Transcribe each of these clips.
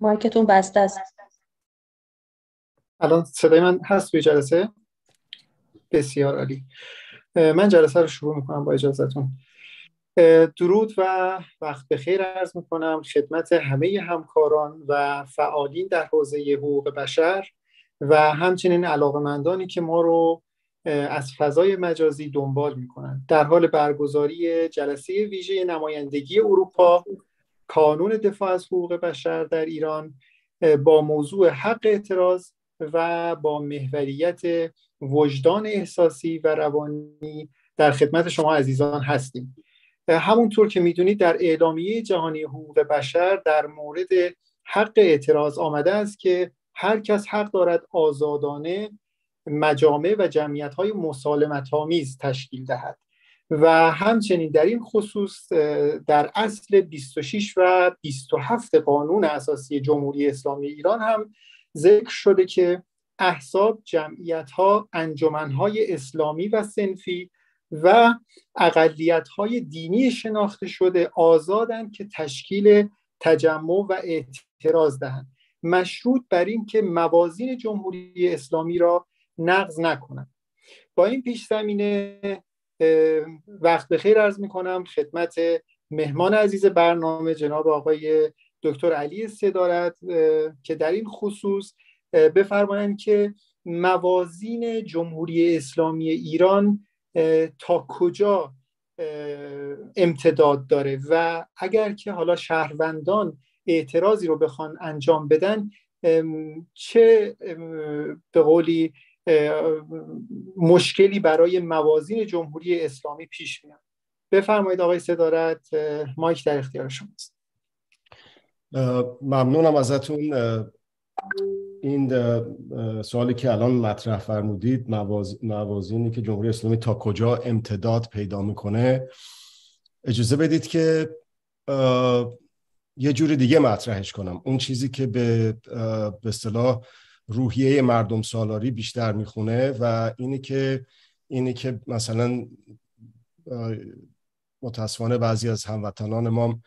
مایکتون بسته است الان صدای من هست توی جلسه بسیار عالی من جلسه رو شروع میکنم با اجازتون درود و وقت بخیر عرض میکنم خدمت همه همکاران و فعالین در حوزه حقوق بشر و همچنین علاقمندانی که ما رو از فضای مجازی دنبال میکنند در حال برگزاری جلسه ویژه نمایندگی اروپا کانون دفاع از حقوق بشر در ایران با موضوع حق اعتراض و با محوریت وجدان احساسی و روانی در خدمت شما عزیزان هستیم همونطور که میدونید در اعلامیه جهانی حقوق بشر در مورد حق اعتراض آمده است که هر کس حق دارد آزادانه مجامع و جمعیت های مسالمت تشکیل دهد و همچنین در این خصوص در اصل 26 و 27 قانون اساسی جمهوری اسلامی ایران هم ذکر شده که احساب جمعیت ها انجمن های اسلامی و سنفی و اقلیت های دینی شناخته شده آزادند که تشکیل تجمع و اعتراض دهند مشروط بر این که موازین جمهوری اسلامی را نقض نکنند با این پیش زمینه وقت بخیر عرض می کنم خدمت مهمان عزیز برنامه جناب آقای دکتر علی صدارت که در این خصوص بفرمایند که موازین جمهوری اسلامی ایران تا کجا امتداد داره و اگر که حالا شهروندان اعتراضی رو بخوان انجام بدن چه به قولی مشکلی برای موازین جمهوری اسلامی پیش میاد بفرمایید آقای صدارت مایک در اختیار شماست ممنونم ازتون این سوالی که الان مطرح فرمودید موازینی که جمهوری اسلامی تا کجا امتداد پیدا میکنه اجازه بدید که یه جور دیگه مطرحش کنم اون چیزی که به به روحیه مردم سالاری بیشتر میخونه و اینی که اینی که مثلا متاسفانه بعضی از هموطنان ما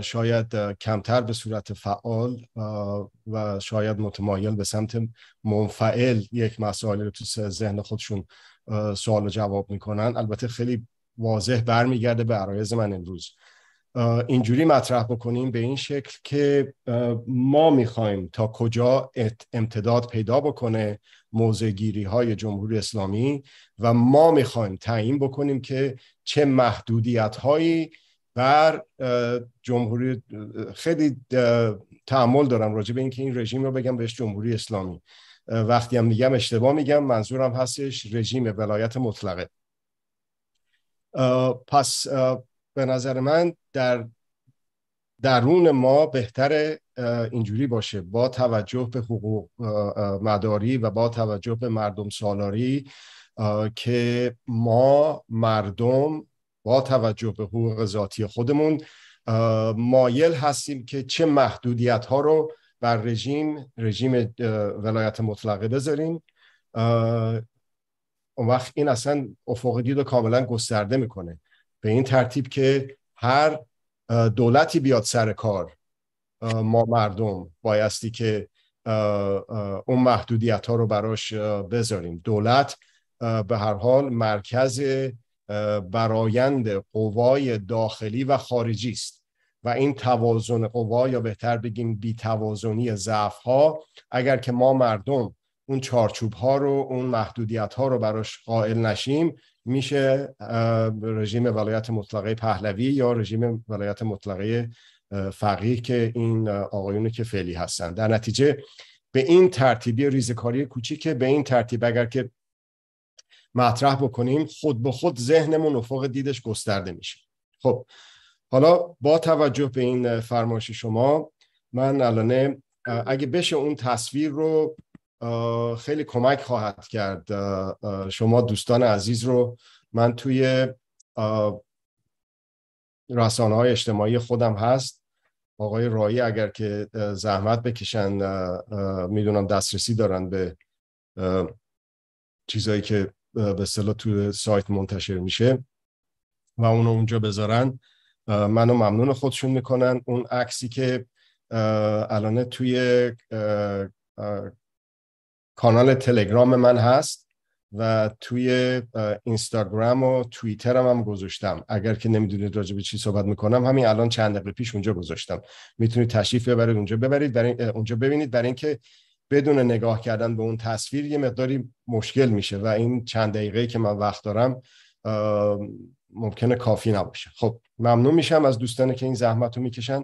شاید کمتر به صورت فعال و شاید متمایل به سمت منفعل یک مسئله رو تو ذهن خودشون سوال و جواب میکنن البته خیلی واضح برمیگرده به عرایز من امروز اینجوری مطرح بکنیم به این شکل که ما میخوایم تا کجا امتداد پیدا بکنه موزگیری های جمهوری اسلامی و ما میخوایم تعیین بکنیم که چه محدودیت هایی بر جمهوری خیلی تعمل دارم راجع به اینکه این رژیم رو بگم بهش جمهوری اسلامی وقتی هم میگم اشتباه میگم منظورم هستش رژیم ولایت مطلقه پس به نظر من در درون ما بهتر اینجوری باشه با توجه به حقوق مداری و با توجه به مردم سالاری که ما مردم با توجه به حقوق ذاتی خودمون مایل هستیم که چه محدودیت ها رو بر رژیم رژیم ولایت مطلقه بذاریم اون وقت این اصلا افق دید رو کاملا گسترده میکنه به این ترتیب که هر دولتی بیاد سر کار ما مردم بایستی که اون محدودیت ها رو براش بذاریم دولت به هر حال مرکز برایند قوای داخلی و خارجی است و این توازن قوا یا بهتر بگیم بیتوازنی ضعف ها اگر که ما مردم اون چارچوب ها رو اون محدودیت ها رو براش قائل نشیم میشه رژیم ولایت مطلقه پهلوی یا رژیم ولایت مطلقه فقیه که این آقایونه که فعلی هستن در نتیجه به این ترتیبی ریزکاری کوچیک به این ترتیب اگر که مطرح بکنیم خود به خود ذهنمون افق دیدش گسترده میشه خب حالا با توجه به این فرمایش شما من الانه اگه بشه اون تصویر رو خیلی کمک خواهد کرد شما دوستان عزیز رو من توی رسانه های اجتماعی خودم هست آقای رایی اگر که زحمت بکشن میدونم دسترسی دارن به چیزایی که به صلاح توی سایت منتشر میشه و اونو اونجا بذارن منو ممنون خودشون میکنن اون عکسی که الانه توی کانال تلگرام من هست و توی اینستاگرام و توییترم هم گذاشتم اگر که نمیدونید راجع به چی صحبت میکنم همین الان چند دقیقه پیش اونجا گذاشتم میتونید تشریف ببرید اونجا ببرید برای اونجا ببینید برای اینکه بدون نگاه کردن به اون تصویر یه مقداری مشکل میشه و این چند دقیقه که من وقت دارم ممکنه کافی نباشه خب ممنون میشم از دوستانی که این زحمت رو میکشن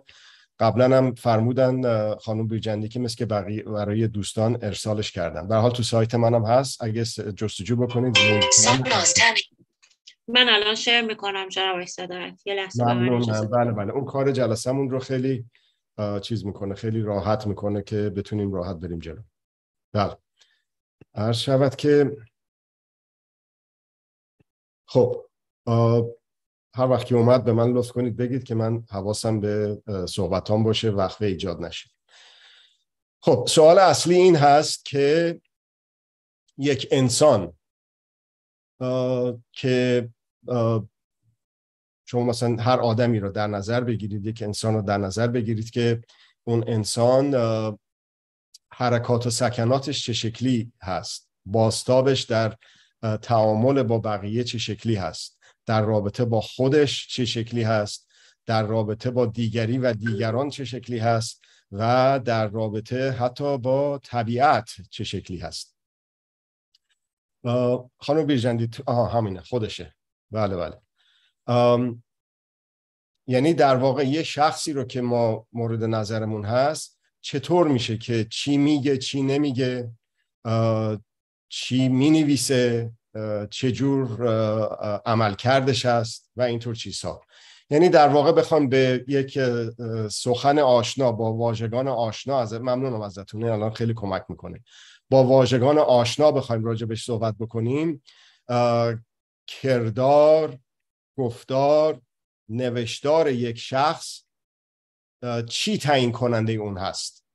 قبلا هم فرمودن خانم بیجندی که مثل که بقیه برای دوستان ارسالش کردن در حال تو سایت منم هست اگه جستجو بکنید من الان شعر میکنم جناب صدارت یه لحظه بله بله اون کار جلسمون رو خیلی چیز میکنه خیلی راحت میکنه که بتونیم راحت بریم جلو بله عرض شود که خب هر وقت که اومد به من لطف کنید بگید که من حواسم به صحبتان باشه وقفه ایجاد نشه خب سوال اصلی این هست که یک انسان که شما مثلا هر آدمی رو در نظر بگیرید یک انسان رو در نظر بگیرید که اون انسان حرکات و سکناتش چه شکلی هست باستابش در تعامل با بقیه چه شکلی هست در رابطه با خودش چه شکلی هست در رابطه با دیگری و دیگران چه شکلی هست و در رابطه حتی با طبیعت چه شکلی هست خانم بیرجندی آها همینه خودشه بله بله یعنی در واقع یه شخصی رو که ما مورد نظرمون هست چطور میشه که چی میگه چی نمیگه چی مینویسه چجور عمل کردش است و اینطور چیزها یعنی در واقع بخوام به یک سخن آشنا با واژگان آشنا از ممنونم ازتون الان خیلی کمک میکنه با واژگان آشنا بخوایم راجع بهش صحبت بکنیم کردار گفتار نوشتار یک شخص چی تعیین کننده اون هست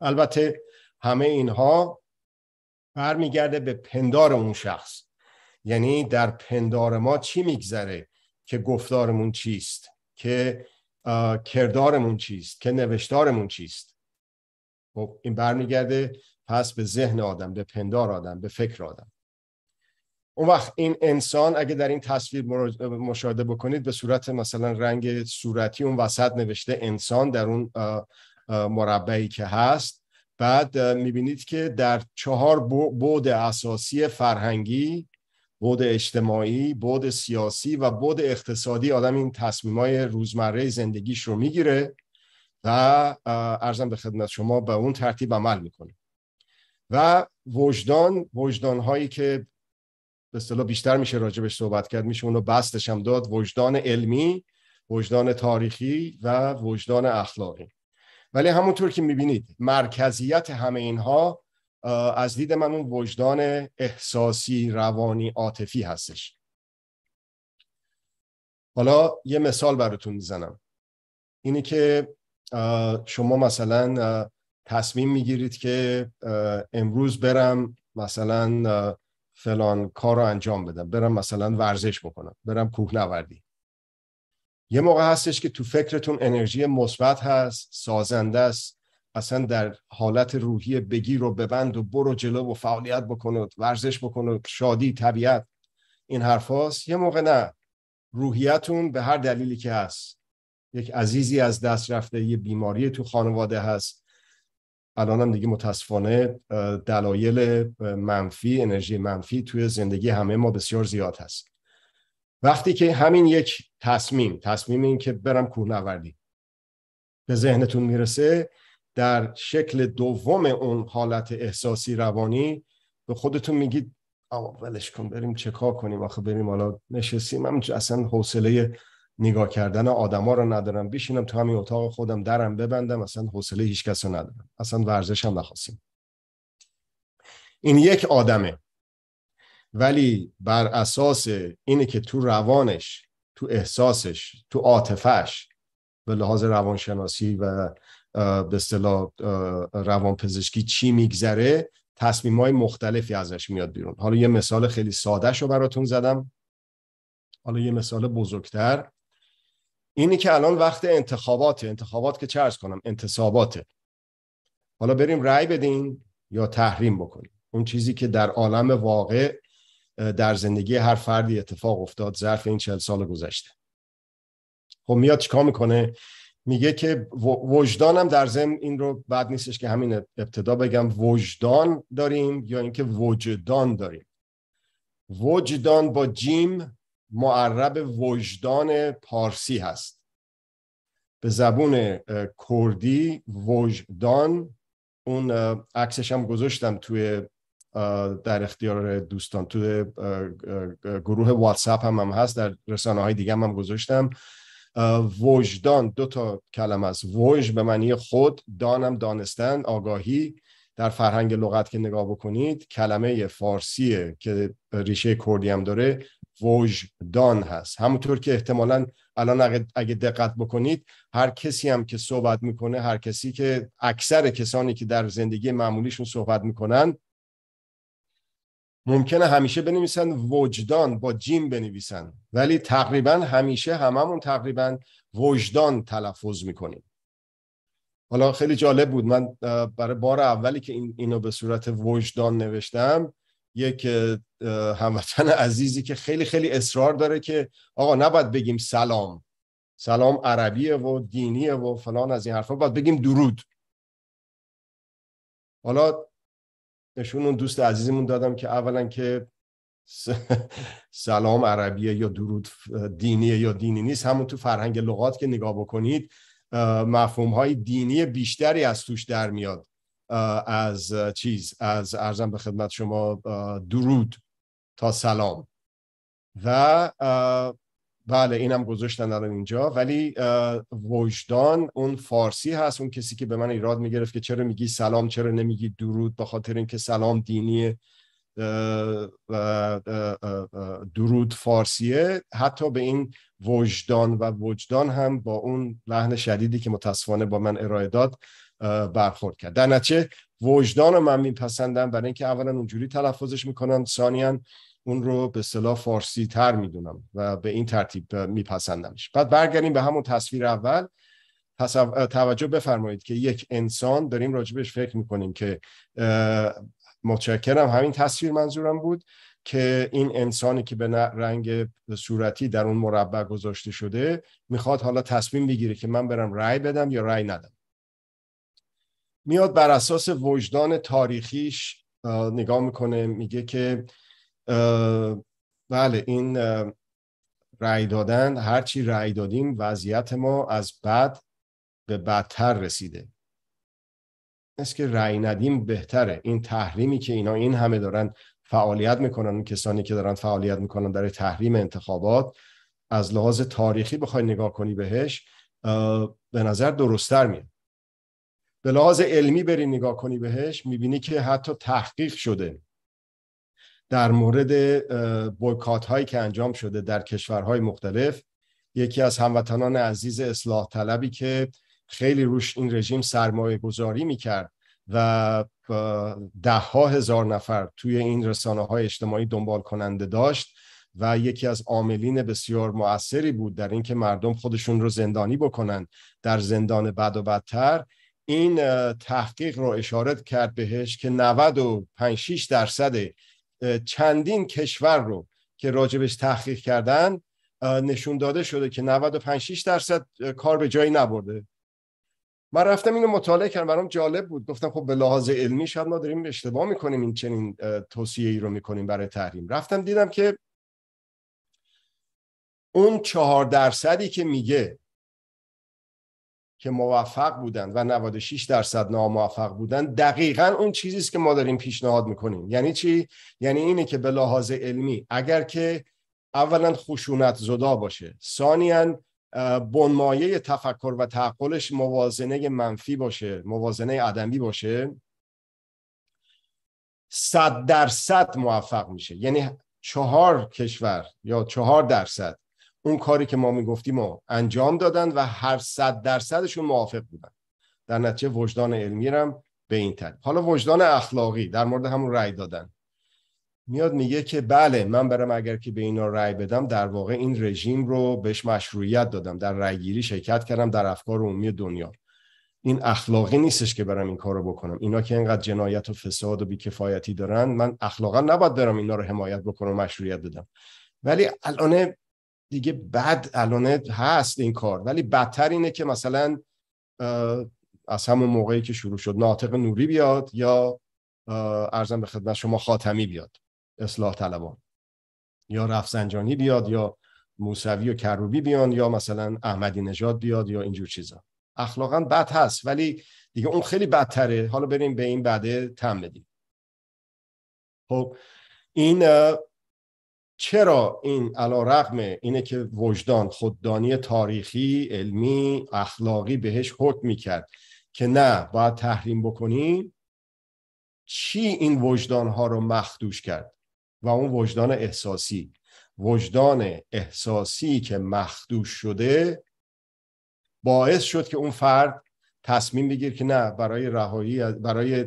البته همه اینها برمیگرده به پندار اون شخص یعنی در پندار ما چی میگذره که گفتارمون چیست که کردارمون چیست که نوشتارمون چیست خب این برمیگرده پس به ذهن آدم به پندار آدم به فکر آدم اون وقت این انسان اگه در این تصویر مشاهده بکنید به صورت مثلا رنگ صورتی اون وسط نوشته انسان در اون مربعی که هست بعد میبینید که در چهار بود اساسی فرهنگی بود اجتماعی بود سیاسی و بود اقتصادی آدم این های روزمره زندگیش رو میگیره و ارزم به خدمت شما به اون ترتیب عمل میکنه و وجدان وجدان هایی که به اصطلاح بیشتر میشه راجبش صحبت کرد میشه اونو بستش هم داد وجدان علمی وجدان تاریخی و وجدان اخلاقی ولی همونطور که میبینید مرکزیت همه اینها از دید من اون وجدان احساسی روانی عاطفی هستش حالا یه مثال براتون میزنم اینی که شما مثلا تصمیم میگیرید که امروز برم مثلا فلان کار رو انجام بدم برم مثلا ورزش بکنم برم کوه نوردی یه موقع هستش که تو فکرتون انرژی مثبت هست سازنده است اصلا در حالت روحی بگیر و ببند و برو جلو و فعالیت بکنه ورزش بکنه شادی طبیعت این حرف هست، یه موقع نه روحیتون به هر دلیلی که هست یک عزیزی از دست رفته یه بیماری تو خانواده هست الان هم دیگه متاسفانه دلایل منفی انرژی منفی توی زندگی همه ما بسیار زیاد هست وقتی که همین یک تصمیم تصمیم این که برم کوهنوردی به ذهنتون میرسه در شکل دوم اون حالت احساسی روانی به خودتون میگید آقا ولش کن بریم چکار کنیم آخه بریم حالا نشستیم من اصلا حوصله نگاه کردن آدما رو ندارم بشینم تو همین اتاق خودم درم ببندم اصلا حوصله هیچ کس ندارم اصلا ورزش هم نخواستیم این یک آدمه ولی بر اساس اینه که تو روانش تو احساسش تو عاطفش به لحاظ روانشناسی و به اصطلاح روانپزشکی چی میگذره تصمیم های مختلفی ازش میاد بیرون حالا یه مثال خیلی ساده رو براتون زدم حالا یه مثال بزرگتر اینی که الان وقت انتخابات، انتخابات که چرز کنم انتصاباته حالا بریم رأی بدین یا تحریم بکنیم اون چیزی که در عالم واقع در زندگی هر فردی اتفاق افتاد ظرف این چهل سال گذشته خب میاد چیکار میکنه میگه که وجدانم در ضمن این رو بعد نیستش که همین ابتدا بگم وجدان داریم یا اینکه وجدان داریم وجدان با جیم معرب وجدان پارسی هست به زبون کردی وجدان اون عکسش هم گذاشتم توی در اختیار دوستان تو گروه واتساپ هم, هم هست در رسانه های دیگه هم, هم گذاشتم وجدان دو تا کلم است وج به معنی خود دانم دانستن آگاهی در فرهنگ لغت که نگاه بکنید کلمه فارسی که ریشه کردی هم داره وجدان هست همونطور که احتمالا الان اگه دقت بکنید هر کسی هم که صحبت میکنه هر کسی که اکثر کسانی که در زندگی معمولیشون صحبت میکنن ممکنه همیشه بنویسن وجدان با جیم بنویسن ولی تقریبا همیشه هممون تقریبا وجدان تلفظ میکنیم حالا خیلی جالب بود من برای بار اولی که اینو به صورت وجدان نوشتم یک هموطن عزیزی که خیلی خیلی اصرار داره که آقا نباید بگیم سلام سلام عربیه و دینیه و فلان از این حرفا باید بگیم درود حالا نشون اون دوست عزیزمون دادم که اولا که سلام عربیه یا درود دینیه یا دینی نیست همون تو فرهنگ لغات که نگاه بکنید مفهوم های دینی بیشتری از توش در میاد از چیز از ارزم به خدمت شما درود تا سلام و بله اینم گذاشتن الان اینجا ولی وجدان اون فارسی هست اون کسی که به من ایراد میگرفت که چرا میگی سلام چرا نمیگی درود به خاطر اینکه سلام دینی درود فارسیه حتی به این وجدان و وجدان هم با اون لحن شدیدی که متاسفانه با من ارائه داد برخورد کرد در نتیجه وجدان رو من میپسندم برای اینکه اولا اونجوری تلفظش میکنم ثانیا اون رو به صلاح فارسی تر میدونم و به این ترتیب میپسندمش بعد برگردیم به همون تصویر اول پس توجه بفرمایید که یک انسان داریم راجبش فکر میکنیم که متشکرم همین تصویر منظورم بود که این انسانی که به رنگ صورتی در اون مربع گذاشته شده میخواد حالا تصمیم بگیره که من برم رأی بدم یا رأی ندم میاد بر اساس وجدان تاریخیش نگاه میکنه میگه که بله این رأی دادن هرچی رأی دادیم وضعیت ما از بد به بدتر رسیده است که رأی ندیم بهتره این تحریمی که اینا این همه دارن فعالیت میکنن کسانی که دارن فعالیت میکنن در تحریم انتخابات از لحاظ تاریخی بخوای نگاه کنی بهش به نظر درستتر میاد به لحاظ علمی بری نگاه کنی بهش میبینی که حتی تحقیق شده در مورد بایکات هایی که انجام شده در کشورهای مختلف یکی از هموطنان عزیز اصلاح طلبی که خیلی روش این رژیم سرمایه گذاری میکرد و ده ها هزار نفر توی این رسانه های اجتماعی دنبال کننده داشت و یکی از عاملین بسیار موثری بود در اینکه مردم خودشون رو زندانی بکنن در زندان بد و بدتر این تحقیق رو اشاره کرد بهش که 95 درصد چندین کشور رو که راجبش تحقیق کردن نشون داده شده که 95 درصد کار به جایی نبرده من رفتم اینو مطالعه کردم برام جالب بود گفتم خب به لحاظ علمی شاید ما داریم اشتباه میکنیم این چنین توصیه ای رو میکنیم برای تحریم رفتم دیدم که اون چهار درصدی که میگه که موفق بودند و 96 درصد ناموفق بودن دقیقا اون چیزی است که ما داریم پیشنهاد میکنیم یعنی چی یعنی اینه که به لحاظ علمی اگر که اولا خشونت زدا باشه ثانیا بنمایه تفکر و تعقلش موازنه منفی باشه موازنه عدمی باشه صد درصد موفق میشه یعنی چهار کشور یا چهار درصد اون کاری که ما میگفتیم ما انجام دادن و هر صد درصدشون موافق بودن در نتیجه وجدان علمی هم به این طریق حالا وجدان اخلاقی در مورد همون رأی دادن میاد میگه که بله من برم اگر که به اینا رأی بدم در واقع این رژیم رو بهش مشروعیت دادم در گیری شرکت کردم در افکار عمومی دنیا این اخلاقی نیستش که برم این کارو بکنم اینا که اینقدر جنایت و فساد و بیکفایتی دارن من اخلاقا نباید برم اینا رو حمایت بکنم و مشروعیت بدم ولی الان دیگه بد الان هست این کار ولی بدتر اینه که مثلا از همون موقعی که شروع شد ناطق نوری بیاد یا ارزم به خدمت شما خاتمی بیاد اصلاح طلبان یا رفسنجانی بیاد یا موسوی و کروبی بیان یا مثلا احمدی نژاد بیاد یا اینجور چیزا اخلاقا بد هست ولی دیگه اون خیلی بدتره حالا بریم به این بعده تم بدیم خب این چرا این علا رقم اینه که وجدان خوددانی تاریخی علمی اخلاقی بهش حکم میکرد که نه باید تحریم بکنیم چی این وجدان ها رو مخدوش کرد و اون وجدان احساسی وجدان احساسی که مخدوش شده باعث شد که اون فرد تصمیم بگیر که نه برای رهایی برای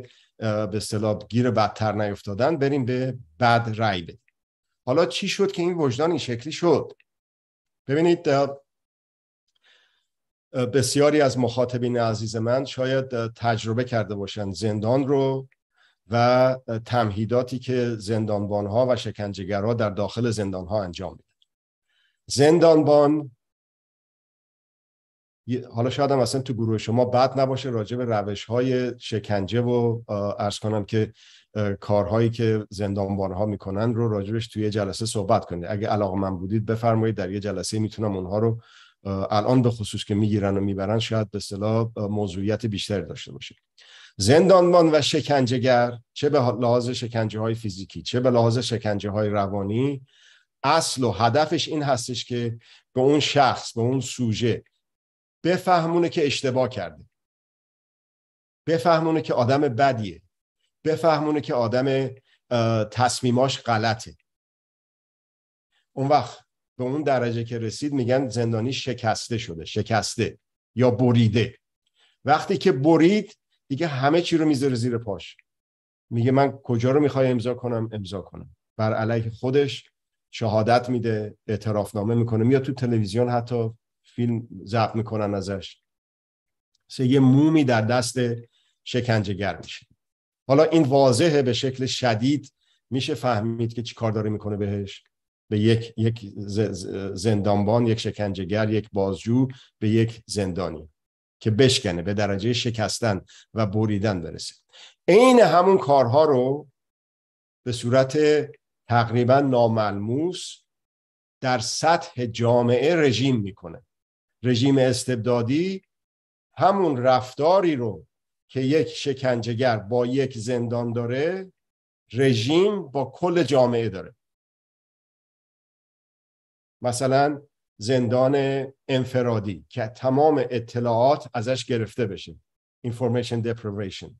به گیر بدتر نیفتادن بریم به بد رای بدیم حالا چی شد که این وجدان این شکلی شد ببینید بسیاری از مخاطبین عزیز من شاید تجربه کرده باشند زندان رو و تمهیداتی که زندانبان ها و ها در داخل زندان ها انجام میدن زندانبان حالا شاید هم اصلا تو گروه شما بد نباشه راجع به روش های شکنجه و ارز کنم که کارهایی که زندانبانها میکنن رو راجبش توی جلسه صحبت کنید اگه علاقه من بودید بفرمایید در یه جلسه میتونم اونها رو الان به خصوص که میگیرن و میبرن شاید به صلاح موضوعیت بیشتری داشته باشه زندانبان و شکنجهگر چه به لحاظ شکنجه های فیزیکی چه به لحاظ شکنجه های روانی اصل و هدفش این هستش که به اون شخص به اون سوژه بفهمونه که اشتباه کرده بفهمونه که آدم بدیه بفهمونه که آدم تصمیماش غلطه اون وقت به اون درجه که رسید میگن زندانی شکسته شده شکسته یا بریده وقتی که برید دیگه همه چی رو میذاره زیر پاش میگه من کجا رو میخوای امضا کنم امضا کنم بر علیه خودش شهادت میده نامه میکنه میاد تو تلویزیون حتی فیلم ضبط میکنن ازش سه یه مومی در دست شکنجهگر میشه حالا این واضحه به شکل شدید میشه فهمید که چی کار داره میکنه بهش به یک, یک زندانبان یک شکنجهگر یک بازجو به یک زندانی که بشکنه به درجه شکستن و بریدن برسه عین همون کارها رو به صورت تقریبا ناملموس در سطح جامعه رژیم میکنه رژیم استبدادی همون رفتاری رو که یک شکنجهگر با یک زندان داره رژیم با کل جامعه داره مثلا زندان انفرادی که تمام اطلاعات ازش گرفته بشه information deprivation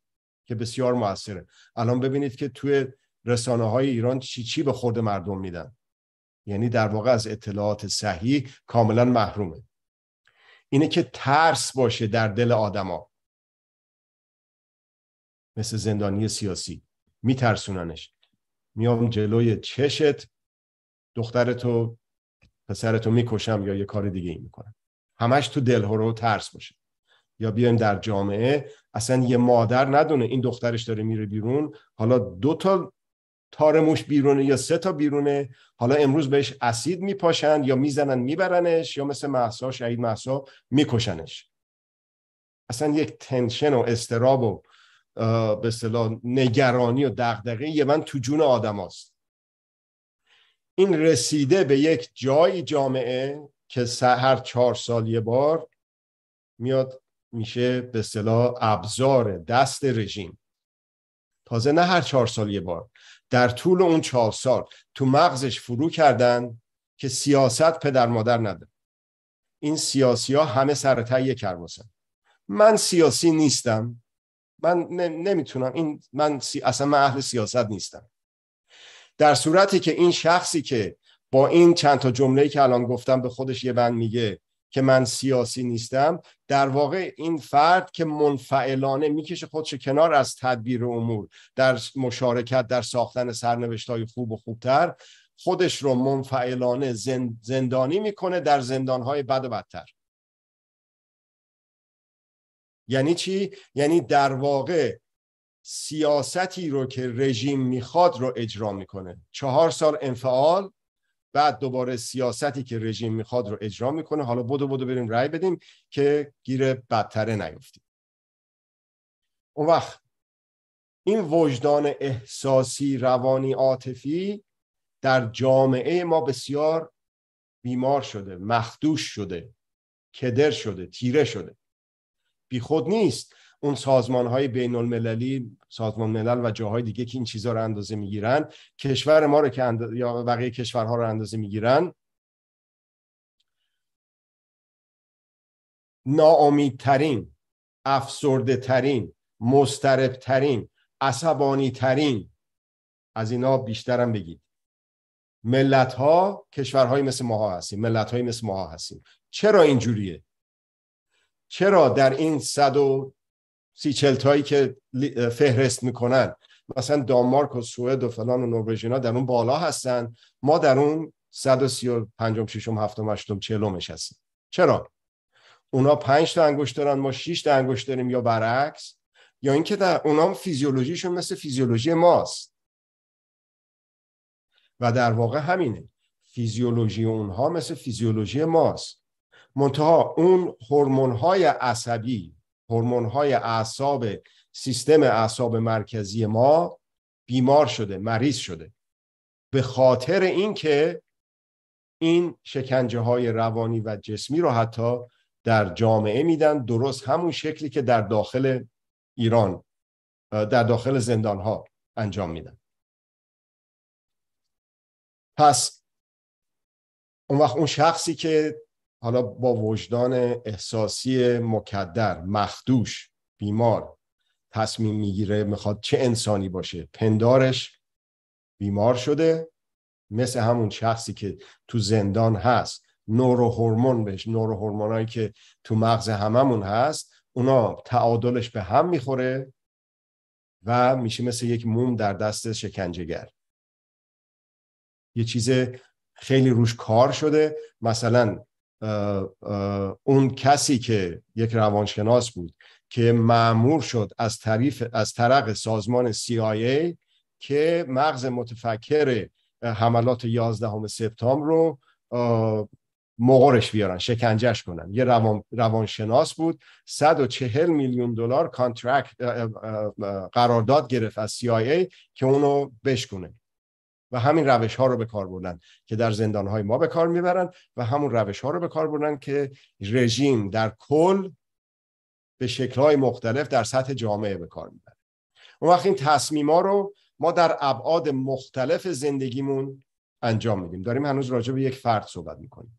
که بسیار موثره الان ببینید که توی رسانه های ایران چی چی به خورد مردم میدن یعنی در واقع از اطلاعات صحیح کاملا محرومه اینه که ترس باشه در دل آدما مثل زندانی سیاسی میترسوننش میام جلوی چشت دخترتو پسرتو میکشم یا یه کار دیگه ای میکنم همش تو دل رو ترس باشه یا بیایم در جامعه اصلا یه مادر ندونه این دخترش داره میره بیرون حالا دو تا تار موش بیرونه یا سه تا بیرونه حالا امروز بهش اسید میپاشن یا میزنن میبرنش یا مثل محسا شهید محسا میکشنش اصلا یک تنشن و استراب به اصطلاح نگرانی و دغدغه یه من تو جون آدماست این رسیده به یک جایی جامعه که هر چهار سال یه بار میاد میشه به صلاح ابزار دست رژیم تازه نه هر چهار سال یه بار در طول اون چهار سال تو مغزش فرو کردن که سیاست پدر مادر نداره این سیاسی ها همه سر یه من سیاسی نیستم من نمیتونم این من سی... اصلا من اهل سیاست نیستم در صورتی که این شخصی که با این چند تا جمله‌ای که الان گفتم به خودش یه بند میگه که من سیاسی نیستم در واقع این فرد که منفعلانه میکشه خودش کنار از تدبیر امور در مشارکت در ساختن سرنوشت های خوب و خوبتر خودش رو منفعلانه زندانی میکنه در زندان های بد و بدتر یعنی چی یعنی در واقع سیاستی رو که رژیم میخواد رو اجرا میکنه چهار سال انفعال بعد دوباره سیاستی که رژیم میخواد رو اجرا میکنه حالا بدو بدو بریم رأی بدیم که گیر بدتره نیفتیم اون وقت این وجدان احساسی روانی عاطفی در جامعه ما بسیار بیمار شده مخدوش شده کدر شده تیره شده خود نیست اون سازمان های بین المللی سازمان ملل و جاهای دیگه که این چیزها رو اندازه میگیرن کشور ما رو که اند... یا بقیه کشورها رو اندازه میگیرن ناامیدترین افسرده ترین مسترب ترین عصبانی ترین از اینا بیشترم بگید ملت ها کشورهایی مثل ماها هستیم ملت مثل ماها هستیم چرا اینجوریه چرا در این صد و سی که فهرست میکنن مثلا دانمارک و سوئد و فلان و نروژینا در اون بالا هستن ما در اون 135 ششم هفتم هشتم چهلم هستیم چرا اونا 5 تا انگشت دارن ما 6 تا انگشت داریم یا برعکس یا اینکه در اونا فیزیولوژیشون مثل فیزیولوژی ماست و در واقع همینه فیزیولوژی اونها مثل فیزیولوژی ماست منتها اون هورمون های عصبی هورمون های اعصاب سیستم اعصاب مرکزی ما بیمار شده مریض شده به خاطر اینکه این شکنجه های روانی و جسمی رو حتی در جامعه میدن درست همون شکلی که در داخل ایران در داخل زندان ها انجام میدن پس اون وقت اون شخصی که حالا با وجدان احساسی مکدر مخدوش بیمار تصمیم میگیره میخواد چه انسانی باشه پندارش بیمار شده مثل همون شخصی که تو زندان هست هورمون بهش هایی که تو مغز هممون هست اونا تعادلش به هم میخوره و میشه مثل یک موم در دست شکنجهگر یه چیز خیلی روش کار شده مثلا اون کسی که یک روانشناس بود که معمور شد از, طریف، از طرق سازمان CIA که مغز متفکر حملات 11 سپتامبر رو مقرش بیارن شکنجش کنن یه روان، روانشناس بود 140 میلیون دلار کانترکت قرارداد گرفت از CIA که اونو بشکنه و همین روش ها رو به کار بردن که در زندان های ما به کار میبرن و همون روش ها رو به کار بردن که رژیم در کل به شکل مختلف در سطح جامعه به کار میبره اون وقت این ها رو ما در ابعاد مختلف زندگیمون انجام میدیم داریم هنوز راجع به یک فرد صحبت میکنیم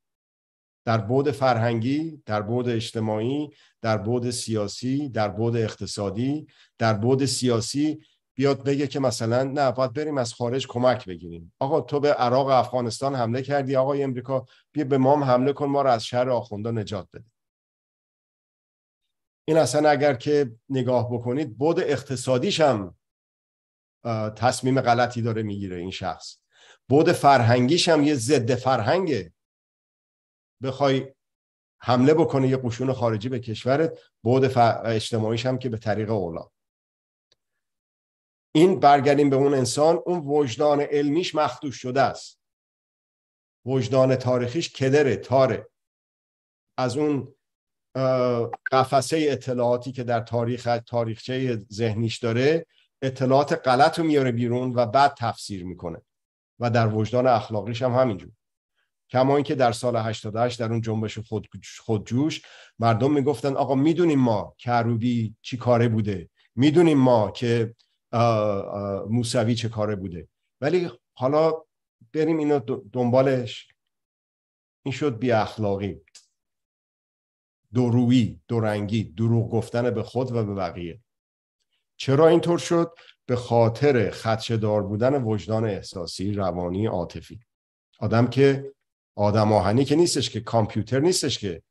در بود فرهنگی، در بود اجتماعی، در بود سیاسی، در بود اقتصادی، در بود سیاسی بیاد بگه که مثلا نه باید بریم از خارج کمک بگیریم آقا تو به عراق و افغانستان حمله کردی آقای امریکا بیا به ما حمله کن ما رو از شهر آخوندا نجات بده این اصلا اگر که نگاه بکنید بود اقتصادیش هم تصمیم غلطی داره میگیره این شخص بود فرهنگیش هم یه ضد فرهنگه بخوای حمله بکنه یه قشون خارجی به کشورت بود اجتماعیش هم که به طریق اولا این برگردیم به اون انسان اون وجدان علمیش مخدوش شده است وجدان تاریخیش کدره تاره از اون قفسه اطلاعاتی که در تاریخ تاریخچه ذهنیش داره اطلاعات غلط رو میاره بیرون و بعد تفسیر میکنه و در وجدان اخلاقیش هم همینجور کما اینکه در سال 88 در اون جنبش خودجوش مردم میگفتن آقا میدونیم ما کروبی چی کاره بوده میدونیم ما که موسوی چه کاره بوده ولی حالا بریم اینو دنبالش این شد بی اخلاقی دروی دورنگی دروغ گفتن به خود و به بقیه چرا اینطور شد به خاطر دار بودن وجدان احساسی روانی عاطفی آدم که آدم آهنی که نیستش که کامپیوتر نیستش که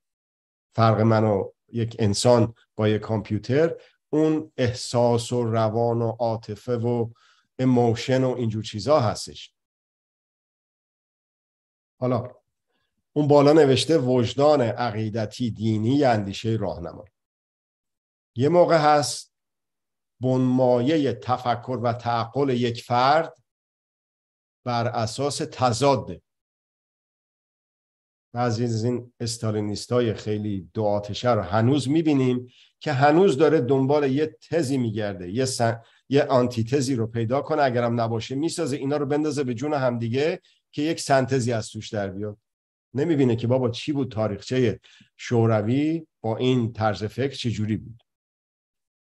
فرق منو یک انسان با یک کامپیوتر اون احساس و روان و عاطفه و اموشن و اینجور چیزا هستش حالا اون بالا نوشته وجدان عقیدتی دینی اندیشه راهنما یه موقع هست بنمایه تفکر و تعقل یک فرد بر اساس تضاده بعضی از این استالینیست های خیلی دو آتشه رو هنوز میبینیم که هنوز داره دنبال یه تزی میگرده یه, سن... یه تزی رو پیدا کنه اگرم نباشه میسازه اینا رو بندازه به جون همدیگه که یک سنتزی از توش در بیاد نمیبینه که بابا چی بود تاریخچه شوروی با این طرز فکر جوری بود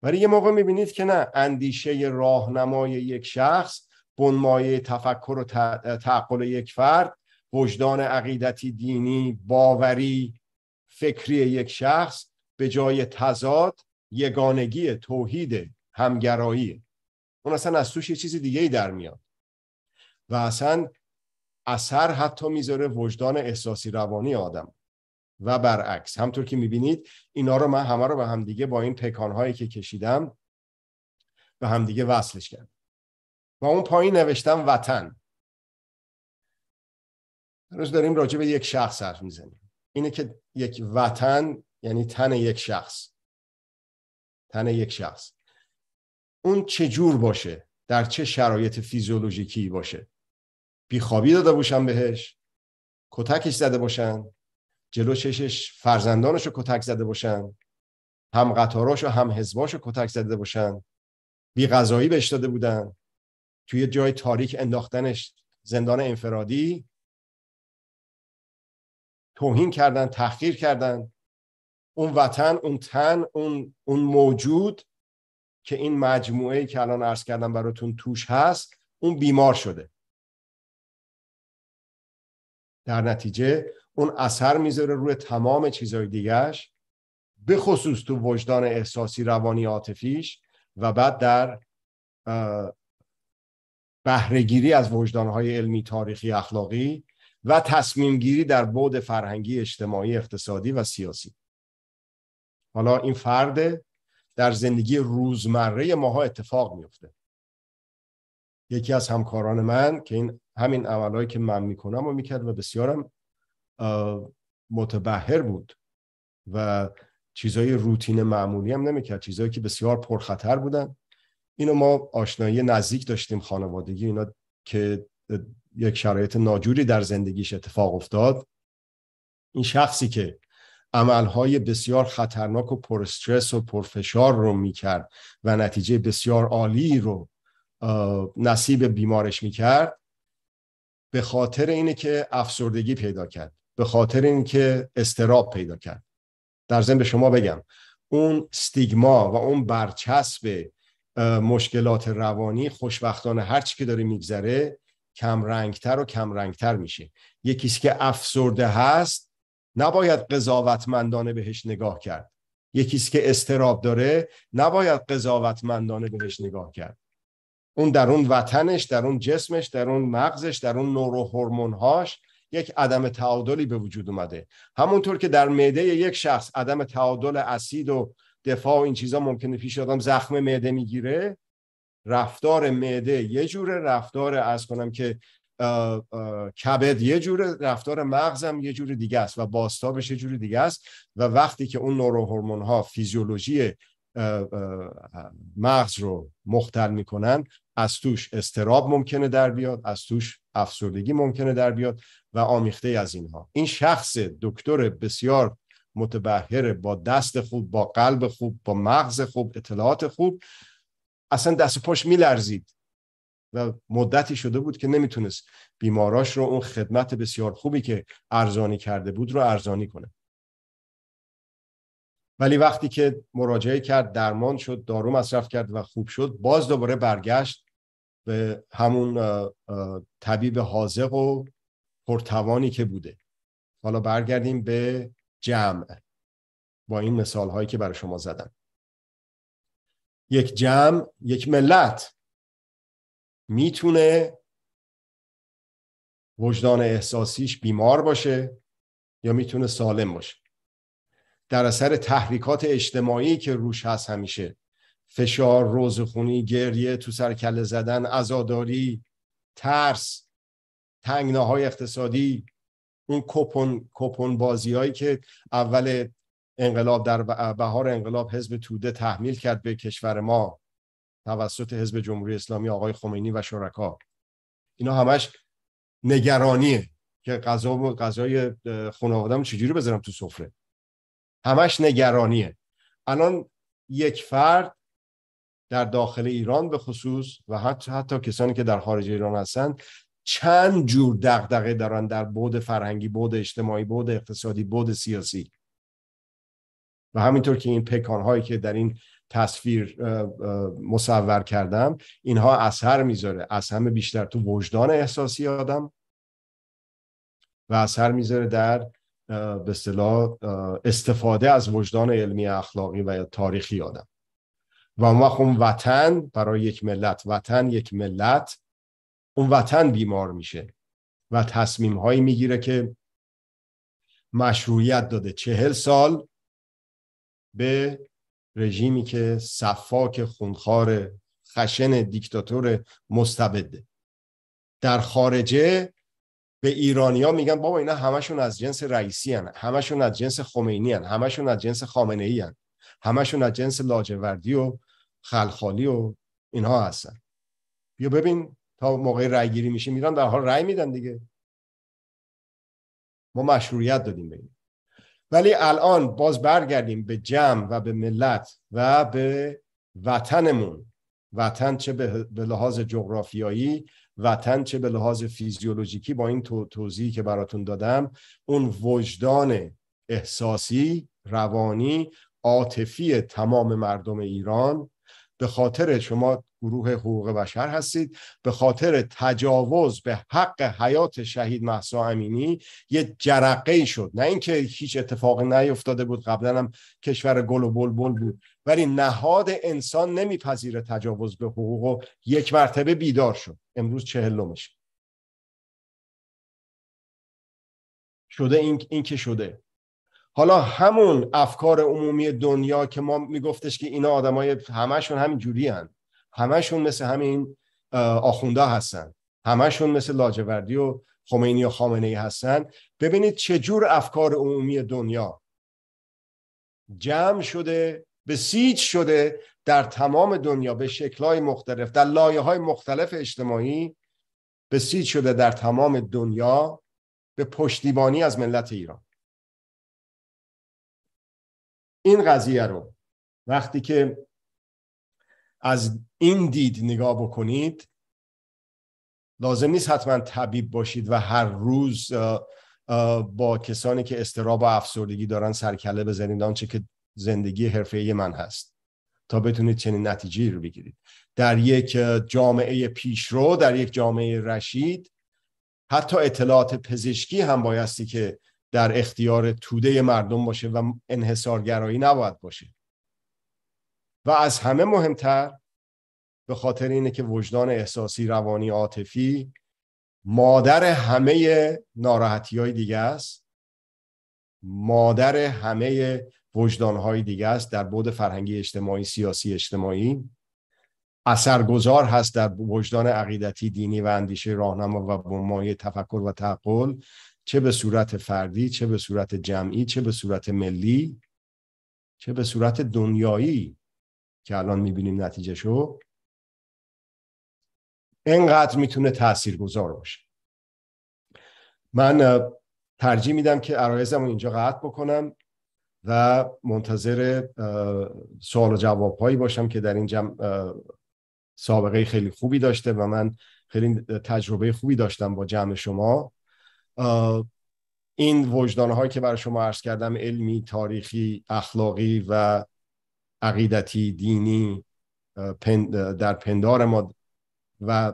ولی یه موقع میبینید که نه اندیشه راهنمای یک شخص بنمایه تفکر و تعقل یک فرد وجدان عقیدتی دینی باوری فکری یک شخص به جای تضاد یگانگی توحید همگرایی اون اصلا از توش یه چیز دیگه ای در میاد و اصلا اثر حتی میذاره وجدان احساسی روانی آدم و برعکس همطور که میبینید اینا رو من همه رو به همدیگه با این پکانهایی که کشیدم به همدیگه وصلش کردم و اون پایین نوشتم وطن روز داریم راجع به یک شخص حرف میزنیم اینه که یک وطن یعنی تن یک شخص تن یک شخص اون چه جور باشه در چه شرایط فیزیولوژیکی باشه بیخوابی داده باشن بهش کتکش زده باشن جلو چشش فرزندانش رو کتک زده باشن هم قطاراش و هم حزباش رو کتک زده باشن بی غذایی بهش داده بودن توی جای تاریک انداختنش زندان انفرادی توهین کردن تحقیر کردن اون وطن اون تن اون, اون موجود که این مجموعه که الان عرض کردم براتون توش هست اون بیمار شده در نتیجه اون اثر میذاره روی تمام چیزهای دیگرش به خصوص تو وجدان احساسی روانی عاطفیش و بعد در بهرهگیری از وجدانهای علمی تاریخی اخلاقی و تصمیمگیری در بود فرهنگی اجتماعی اقتصادی و سیاسی حالا این فرد در زندگی روزمره ماها اتفاق میفته یکی از همکاران من که این همین عملهایی که من میکنم و میکرد و بسیارم متبهر بود و چیزهای روتین معمولی هم نمیکرد چیزهایی که بسیار پرخطر بودن اینو ما آشنایی نزدیک داشتیم خانوادگی اینا که یک شرایط ناجوری در زندگیش اتفاق افتاد این شخصی که عملهای بسیار خطرناک و پر استرس و پرفشار رو میکرد و نتیجه بسیار عالی رو نصیب بیمارش میکرد به خاطر اینه که افسردگی پیدا کرد به خاطر اینکه استراب پیدا کرد در ضمن به شما بگم اون ستیگما و اون برچسب مشکلات روانی خوشبختانه هرچی که داره میگذره کم و کم رنگتر میشه یکیسی که افسرده هست نباید قضاوتمندانه بهش نگاه کرد یکیست که استراب داره نباید قضاوتمندانه بهش نگاه کرد اون در اون وطنش در اون جسمش در اون مغزش در اون هرمونهاش یک عدم تعادلی به وجود اومده همونطور که در معده یک شخص عدم تعادل اسید و دفاع و این چیزا ممکنه پیش آدم زخم معده میگیره رفتار معده یه جوره رفتار از کنم که کبد یه جور رفتار مغزم یه جور دیگه است و باستابش یه جور دیگه است و وقتی که اون هرمون ها فیزیولوژی مغز رو مختل میکنن از توش استراب ممکنه در بیاد از توش افسردگی ممکنه در بیاد و آمیخته از اینها این شخص دکتر بسیار متبهره با دست خوب با قلب خوب با مغز خوب اطلاعات خوب اصلا دست پاش میلرزید و مدتی شده بود که نمیتونست بیماراش رو اون خدمت بسیار خوبی که ارزانی کرده بود رو ارزانی کنه ولی وقتی که مراجعه کرد درمان شد دارو مصرف کرد و خوب شد باز دوباره برگشت به همون طبیب حاضق و پرتوانی که بوده حالا برگردیم به جمع با این مثال هایی که برای شما زدم یک جمع یک ملت میتونه وجدان احساسیش بیمار باشه یا میتونه سالم باشه در اثر تحریکات اجتماعی که روش هست همیشه فشار، روزخونی، گریه، تو سرکل زدن، ازاداری، ترس، تنگناهای اقتصادی اون کپون, کپون بازی هایی که اول انقلاب در بهار انقلاب حزب توده تحمیل کرد به کشور ما توسط حزب جمهوری اسلامی آقای خمینی و شرکا اینا همش نگرانیه که غذا غذای خانواده‌ام چجوری بذارم تو سفره همش نگرانیه الان یک فرد در داخل ایران به خصوص و حتی, حتی کسانی که در خارج ایران هستند چند جور دغدغه دارن در بود فرهنگی بود اجتماعی بود اقتصادی بود سیاسی و همینطور که این پکان هایی که در این تصویر مصور کردم اینها اثر میذاره از همه بیشتر تو وجدان احساسی آدم و اثر میذاره در به اصطلاح استفاده از وجدان علمی اخلاقی و تاریخی آدم و اون وقت اون وطن برای یک ملت وطن یک ملت اون وطن بیمار میشه و تصمیم هایی میگیره که مشروعیت داده چهل سال به رژیمی که صفاک خونخوار خشن دیکتاتور مستبده در خارجه به ایرانیا میگن بابا اینا همشون از جنس رئیسی هن. همشون از جنس خمینی هن. همشون از جنس خامنه ای همشون از جنس لاجوردی و خلخالی و اینها هستن بیا ببین تا موقع رأی گیری میشه میرن در حال رأی میدن دیگه ما مشروعیت دادیم به ولی الان باز برگردیم به جمع و به ملت و به وطنمون وطن چه به لحاظ جغرافیایی وطن چه به لحاظ فیزیولوژیکی با این توضیحی که براتون دادم اون وجدان احساسی روانی عاطفی تمام مردم ایران به خاطر شما گروه حقوق بشر هستید به خاطر تجاوز به حق حیات شهید محسا امینی یه جرقه ای شد نه اینکه هیچ اتفاقی نیفتاده بود قبلا هم کشور گل و بلبل بود ولی نهاد انسان نمیپذیره تجاوز به حقوق و یک مرتبه بیدار شد امروز چهلمش شده این, این که شده حالا همون افکار عمومی دنیا که ما میگفتش که اینا آدمای همشون همین جوری همشون مثل همین آخونده هستن همشون مثل لاجوردی و خمینی و خامنه ای هستن ببینید چجور افکار عمومی دنیا جمع شده بسیج شده در تمام دنیا به شکلهای مختلف در لایه های مختلف اجتماعی بسیج شده در تمام دنیا به پشتیبانی از ملت ایران این قضیه رو وقتی که از این دید نگاه بکنید لازم نیست حتما طبیب باشید و هر روز با کسانی که استراب و افسردگی دارن سرکله بزنید آنچه که زندگی حرفه من هست تا بتونید چنین نتیجه رو بگیرید در یک جامعه پیشرو در یک جامعه رشید حتی اطلاعات پزشکی هم بایستی که در اختیار توده مردم باشه و انحصارگرایی نباید باشه و از همه مهمتر به خاطر اینه که وجدان احساسی روانی عاطفی مادر همه ناراحتی های دیگه است مادر همه وجدان های دیگه است در بود فرهنگی اجتماعی سیاسی اجتماعی اثرگذار هست در وجدان عقیدتی دینی و اندیشه راهنما و بومای تفکر و تعقل چه به صورت فردی چه به صورت جمعی چه به صورت ملی چه به صورت دنیایی که الان میبینیم شو اینقدر میتونه تأثیر گذار باشه من ترجیح میدم که عرایزم رو اینجا قطع بکنم و منتظر سوال و جواب هایی باشم که در این جمع سابقه خیلی خوبی داشته و من خیلی تجربه خوبی داشتم با جمع شما این وجدانهایی که برای شما عرض کردم علمی، تاریخی، اخلاقی و عقیدتی دینی در پندار ما و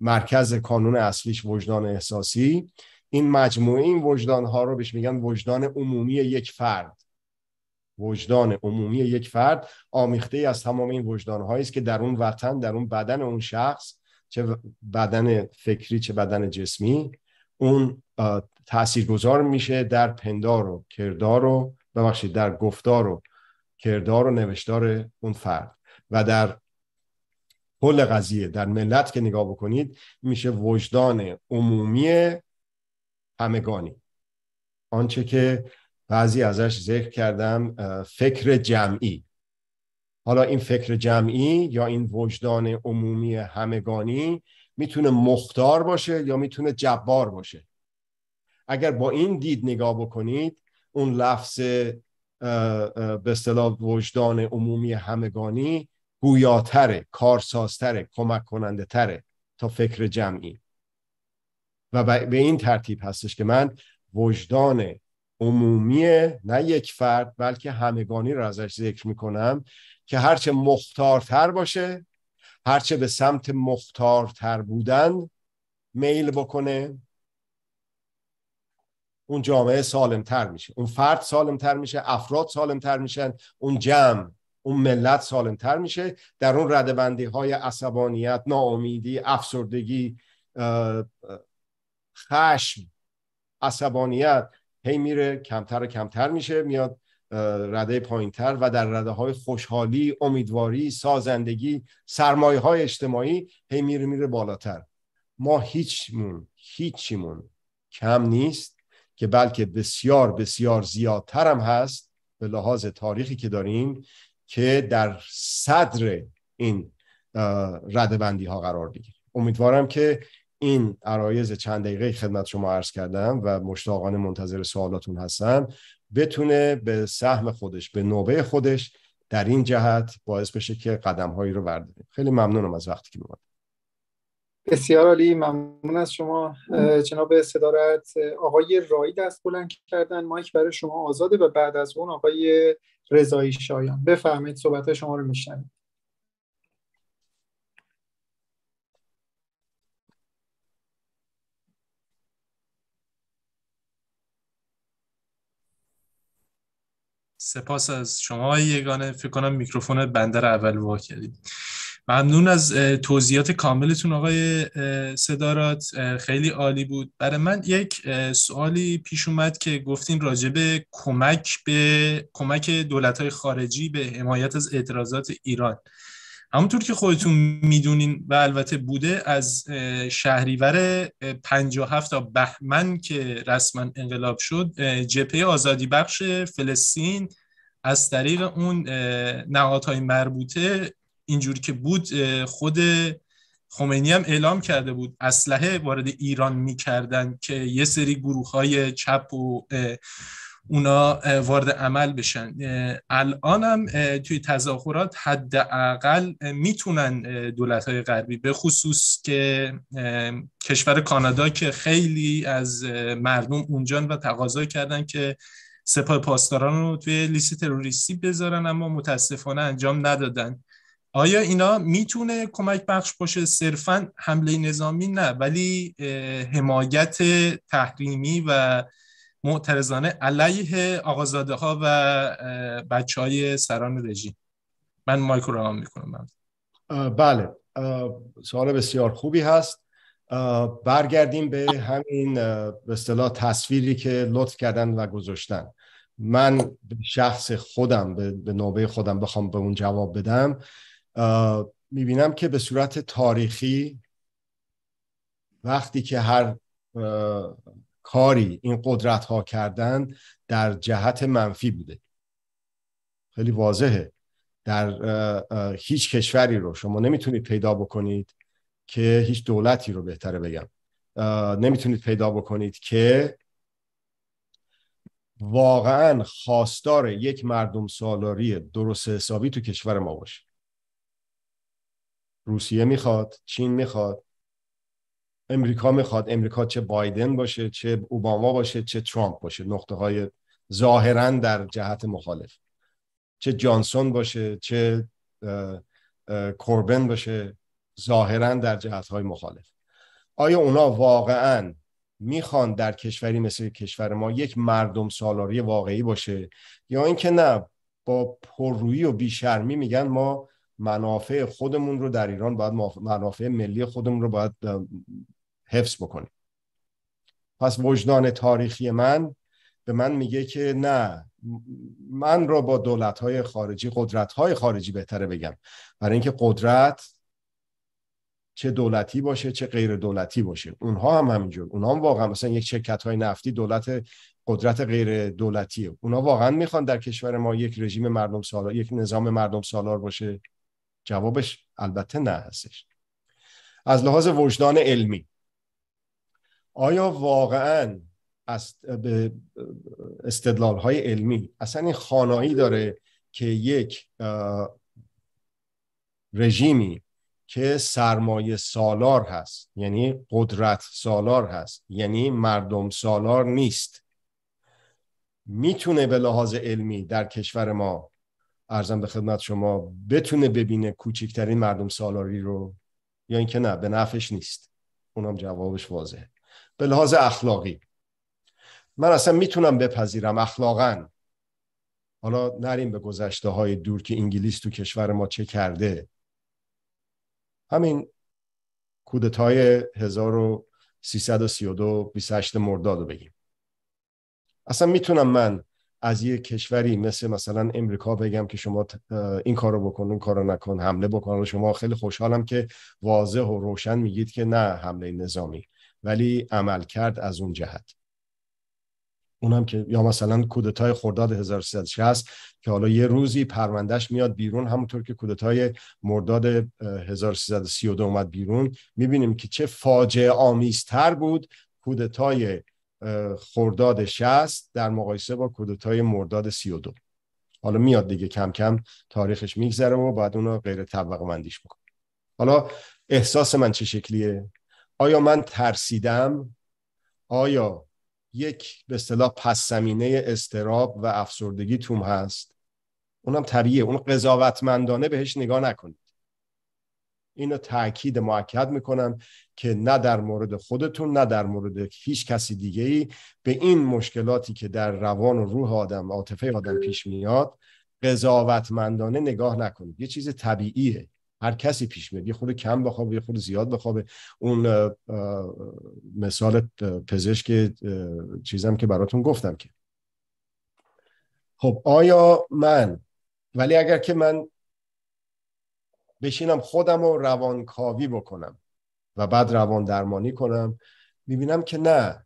مرکز کانون اصلیش وجدان احساسی این مجموعه این وجدان ها رو بهش میگن وجدان عمومی یک فرد وجدان عمومی یک فرد آمیخته ای از تمام این وجدان هایی است که در اون وطن در اون بدن اون شخص چه بدن فکری چه بدن جسمی اون تاثیرگذار میشه در پندار و کردار و ببخشید در گفتار و کردار و نوشتار اون فرد و در کل قضیه در ملت که نگاه بکنید میشه وجدان عمومی همگانی آنچه که بعضی ازش ذکر کردم فکر جمعی حالا این فکر جمعی یا این وجدان عمومی همگانی میتونه مختار باشه یا میتونه جبار باشه اگر با این دید نگاه بکنید اون لفظ به اصطلاح وجدان عمومی همگانی گویاتره کارسازتره کمک کننده تره تا فکر جمعی و به این ترتیب هستش که من وجدان عمومی نه یک فرد بلکه همگانی رو ازش ذکر میکنم که هرچه مختارتر باشه هرچه به سمت مختارتر بودن میل بکنه اون جامعه تر میشه اون فرد تر میشه افراد سالمتر میشن اون جمع اون ملت سالمتر میشه در اون ردبندی های عصبانیت ناامیدی افسردگی خشم عصبانیت هی میره کمتر و کمتر میشه میاد رده پایین تر و در رده های خوشحالی امیدواری سازندگی سرمایه های اجتماعی هی میره میره بالاتر ما هیچمون هیچیمون کم نیست که بلکه بسیار بسیار زیادتر هم هست به لحاظ تاریخی که داریم که در صدر این ردبندی ها قرار بگیره امیدوارم که این عرایز چند دقیقه خدمت شما عرض کردم و مشتاقانه منتظر سوالاتون هستم بتونه به سهم خودش به نوبه خودش در این جهت باعث بشه که قدم هایی رو برداریم خیلی ممنونم از وقتی که بود بسیار عالی ممنون از شما جناب صدارت آقای رایی دست بلند کردن مایک برای شما آزاده و بعد از اون آقای رضایی شایان بفهمید صحبت شما رو میشنید سپاس از شما یگانه فکر کنم میکروفون بندر اول وا کردید ممنون از توضیحات کاملتون آقای صدارات خیلی عالی بود برای من یک سوالی پیش اومد که گفتین راجع به کمک به کمک دولت‌های خارجی به حمایت از اعتراضات ایران همونطور که خودتون میدونین و البته بوده از شهریور 57 تا بهمن که رسما انقلاب شد جبهه آزادی بخش فلسطین از طریق اون نهادهای مربوطه اینجوری که بود خود خمینی هم اعلام کرده بود اسلحه وارد ایران میکردن که یه سری گروه های چپ و اونا وارد عمل بشن الان هم توی تظاهرات حداقل میتونن دولت های غربی به خصوص که کشور کانادا که خیلی از مردم اونجان و تقاضا کردن که سپاه پاسداران رو توی لیست تروریستی بذارن اما متاسفانه انجام ندادن آیا اینا میتونه کمک بخش باشه صرفا حمله نظامی نه ولی حمایت تحریمی و معترضانه علیه آقازاده ها و بچه های سران رژیم من مایکرو رو میکنم بله سوال بسیار خوبی هست برگردیم به همین به اصطلاح تصویری که لطف کردن و گذاشتن من شخص خودم به نوبه خودم بخوام به اون جواب بدم میبینم که به صورت تاریخی وقتی که هر کاری این قدرت ها کردن در جهت منفی بوده خیلی واضحه در هیچ کشوری رو شما نمیتونید پیدا بکنید که هیچ دولتی رو بهتره بگم نمیتونید پیدا بکنید که واقعا خواستار یک مردم سالاری درست حسابی تو کشور ما باشه روسیه میخواد چین میخواد امریکا میخواد امریکا چه بایدن باشه چه اوباما باشه چه ترامپ باشه نقطه های ظاهرا در جهت مخالف چه جانسون باشه چه کوربن باشه ظاهرا در جهت های مخالف آیا اونا واقعا میخوان در کشوری مثل کشور ما یک مردم سالاری واقعی باشه یا اینکه نه با پررویی و بیشرمی میگن ما منافع خودمون رو در ایران باید منافع ملی خودمون رو باید حفظ بکنیم پس وجدان تاریخی من به من میگه که نه من را با دولت خارجی قدرت های خارجی بهتره بگم برای اینکه قدرت چه دولتی باشه چه غیر دولتی باشه اونها هم همینجور اونها هم واقعا مثلا یک شرکت های نفتی دولت قدرت غیر دولتیه اونها واقعا میخوان در کشور ما یک رژیم مردم سالار یک نظام مردم سالار باشه جوابش البته نه هستش از لحاظ وجدان علمی آیا واقعا از استدلال های علمی اصلا این خانایی داره که یک رژیمی که سرمایه سالار هست یعنی قدرت سالار هست یعنی مردم سالار نیست میتونه به لحاظ علمی در کشور ما ارزم به خدمت شما بتونه ببینه کوچکترین مردم سالاری رو یا اینکه نه به نفعش نیست اونم جوابش واضحه به لحاظ اخلاقی من اصلا میتونم بپذیرم اخلاقا حالا نریم به گذشته های دور که انگلیس تو کشور ما چه کرده همین کودتای 1332 28 مرداد رو بگیم اصلا میتونم من از یه کشوری مثل مثلا امریکا بگم که شما این کارو بکن اون کارو نکن حمله بکن شما خیلی خوشحالم که واضح و روشن میگید که نه حمله نظامی ولی عمل کرد از اون جهت اونم که یا مثلا کودتای خرداد 1360 که حالا یه روزی پروندهش میاد بیرون همونطور که کودتای مرداد 1332 اومد بیرون میبینیم که چه فاجعه آمیزتر بود کودتای خرداد 60 در مقایسه با کودتای مرداد 32 حالا میاد دیگه کم کم تاریخش میگذره و بعد اونو غیر طبق مندیش بکنه حالا احساس من چه شکلیه آیا من ترسیدم آیا یک به اصطلاح پس زمینه استراب و افسردگی توم هست اونم طبیعه، اون قضاوتمندانه بهش نگاه نکنید اینو تاکید معکد میکنم که نه در مورد خودتون نه در مورد هیچ کسی دیگه ای به این مشکلاتی که در روان و روح آدم عاطفه آدم پیش میاد قضاوتمندانه نگاه نکنید یه چیز طبیعیه هر کسی پیش میاد یه خود کم بخوابه یه خود زیاد بخوابه اون مثال پزشک چیزم که براتون گفتم که خب آیا من ولی اگر که من بشینم خودم رو روانکاوی بکنم و بعد روان درمانی کنم میبینم که نه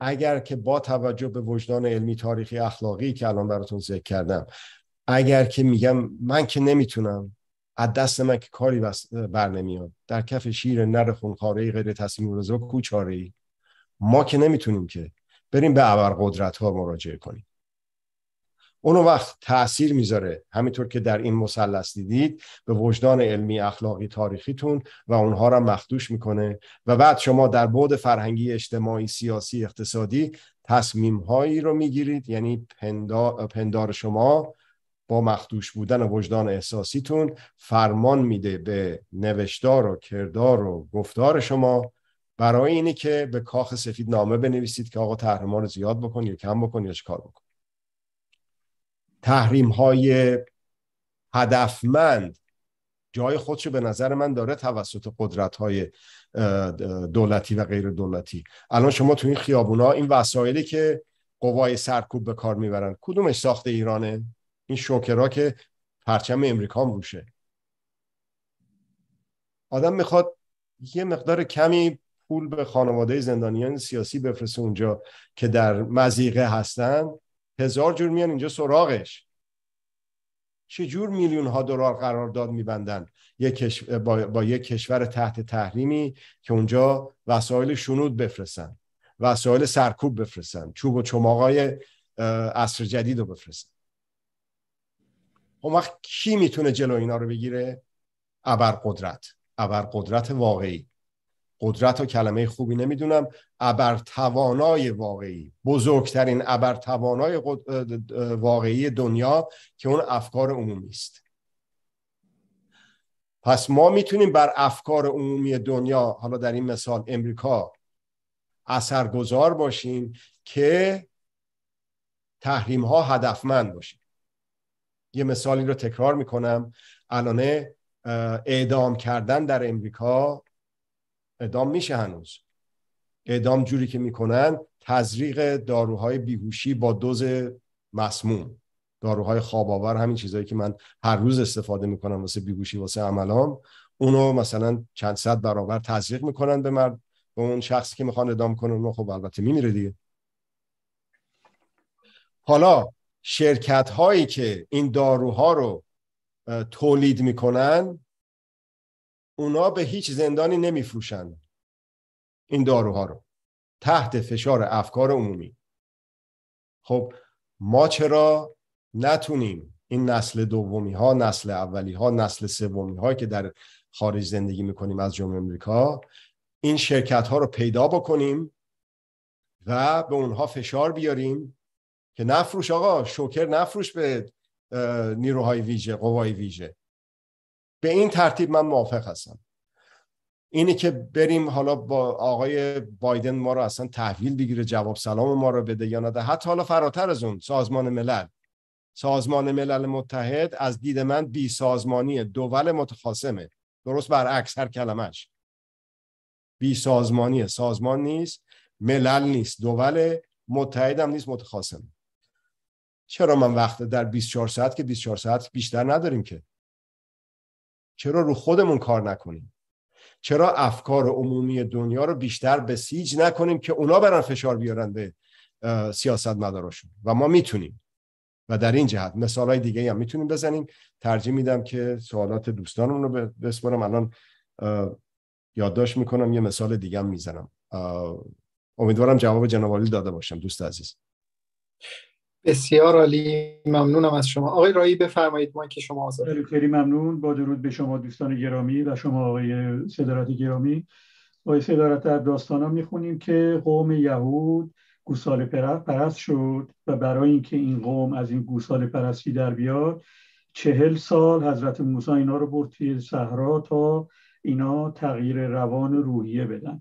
اگر که با توجه به وجدان علمی تاریخی اخلاقی که الان براتون ذکر کردم اگر که میگم من که نمیتونم از دست من که کاری بر نمیاد در کف شیر نر خونخاره غیر تصمیم رزا کوچاره ما که نمیتونیم که بریم به قدرت ها مراجعه کنیم اون وقت تاثیر میذاره همینطور که در این مثلث دیدید به وجدان علمی اخلاقی تاریخیتون و اونها را مخدوش میکنه و بعد شما در بعد فرهنگی اجتماعی سیاسی اقتصادی تصمیم هایی رو میگیرید یعنی پندار, شما با مخدوش بودن وجدان احساسیتون فرمان میده به نوشتار و کردار و گفتار شما برای اینه که به کاخ سفید نامه بنویسید که آقا تحرمان رو زیاد بکن یا کم بکن یا چیکار بکن تحریم های هدفمند جای خودشو به نظر من داره توسط قدرت های دولتی و غیر دولتی الان شما تو این خیابونا این وسایلی که قوای سرکوب به کار میبرن کدومش ساخت ایرانه این شوکرا که پرچم امریکا هم آدم میخواد یه مقدار کمی پول به خانواده زندانیان سیاسی بفرسته اونجا که در مزیقه هستن هزار جور میان اینجا سراغش جور میلیون ها دلار قرارداد میبندن با, با یک کشور تحت تحریمی که اونجا وسایل شنود بفرستن وسایل سرکوب بفرستن چوب و چماقای عصر جدید رو بفرستن اون خب وقت کی میتونه جلو اینا رو بگیره ابرقدرت قدرت واقعی قدرت و کلمه خوبی نمیدونم ابرتوانای واقعی بزرگترین ابرتوانای واقعی دنیا که اون افکار عمومی است پس ما میتونیم بر افکار عمومی دنیا حالا در این مثال امریکا اثرگذار باشیم که تحریم ها هدفمند باشیم یه مثالی رو تکرار میکنم الانه اعدام کردن در امریکا اعدام میشه هنوز اعدام جوری که میکنن تزریق داروهای بیهوشی با دوز مسموم داروهای خواب آور همین چیزهایی که من هر روز استفاده میکنم واسه بیهوشی واسه عملام اونو مثلا چند صد برابر تزریق میکنن به مرد و اون شخصی که میخوان ادام کنه اونو خب البته میمیره دیگه حالا شرکت هایی که این داروها رو تولید میکنن اونا به هیچ زندانی نمیفروشن این داروها رو تحت فشار افکار عمومی خب ما چرا نتونیم این نسل دومی ها نسل اولی ها نسل سومی ها که در خارج زندگی میکنیم از جمله امریکا این شرکت ها رو پیدا بکنیم و به اونها فشار بیاریم که نفروش آقا شوکر نفروش به نیروهای ویژه قوای ویژه به این ترتیب من موافق هستم اینی که بریم حالا با آقای بایدن ما رو اصلا تحویل بگیره جواب سلام ما رو بده یا نده حتی حالا فراتر از اون سازمان ملل سازمان ملل متحد از دید من بی سازمانی دول متخاصمه درست برعکس هر کلمش بی سازمانیه سازمان نیست ملل نیست دول متحد هم نیست متخاصمه چرا من وقت در 24 ساعت که 24 ساعت بیشتر نداریم که چرا رو خودمون کار نکنیم چرا افکار عمومی دنیا رو بیشتر بسیج نکنیم که اونا برن فشار بیارن به سیاست مداراشون و ما میتونیم و در این جهت مثال های دیگه هم میتونیم بزنیم ترجیح میدم که سوالات دوستانمون رو بسپرم الان یادداشت میکنم یه مثال دیگه هم میزنم امیدوارم جواب جناب داده باشم دوست عزیز بسیار عالی ممنونم از شما آقای رایی بفرمایید ما که شما آزاد خیلی ممنون با درود به شما دوستان گرامی و شما آقای صدارت گرامی آقای صدارت در داستان ها میخونیم که قوم یهود گوساله پرست شد و برای اینکه این قوم از این گوساله پرستی در بیاد چهل سال حضرت موسی اینا رو برد توی صحرا تا اینا تغییر روان روحیه بدن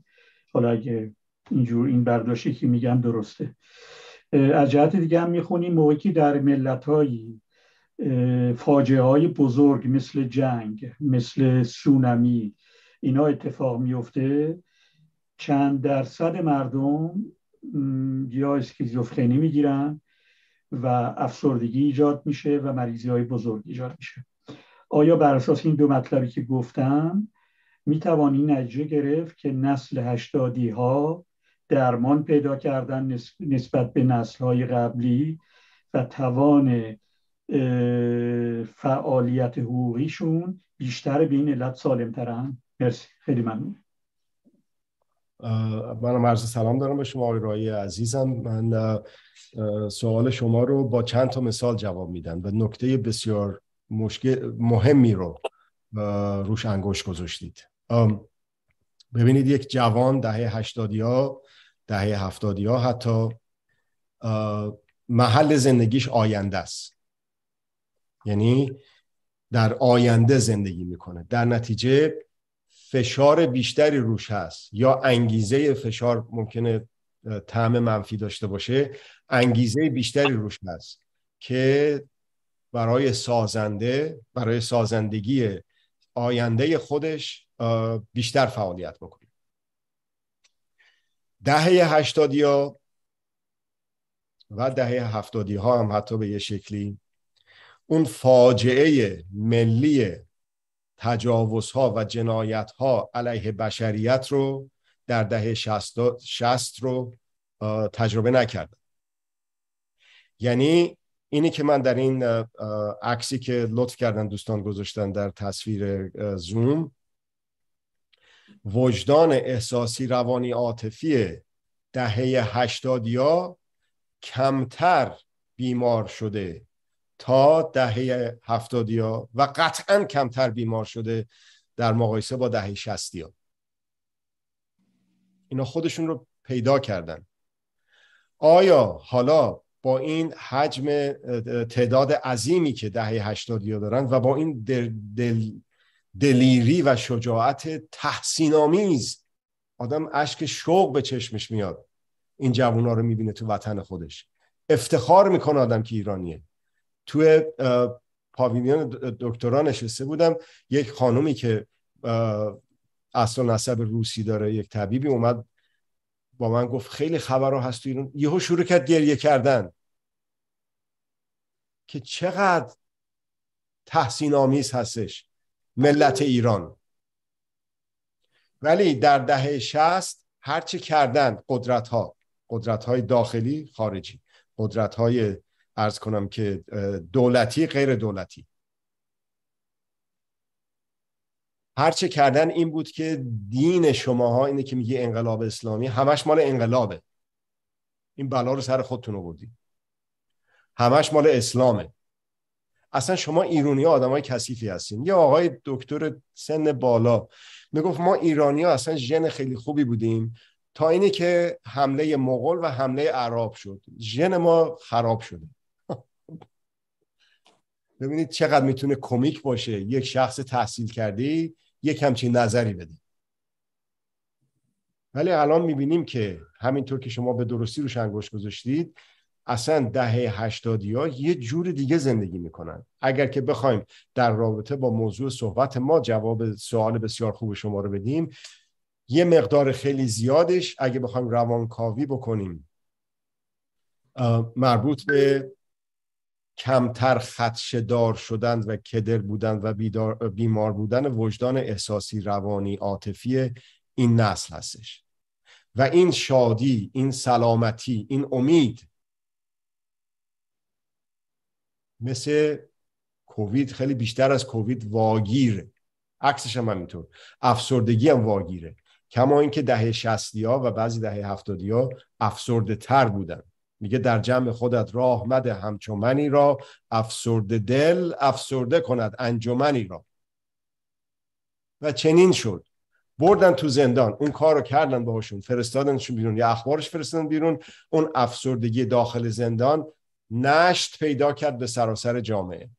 حالا اگه اینجور این برداشتی که میگم درسته از جهت دیگه هم میخونیم موقعی که در ملت های فاجعه های بزرگ مثل جنگ مثل سونامی اینا اتفاق میفته چند درصد مردم یا اسکیزوفرنی میگیرن و افسردگی ایجاد میشه و مریضی های بزرگ ایجاد میشه آیا بر اساس این دو مطلبی که گفتم میتوانی این نتیجه گرفت که نسل هشتادی ها درمان پیدا کردن نسبت به نسلهای قبلی و توان فعالیت حقوقیشون بیشتر به این علت سالم ترن مرسی خیلی ممنون منم عرض سلام دارم به شما آقای عزیزم من سوال شما رو با چند تا مثال جواب میدم و نکته بسیار مشکل مهمی رو روش انگوش گذاشتید ببینید یک جوان دهه هشتادی ها دهه هفتادی ها حتی محل زندگیش آینده است یعنی در آینده زندگی میکنه در نتیجه فشار بیشتری روش هست یا انگیزه فشار ممکنه طعم منفی داشته باشه انگیزه بیشتری روش هست که برای سازنده برای سازندگی آینده خودش بیشتر فعالیت بکنه دهه هشتادی ها و دهه هفتادی ها هم حتی به یه شکلی اون فاجعه ملی تجاوزها و جنایت ها علیه بشریت رو در دهه شست, شست رو تجربه نکردند. یعنی اینی که من در این عکسی که لطف کردن دوستان گذاشتن در تصویر زوم وجدان احساسی روانی عاطفی دهه هشتادیا کمتر بیمار شده تا دهه هفتادیا و قطعا کمتر بیمار شده در مقایسه با دهه شستیا اینا خودشون رو پیدا کردن آیا حالا با این حجم تعداد عظیمی که دهه هشتادیا دارن و با این دل, دل دلیری و شجاعت تحسینامیز، آدم اشک شوق به چشمش میاد این جوونا رو میبینه تو وطن خودش افتخار میکنه آدم که ایرانیه تو پاویلیون دکترا نشسته بودم یک خانومی که اصل نسب روسی داره یک طبیبی اومد با من گفت خیلی خبرها هست تو ایران یهو شروع کرد گریه کردن که چقدر تحسین آمیز هستش ملت ایران ولی در دهه شست هرچی کردند قدرت ها قدرت های داخلی خارجی قدرت های ارز کنم که دولتی غیر دولتی هرچه کردن این بود که دین شماها اینه که میگه انقلاب اسلامی همش مال انقلابه این بلا رو سر خودتون آوردی همش مال اسلامه اصلا شما ایرانی آدمای کثیفی هستین یه آقای دکتر سن بالا میگفت ما ایرانی ها اصلا ژن خیلی خوبی بودیم تا اینه که حمله مغول و حمله عرب شد ژن ما خراب شده ببینید چقدر میتونه کمیک باشه یک شخص تحصیل کردی یک همچین نظری بده ولی الان میبینیم که همینطور که شما به درستی روش انگوش گذاشتید اصلا دهه هشتادی ها یه جور دیگه زندگی میکنن اگر که بخوایم در رابطه با موضوع صحبت ما جواب سوال بسیار خوب شما رو بدیم یه مقدار خیلی زیادش اگه بخوایم روانکاوی بکنیم مربوط به کمتر دار شدن و کدر بودن و بیمار بودن وجدان احساسی روانی عاطفی این نسل هستش و این شادی این سلامتی این امید مثل کووید خیلی بیشتر از کووید واگیره عکسش هم همینطور افسردگی هم واگیره کما اینکه دهه شستی ها و بعضی دهه هفتادی ها افسرده تر بودن میگه در جمع خودت راه مده همچو را افسرده دل افسرده کند انجمنی را و چنین شد بردن تو زندان اون کار رو کردن باهاشون فرستادنشون بیرون یا اخبارش فرستادن بیرون اون افسردگی داخل زندان نشت پیدا کرد به سراسر جامعه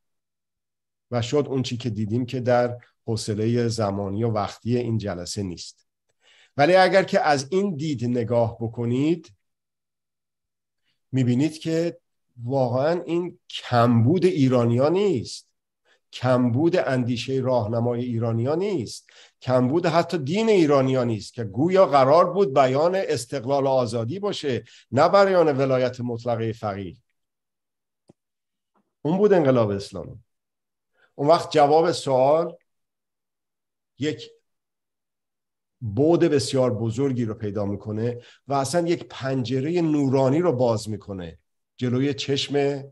و شد اون که دیدیم که در حوصله زمانی و وقتی این جلسه نیست ولی اگر که از این دید نگاه بکنید میبینید که واقعا این کمبود ایرانیا نیست کمبود اندیشه راهنمای ایرانیا نیست کمبود حتی دین ایرانیا نیست که گویا قرار بود بیان استقلال و آزادی باشه نه بیان ولایت مطلقه فقیه اون بود انقلاب اسلامی اون وقت جواب سوال یک بود بسیار بزرگی رو پیدا میکنه و اصلا یک پنجره نورانی رو باز میکنه جلوی چشم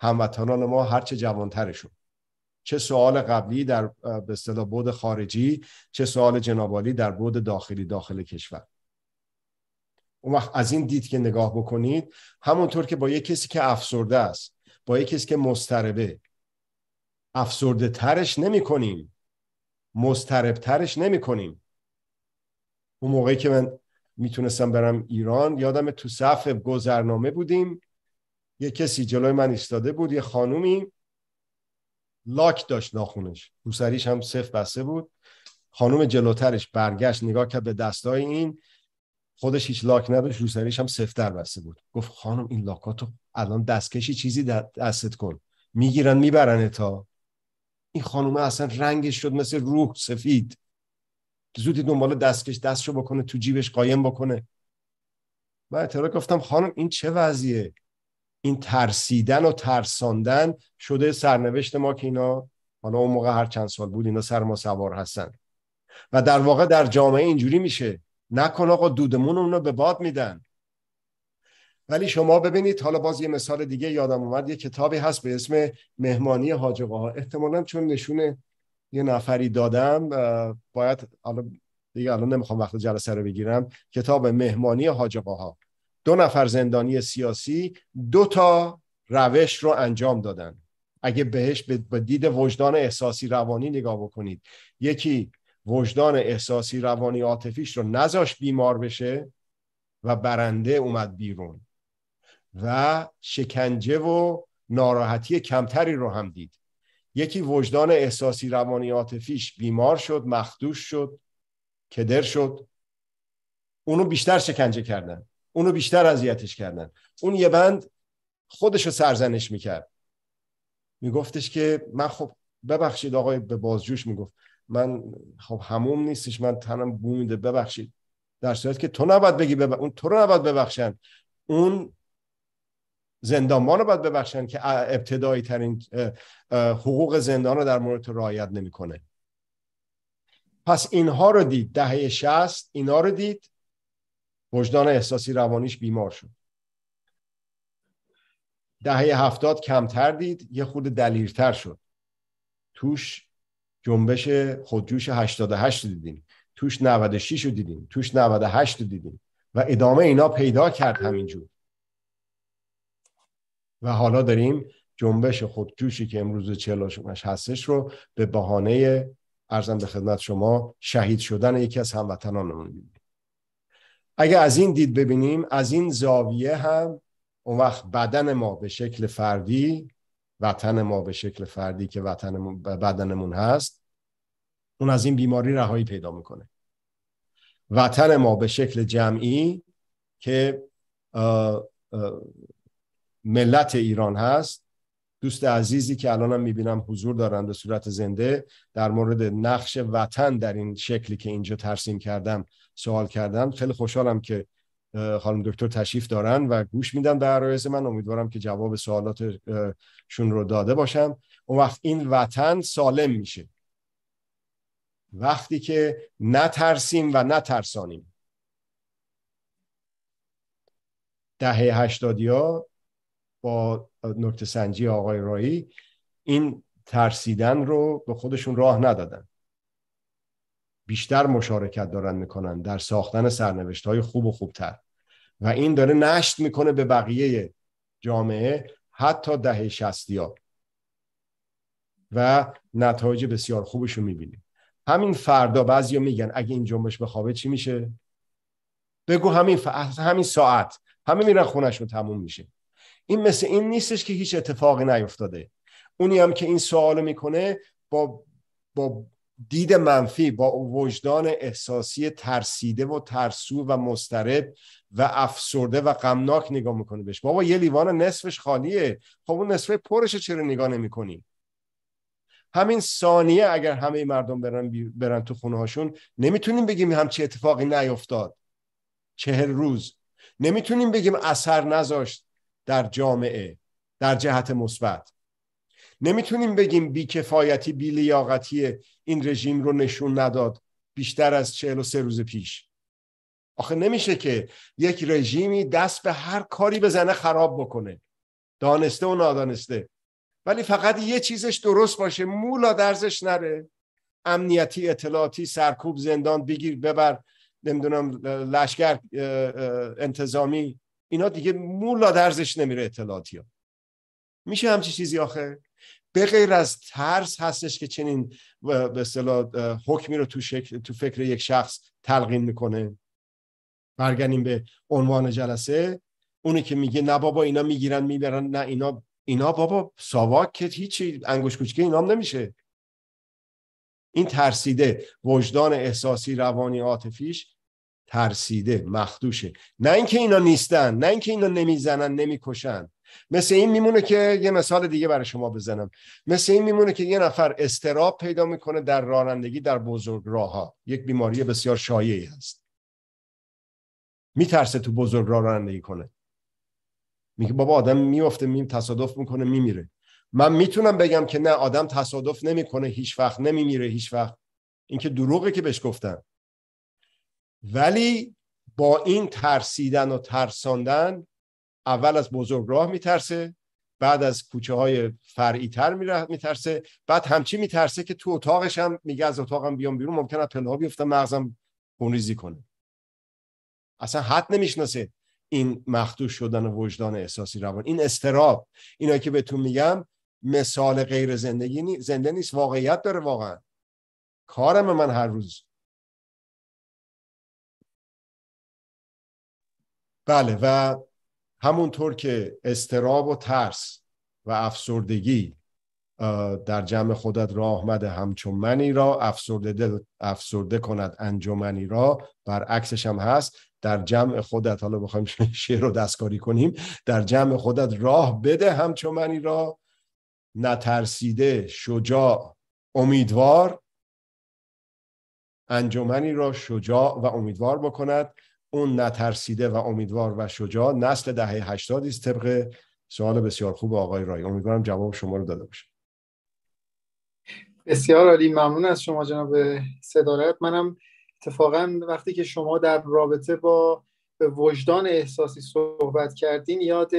هموطنان ما هرچه جوانترشون چه سوال قبلی در به اصطلاح بود خارجی چه سوال جنابالی در بود داخلی داخل کشور اون وقت از این دید که نگاه بکنید همونطور که با یک کسی که افسرده است با یکی که مستربه افسرده ترش نمی کنیم مسترب ترش نمی کنیم اون موقعی که من میتونستم برم ایران یادم تو صف گذرنامه بودیم یه کسی جلوی من ایستاده بود یه خانومی لاک داشت ناخونش روسریش هم صف بسته بود خانوم جلوترش برگشت نگاه کرد به دستای این خودش هیچ لاک نداشت رو سریش هم سفتر بسته بود گفت خانم این لاکاتو الان دستکشی چیزی دستت کن میگیرن میبرن تا این خانم اصلا رنگش شد مثل روح سفید زودی دنبال دستکش دستشو بکنه تو جیبش قایم بکنه من اعتراض گفتم خانم این چه وضعیه این ترسیدن و ترساندن شده سرنوشت ما که اینا حالا اون موقع هر چند سال بود اینا سر ما سوار هستن و در واقع در جامعه اینجوری میشه نکن آقا دودمون اونو به باد میدن ولی شما ببینید حالا باز یه مثال دیگه یادم اومد یه کتابی هست به اسم مهمانی حاجقه ها احتمالا چون نشون یه نفری دادم باید حالا دیگه الان نمیخوام وقت جلسه رو بگیرم کتاب مهمانی حاجقه ها دو نفر زندانی سیاسی دو تا روش رو انجام دادن اگه بهش به دید وجدان احساسی روانی نگاه بکنید یکی وجدان احساسی روانی عاطفیش رو نذاش بیمار بشه و برنده اومد بیرون و شکنجه و ناراحتی کمتری رو هم دید یکی وجدان احساسی روانی عاطفیش بیمار شد مخدوش شد کدر شد اونو بیشتر شکنجه کردن اونو بیشتر اذیتش کردن اون یه بند خودش رو سرزنش میکرد میگفتش که من خب ببخشید آقای به بازجوش میگفت من خب هموم نیستش من تنم بومیده ببخشید در صورت که تو نباید بگی بب... اون تو رو نباید ببخشن اون زندانبان رو باید ببخشن که ابتدایی ترین حقوق زندان رو در مورد رعایت نمیکنه پس اینها رو دید دهه شست اینها رو دید وجدان احساسی روانیش بیمار شد دهه هفتاد کمتر دید یه خود دلیرتر شد توش جنبش خودجوش 88 رو دیدیم توش 96 رو دیدیم توش 98 رو دیدیم و ادامه اینا پیدا کرد همینجور و حالا داریم جنبش خودجوشی که امروز 48 هستش رو به بهانه ارزم به خدمت شما شهید شدن یکی از هموطنانمون دیدیم اگه از این دید ببینیم از این زاویه هم اون وقت بدن ما به شکل فردی وطن ما به شکل فردی که وطن بدنمون هست اون از این بیماری رهایی پیدا میکنه وطن ما به شکل جمعی که ملت ایران هست دوست عزیزی که الانم میبینم حضور دارن به صورت زنده در مورد نقش وطن در این شکلی که اینجا ترسیم کردم سوال کردم خیلی خوشحالم که خانم دکتر تشریف دارن و گوش میدن در عرایز من امیدوارم که جواب سوالاتشون رو داده باشم اون وقت این وطن سالم میشه وقتی که نترسیم و نترسانیم دهه هشتادی ها با نکته سنجی آقای رایی این ترسیدن رو به خودشون راه ندادن بیشتر مشارکت دارن میکنن در ساختن سرنوشت های خوب و خوبتر و این داره نشت میکنه به بقیه جامعه حتی دهه شستی ها و نتایج بسیار خوبش رو میبینیم همین فردا بعضی میگن اگه این جنبش بخوابه چی میشه بگو همین همین ساعت همه میرن خونشون تموم میشه این مثل این نیستش که هیچ اتفاقی نیفتاده اونی هم که این سوالو میکنه با با دید منفی با وجدان احساسی ترسیده و ترسو و مسترب و افسرده و غمناک نگاه میکنه بهش بابا یه لیوان نصفش خالیه خب اون نصفه پرش چرا نگاه نمیکنی همین ثانیه اگر همه مردم برن, برن تو خونه نمیتونیم بگیم همچی اتفاقی نیفتاد چهر روز نمیتونیم بگیم اثر نذاشت در جامعه در جهت مثبت نمیتونیم بگیم بیکفایتی بیلیاقتی این رژیم رو نشون نداد بیشتر از سه روز پیش آخه نمیشه که یک رژیمی دست به هر کاری بزنه خراب بکنه دانسته و نادانسته ولی فقط یه چیزش درست باشه مولا درزش نره امنیتی اطلاعاتی سرکوب زندان بگیر ببر نمیدونم لشکر انتظامی اینا دیگه مولا درزش نمیره اطلاعاتی ها میشه همچی چیزی آخه به غیر از ترس هستش که چنین به اصطلاح حکمی رو تو, شکل، تو فکر یک شخص تلقین میکنه برگردیم به عنوان جلسه اونی که میگه نه بابا اینا میگیرن میبرن نه اینا اینا بابا ساواک که هیچی انگوش کوچکی اینام نمیشه این ترسیده وجدان احساسی روانی عاطفیش ترسیده مخدوشه نه اینکه اینا نیستن نه اینکه اینا نمیزنن نمیکشن مثل این میمونه که یه مثال دیگه برای شما بزنم مثل این میمونه که یه نفر استراب پیدا میکنه در رانندگی در بزرگ راه ها. یک بیماری بسیار شایعی هست میترسه تو بزرگ راه کنه میگه بابا آدم میفته میم تصادف میکنه میمیره من میتونم بگم که نه آدم تصادف نمیکنه هیچ وقت نمیمیره هیچ وقت اینکه دروغه که بهش گفتم ولی با این ترسیدن و ترساندن اول از بزرگ راه میترسه بعد از کوچه های فرعی تر میترسه بعد همچی میترسه که تو اتاقش هم میگه از اتاقم بیام بیرون ممکنه پله ها مغزم خونریزی کنه اصلا حد نمیشناسه این مخدوش شدن وجدان احساسی روان این استراب اینا که بهتون میگم مثال غیر زندگی نی... زنده نیست واقعیت داره واقعا کارم من هر روز بله و همونطور که استراب و ترس و افسردگی در جمع خودت راه مده همچون منی را افسرده, افسرده کند انجمنی را برعکسش هم هست در جمع خودت حالا بخوایم شعر رو دستکاری کنیم در جمع خودت راه بده همچون منی را نترسیده شجاع امیدوار انجمنی را شجاع و امیدوار بکند اون نترسیده و امیدوار و شجاع نسل دهه 80 است طبق سوال بسیار خوب آقای رای امیدوارم جواب شما رو داده باشه بسیار عالی ممنون از شما جناب صدارت منم اتفاقا وقتی که شما در رابطه با وجدان احساسی صحبت کردین یاد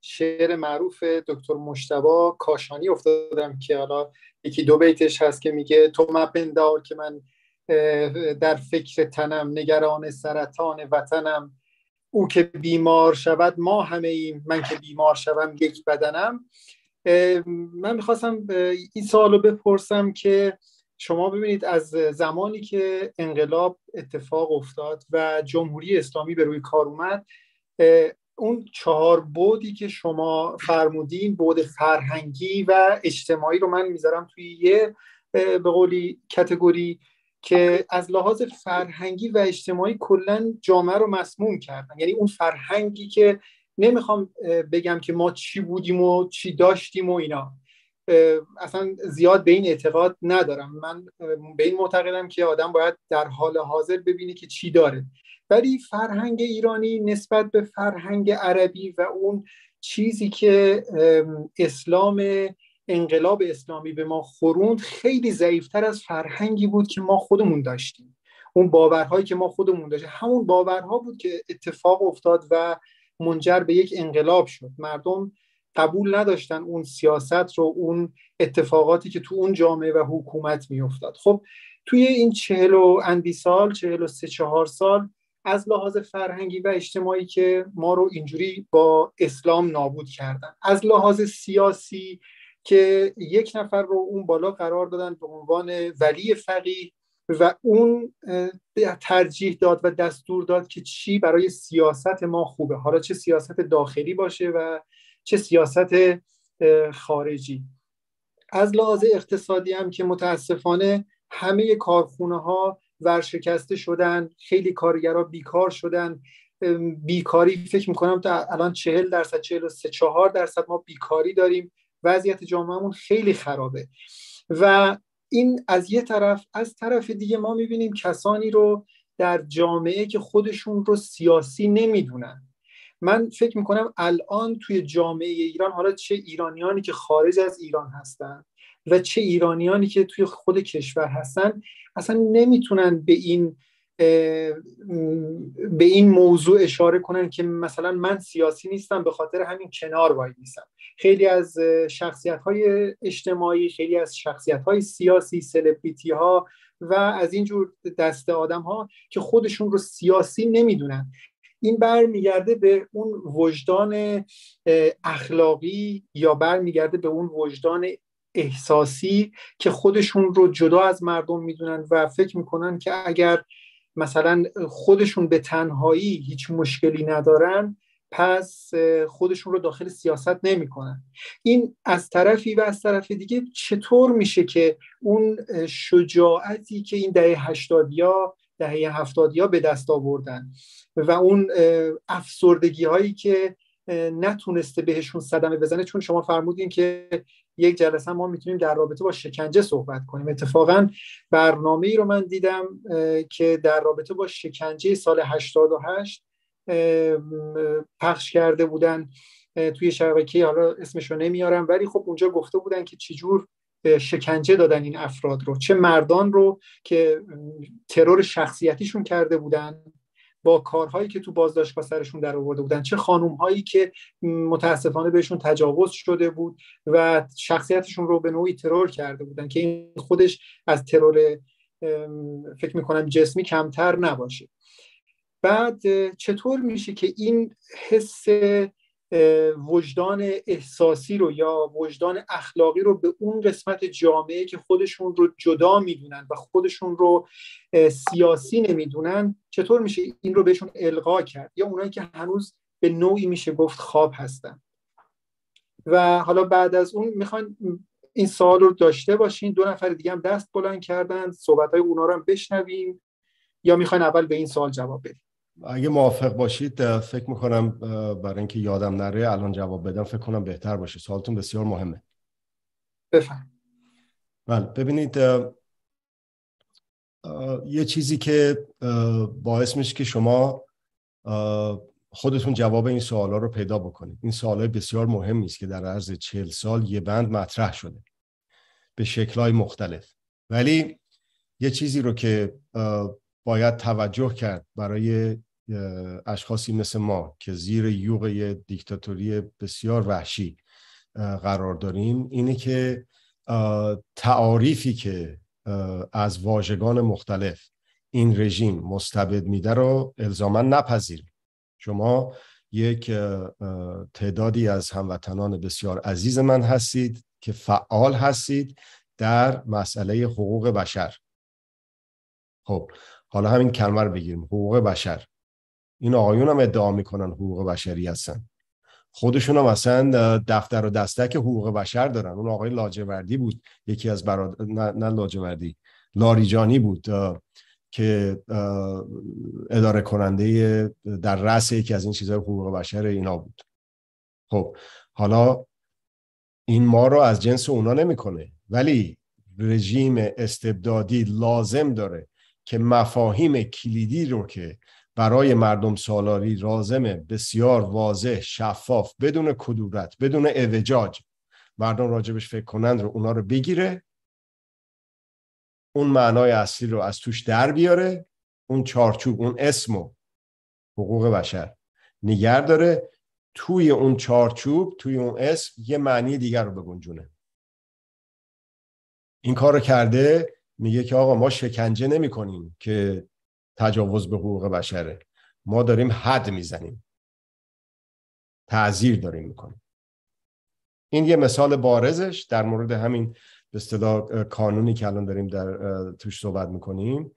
شعر معروف دکتر مشتبا کاشانی افتادم که حالا یکی دو بیتش هست که میگه تو مپندار که من در فکر تنم نگران سرطان وطنم او که بیمار شود ما همه ایم من که بیمار شوم یک بدنم من میخواستم این سال رو بپرسم که شما ببینید از زمانی که انقلاب اتفاق افتاد و جمهوری اسلامی به روی کار اومد اون چهار بودی که شما فرمودین بود فرهنگی و اجتماعی رو من میذارم توی یه به قولی کتگوری که از لحاظ فرهنگی و اجتماعی کلا جامعه رو مسموم کردن یعنی اون فرهنگی که نمیخوام بگم که ما چی بودیم و چی داشتیم و اینا اصلا زیاد به این اعتقاد ندارم من به این معتقدم که آدم باید در حال حاضر ببینه که چی داره ولی فرهنگ ایرانی نسبت به فرهنگ عربی و اون چیزی که اسلام انقلاب اسلامی به ما خوروند خیلی ضعیفتر از فرهنگی بود که ما خودمون داشتیم اون باورهایی که ما خودمون داشتیم همون باورها بود که اتفاق افتاد و منجر به یک انقلاب شد مردم قبول نداشتن اون سیاست رو اون اتفاقاتی که تو اون جامعه و حکومت میافتاد خب توی این چهل و اندی سال چهل و سه چهار سال از لحاظ فرهنگی و اجتماعی که ما رو اینجوری با اسلام نابود کردن از لحاظ سیاسی که یک نفر رو اون بالا قرار دادن به عنوان ولی فقیه و اون ترجیح داد و دستور داد که چی برای سیاست ما خوبه حالا چه سیاست داخلی باشه و چه سیاست خارجی از لحاظ اقتصادی هم که متاسفانه همه کارخونه ها ورشکسته شدن خیلی کارگرها بیکار شدن بیکاری فکر میکنم تا الان چهل درصد چهل و سه چهار درصد ما بیکاری داریم وضعیت جامعهمون خیلی خرابه و این از یه طرف از طرف دیگه ما میبینیم کسانی رو در جامعه که خودشون رو سیاسی نمیدونن من فکر میکنم الان توی جامعه ایران حالا چه ایرانیانی که خارج از ایران هستن و چه ایرانیانی که توی خود کشور هستن اصلا نمیتونن به این به این موضوع اشاره کنن که مثلا من سیاسی نیستم به خاطر همین کنار وای نیستم خیلی از شخصیت های اجتماعی خیلی از شخصیت های سیاسی سلبریتی ها و از اینجور دست آدم ها که خودشون رو سیاسی نمیدونن این برمیگرده به اون وجدان اخلاقی یا برمیگرده به اون وجدان احساسی که خودشون رو جدا از مردم میدونن و فکر میکنن که اگر مثلا خودشون به تنهایی هیچ مشکلی ندارن پس خودشون رو داخل سیاست نمیکنن این از طرفی و از طرف دیگه چطور میشه که اون شجاعتی که این دهه یا دهه یا به دست آوردن و اون افسردگی هایی که نتونسته بهشون صدمه بزنه چون شما فرمودین که یک جلسه ما میتونیم در رابطه با شکنجه صحبت کنیم اتفاقا برنامه ای رو من دیدم که در رابطه با شکنجه سال 88 پخش کرده بودن توی شبکه حالا اسمشو نمیارم ولی خب اونجا گفته بودن که چجور شکنجه دادن این افراد رو چه مردان رو که ترور شخصیتیشون کرده بودن با کارهایی که تو بازداشتگاه سرشون در آورده بودن چه خانوم هایی که متاسفانه بهشون تجاوز شده بود و شخصیتشون رو به نوعی ترور کرده بودن که این خودش از ترور فکر میکنم جسمی کمتر نباشه بعد چطور میشه که این حس وجدان احساسی رو یا وجدان اخلاقی رو به اون قسمت جامعه که خودشون رو جدا میدونن و خودشون رو سیاسی نمیدونن چطور میشه این رو بهشون القا کرد یا اونایی که هنوز به نوعی میشه گفت خواب هستن و حالا بعد از اون میخوان این سوال رو داشته باشین دو نفر دیگه هم دست بلند کردن صحبت های اونا رو هم بشنویم یا میخوان اول به این سوال جواب بدیم اگه موافق باشید فکر میکنم برای اینکه یادم نره الان جواب بدم فکر کنم بهتر باشه سوالتون بسیار مهمه بفهم بله ببینید یه چیزی که باعث میشه که شما خودتون جواب این سوالا رو پیدا بکنید این سوالای بسیار مهمی است که در عرض چهل سال یه بند مطرح شده به شکلهای مختلف ولی یه چیزی رو که باید توجه کرد برای اشخاصی مثل ما که زیر یوغ یه دیکتاتوری بسیار وحشی قرار داریم اینه که تعاریفی که از واژگان مختلف این رژیم مستبد میده رو الزاما نپذیریم شما یک تعدادی از هموطنان بسیار عزیز من هستید که فعال هستید در مسئله حقوق بشر خب حالا همین کلمه رو بگیریم حقوق بشر این آقایون هم ادعا میکنن حقوق بشری هستن خودشون هم اصلا دفتر و دستک حقوق بشر دارن اون آقای لاجوردی بود یکی از براد... نه, نه لاجوردی لاریجانی بود که اداره کننده در رأس یکی از این چیزهای حقوق بشر اینا بود خب حالا این ما رو از جنس اونا نمیکنه ولی رژیم استبدادی لازم داره که مفاهیم کلیدی رو که برای مردم سالاری رازمه بسیار واضح شفاف بدون کدورت بدون اوجاج مردم راجبش فکر کنند رو اونا رو بگیره اون معنای اصلی رو از توش در بیاره اون چارچوب اون اسم و حقوق بشر نگر داره توی اون چارچوب توی اون اسم یه معنی دیگر رو بگنجونه این کار رو کرده میگه که آقا ما شکنجه نمی کنیم که تجاوز به حقوق بشره ما داریم حد میزنیم تعذیر داریم میکنیم این یه مثال بارزش در مورد همین به اصطلاح کانونی که الان داریم در توش صحبت میکنیم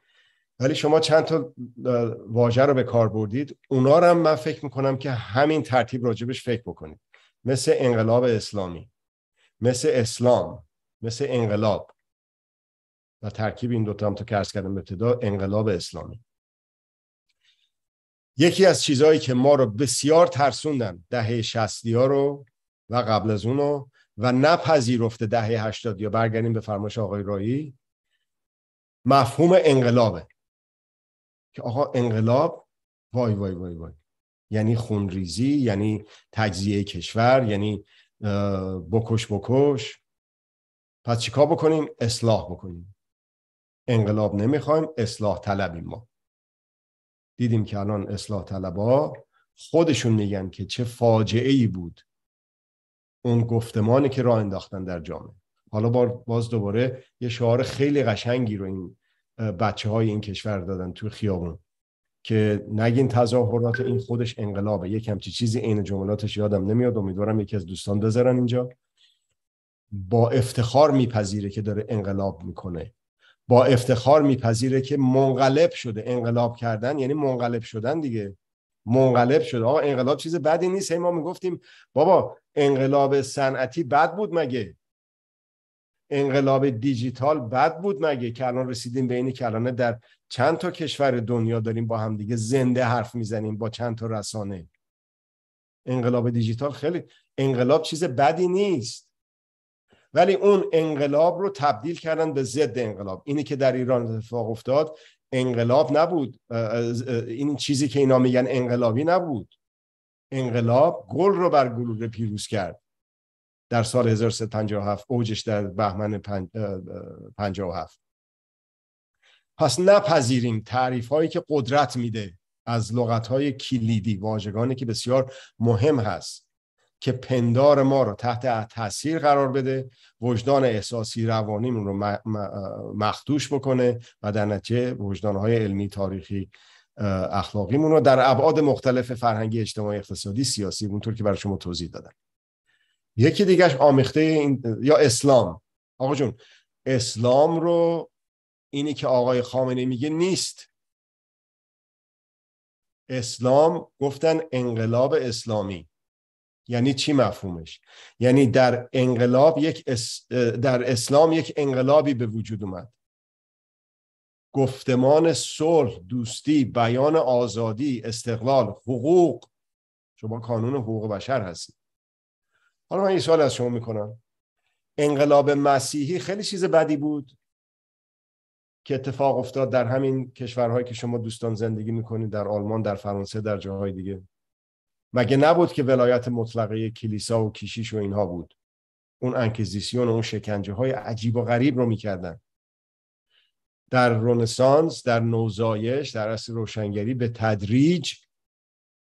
ولی شما چند تا واژه رو به کار بردید اونا رو هم من فکر میکنم که همین ترتیب راجبش فکر بکنید مثل انقلاب اسلامی مثل اسلام مثل انقلاب و ترکیب این دوتا هم تو که کردم ابتدا انقلاب اسلامی یکی از چیزهایی که ما رو بسیار ترسوندن دهه شستی ها رو و قبل از اون رو و نپذیرفته دهه هشتادی یا برگردیم به فرمایش آقای رایی مفهوم انقلابه که آقا انقلاب وای وای وای وای یعنی خونریزی یعنی تجزیه کشور یعنی بکش بکش پس چیکار بکنیم اصلاح بکنیم انقلاب نمیخوایم اصلاح طلبیم ما دیدیم که الان اصلاح طلبا خودشون میگن که چه فاجعه ای بود اون گفتمانی که راه انداختن در جامعه حالا باز دوباره یه شعار خیلی قشنگی رو این بچه های این کشور دادن تو خیابون که نگین تظاهرات این خودش انقلابه یک همچی چیزی عین جملاتش یادم نمیاد امیدوارم یکی از دوستان بذارن اینجا با افتخار میپذیره که داره انقلاب میکنه با افتخار میپذیره که منقلب شده انقلاب کردن یعنی منقلب شدن دیگه منقلب شده آقا انقلاب چیز بدی نیست هی ما میگفتیم بابا انقلاب صنعتی بد بود مگه انقلاب دیجیتال بد بود مگه که الان رسیدیم به اینی که الان در چند تا کشور دنیا داریم با هم دیگه زنده حرف میزنیم با چند تا رسانه انقلاب دیجیتال خیلی انقلاب چیز بدی نیست ولی اون انقلاب رو تبدیل کردن به ضد انقلاب اینی که در ایران اتفاق افتاد انقلاب نبود این چیزی که اینا میگن انقلابی نبود انقلاب گل رو بر گلوله پیروز کرد در سال 1357 اوجش در بهمن 57 پس نپذیریم تعریف هایی که قدرت میده از لغت های کلیدی واژگانی که بسیار مهم هست که پندار ما رو تحت تاثیر قرار بده وجدان احساسی روانیمون رو مخدوش بکنه و در نتیجه وجدانهای علمی تاریخی اخلاقیمون رو در ابعاد مختلف فرهنگی اجتماعی اقتصادی سیاسی اونطور که برای شما توضیح دادم یکی دیگهش آمیخته این... یا اسلام آقا جون اسلام رو اینی که آقای خامنه میگه نیست اسلام گفتن انقلاب اسلامی یعنی چی مفهومش یعنی در انقلاب یک در اسلام یک انقلابی به وجود اومد گفتمان صلح دوستی بیان آزادی استقلال حقوق شما کانون حقوق بشر هستید حالا من یه سوال از شما میکنم انقلاب مسیحی خیلی چیز بدی بود که اتفاق افتاد در همین کشورهایی که شما دوستان زندگی میکنید در آلمان در فرانسه در جاهای دیگه مگه نبود که ولایت مطلقه کلیسا و کیشیش و اینها بود اون انکزیسیون و اون شکنجه های عجیب و غریب رو میکردن در رونسانس در نوزایش در اصل روشنگری به تدریج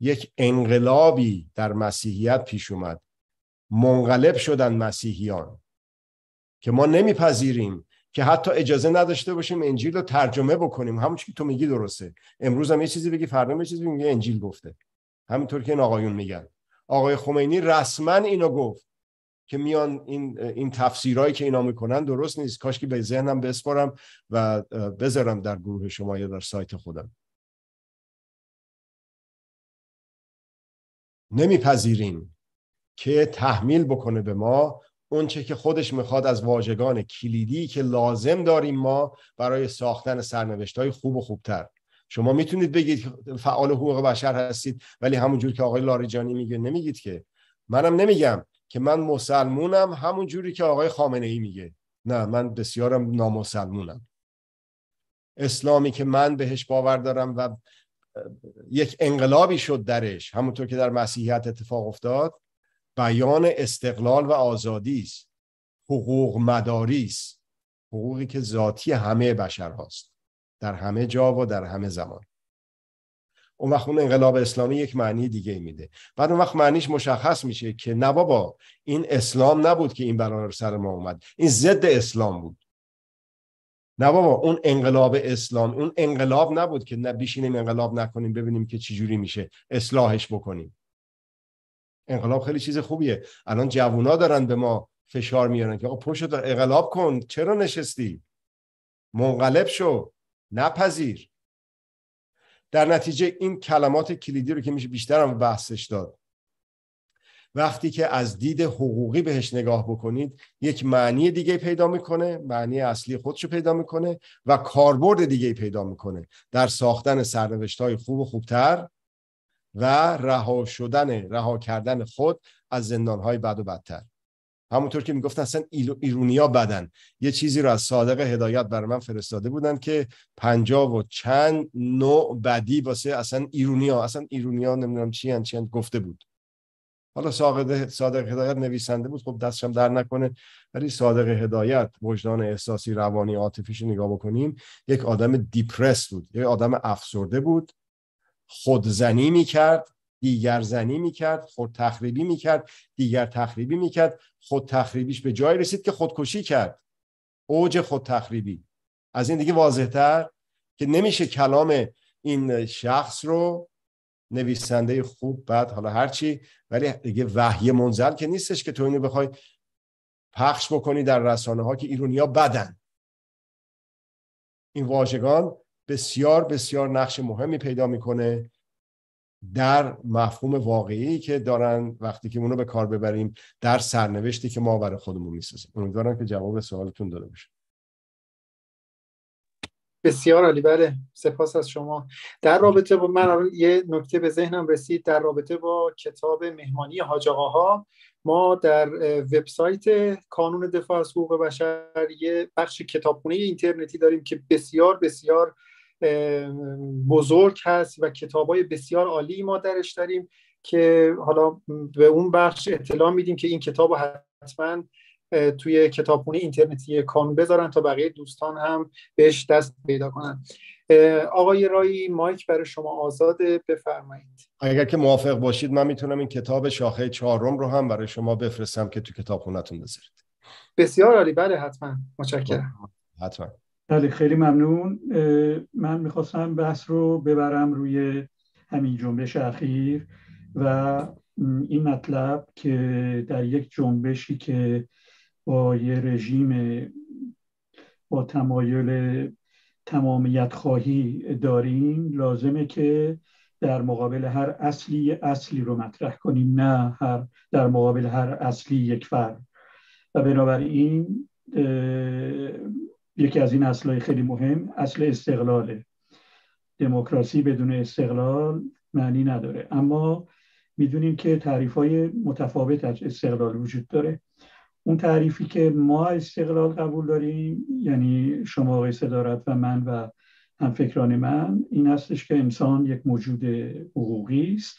یک انقلابی در مسیحیت پیش اومد منقلب شدن مسیحیان که ما نمیپذیریم که حتی اجازه نداشته باشیم انجیل رو ترجمه بکنیم همون که تو میگی درسته امروز هم یه چیزی بگی فردا یه چیزی انجیل گفته همینطور که این آقایون میگن آقای خمینی رسما اینو گفت که میان این این که اینا میکنن درست نیست کاش که به ذهنم بسپارم و بذارم در گروه شما یا در سایت خودم نمیپذیریم که تحمیل بکنه به ما اونچه که خودش میخواد از واژگان کلیدی که لازم داریم ما برای ساختن سرنوشت های خوب و خوبتر شما میتونید بگید فعال حقوق بشر هستید ولی همونجور که آقای لاریجانی میگه نمیگید که منم نمیگم که من مسلمونم همون جوری که آقای خامنه ای میگه نه من بسیارم نامسلمونم اسلامی که من بهش باور دارم و یک انقلابی شد درش همونطور که در مسیحیت اتفاق افتاد بیان استقلال و آزادی است حقوق مداری است حقوقی که ذاتی همه بشر هاست در همه جا و در همه زمان اون وقت اون انقلاب اسلامی یک معنی دیگه میده بعد اون وقت معنیش مشخص میشه که نه بابا این اسلام نبود که این برای سر ما اومد این ضد اسلام بود نه بابا اون انقلاب اسلام اون انقلاب نبود که نه بشینیم انقلاب نکنیم ببینیم که جوری میشه اصلاحش بکنیم انقلاب خیلی چیز خوبیه الان جوونا دارن به ما فشار میارن که آقا پشت انقلاب کن چرا نشستی منقلب شو نپذیر در نتیجه این کلمات کلیدی رو که میشه بیشتر هم بحثش داد وقتی که از دید حقوقی بهش نگاه بکنید یک معنی دیگه پیدا میکنه معنی اصلی خودش پیدا میکنه و کاربرد دیگه پیدا میکنه در ساختن سرنوشت های خوب و خوبتر و رها شدن رها کردن خود از زندان های بد و بدتر همونطور که میگفتن اصلا ایرونیا بدن یه چیزی رو از صادق هدایت بر من فرستاده بودن که پنجا و چند نوع بدی واسه اصلا ایرونیا اصلا ایرونیا نمیدونم چی هن, چی گفته بود حالا صادق, هدایت نویسنده بود خب دستشم در نکنه ولی صادق هدایت وجدان احساسی روانی عاطفیش نگاه بکنیم یک آدم دیپرس بود یک آدم افسرده بود خودزنی میکرد دیگر زنی میکرد خود تخریبی میکرد دیگر تخریبی میکرد خود تخریبیش به جای رسید که خودکشی کرد اوج خود تخریبی از این دیگه واضح تر که نمیشه کلام این شخص رو نویسنده خوب بعد حالا هرچی ولی دیگه وحی منزل که نیستش که تو اینو بخوای پخش بکنی در رسانه ها که ایرونیا بدن این واژگان بسیار بسیار نقش مهمی پیدا میکنه در مفهوم واقعی که دارن وقتی که اونو به کار ببریم در سرنوشتی که ما برای خودمون میسازیم امیدوارم که جواب سوالتون داده بشه بسیار عالی بله سپاس از شما در رابطه با من یه نکته به ذهنم رسید در رابطه با کتاب مهمانی حاج ها ما در وبسایت کانون دفاع از حقوق بشر یه بخش کتابخونه اینترنتی داریم که بسیار بسیار بزرگ هست و کتاب های بسیار عالی ما درش داریم که حالا به اون بخش اطلاع میدیم که این کتاب حتما توی کتابخونه اینترنتی کانون بذارن تا بقیه دوستان هم بهش دست پیدا کنن آقای رایی مایک برای شما آزاده بفرمایید اگر که موافق باشید من میتونم این کتاب شاخه چهارم رو هم برای شما بفرستم که تو کتابخونهتون بذارید بسیار عالی بله حتما متشکرم حتما بله خیلی ممنون من میخواستم بحث رو ببرم روی همین جنبش اخیر و این مطلب که در یک جنبشی که با یه رژیم با تمایل تمامیت خواهی داریم لازمه که در مقابل هر اصلی اصلی رو مطرح کنیم نه هر در مقابل هر اصلی یک فرد و بنابراین یکی از این اصلای خیلی مهم اصل استقلاله دموکراسی بدون استقلال معنی نداره اما میدونیم که تعریف های متفاوت از استقلال وجود داره اون تعریفی که ما استقلال قبول داریم یعنی شما آقای صدارت و من و فکران من این هستش که انسان یک موجود حقوقی است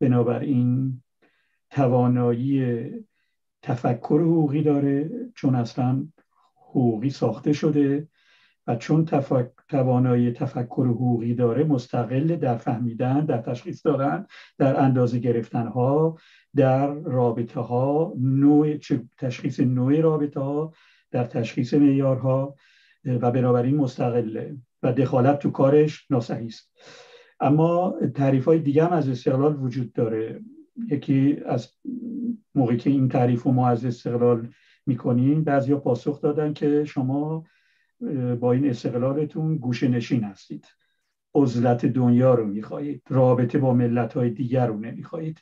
بنابراین توانایی تفکر حقوقی داره چون اصلا حقوقی ساخته شده و چون تفک... توانایی تفکر حقوقی داره مستقل در فهمیدن در تشخیص دارن در اندازه گرفتن ها در رابطه ها نوع تشخیص نوع رابطه ها در تشخیص معیارها و بنابراین مستقله و دخالت تو کارش ناسحی است اما تعریف های دیگه هم از استقلال وجود داره یکی از موقعی که این تعریف رو ما از استقلال میکنین بعضیا پاسخ دادن که شما با این استقلالتون گوشه نشین هستید عزلت دنیا رو میخواهید رابطه با ملت های دیگر رو نمیخواهید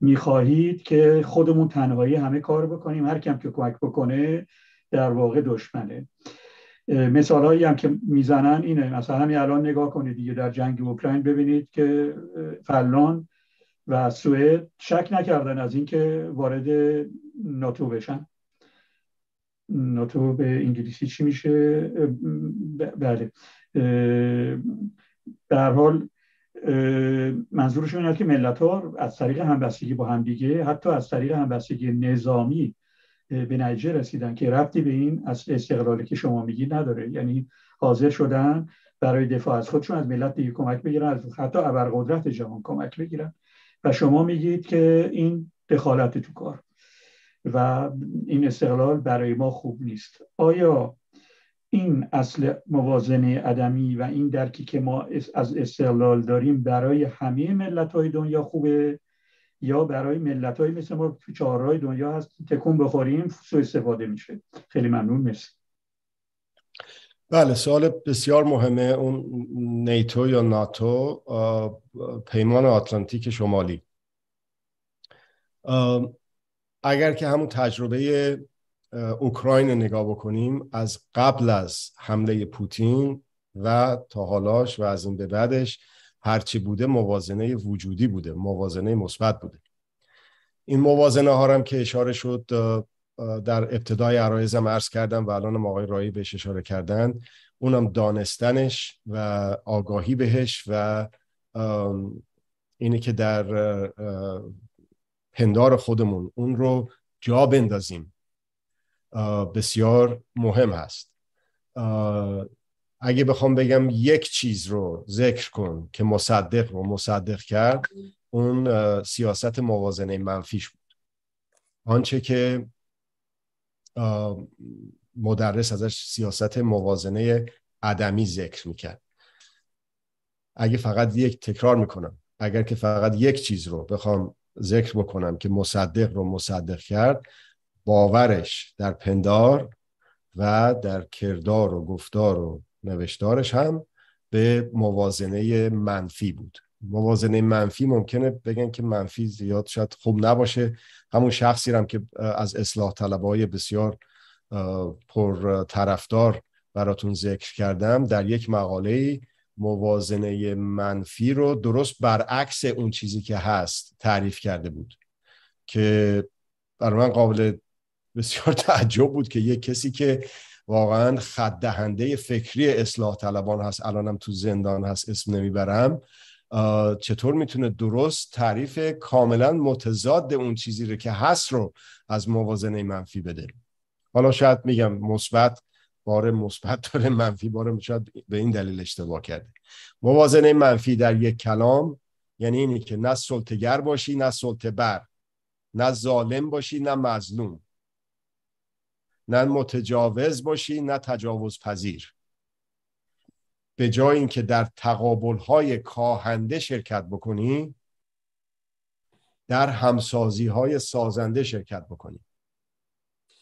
میخواهید که خودمون تنهایی همه کار بکنیم هر کم که کمک بکنه در واقع دشمنه مثال هایی هم که میزنن اینه مثلا همین الان نگاه کنید دیگه در جنگ اوکراین ببینید که فلان و سوئد شک نکردن از اینکه وارد ناتو بشن ناتو به انگلیسی چی میشه بله در حال منظورشون اینه که ملت ها از طریق همبستگی با همدیگه حتی از طریق همبستگی نظامی به نتیجه رسیدن که ربطی به این از استقلالی که شما میگی نداره یعنی حاضر شدن برای دفاع از خودشون از ملت دیگه کمک بگیرن از حتی ابرقدرت جهان کمک بگیرن و شما میگید که این دخالت تو کار و این استقلال برای ما خوب نیست آیا این اصل موازنه ادمی و این درکی که ما از استقلال داریم برای همه ملت های دنیا خوبه یا برای ملت های مثل ما تو چهارهای دنیا هست تکون بخوریم سو استفاده میشه خیلی ممنون مرسی بله سوال بسیار مهمه اون نیتو یا ناتو پیمان آتلانتیک شمالی اگر که همون تجربه اوکراین نگاه بکنیم از قبل از حمله پوتین و تا حالاش و از این به بعدش هرچی بوده موازنه وجودی بوده موازنه مثبت بوده این موازنه ها هم که اشاره شد در ابتدای عرایزم عرض کردم و الان آقای رایی بهش اشاره کردن اونم دانستنش و آگاهی بهش و اینه که در پندار خودمون اون رو جا بندازیم بسیار مهم هست اگه بخوام بگم یک چیز رو ذکر کن که مصدق و مصدق کرد اون سیاست موازنه منفیش بود آنچه که مدرس ازش سیاست موازنه عدمی ذکر میکرد اگه فقط یک تکرار میکنم اگر که فقط یک چیز رو بخوام ذکر بکنم که مصدق رو مصدق کرد باورش در پندار و در کردار و گفتار و نوشتارش هم به موازنه منفی بود موازنه منفی ممکنه بگن که منفی زیاد شد خوب نباشه همون شخصی هم که از اصلاح طلبای بسیار پر طرفدار براتون ذکر کردم در یک مقاله موازنه منفی رو درست برعکس اون چیزی که هست تعریف کرده بود که برای من قابل بسیار تعجب بود که یک کسی که واقعا خط دهنده فکری اصلاح طلبان هست الانم تو زندان هست اسم نمیبرم چطور میتونه درست تعریف کاملا متضاد اون چیزی رو که هست رو از موازنه منفی بده حالا شاید میگم مثبت بار مثبت داره منفی بار شاید به این دلیل اشتباه کرده موازنه منفی در یک کلام یعنی اینی که نه سلطگر باشی نه سلطه بر نه ظالم باشی نه مظلوم نه متجاوز باشی نه تجاوز پذیر به جای اینکه در های کاهنده شرکت بکنی در همسازی های سازنده شرکت بکنی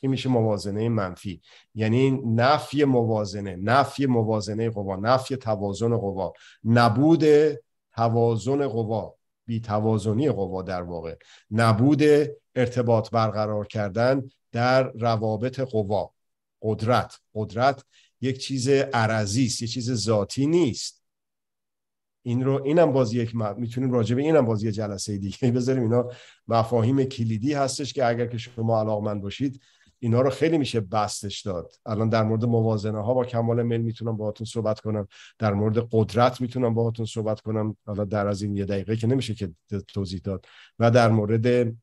این میشه موازنه منفی یعنی نفی موازنه نفی موازنه قوا نفی توازن قوا نبود توازن قوا بی توازنی قوا در واقع نبود ارتباط برقرار کردن در روابط قوا قدرت قدرت یک چیز عرضی است یک چیز ذاتی نیست این رو اینم باز یک م... میتونیم راجع به اینم باز یه جلسه دیگه بذاریم اینا مفاهیم کلیدی هستش که اگر که شما علاقمند باشید اینا رو خیلی میشه بستش داد الان در مورد موازنه ها با کمال میل میتونم باهاتون صحبت کنم در مورد قدرت میتونم باهاتون صحبت کنم حالا در از این یه دقیقه که نمیشه که توضیح داد و در مورد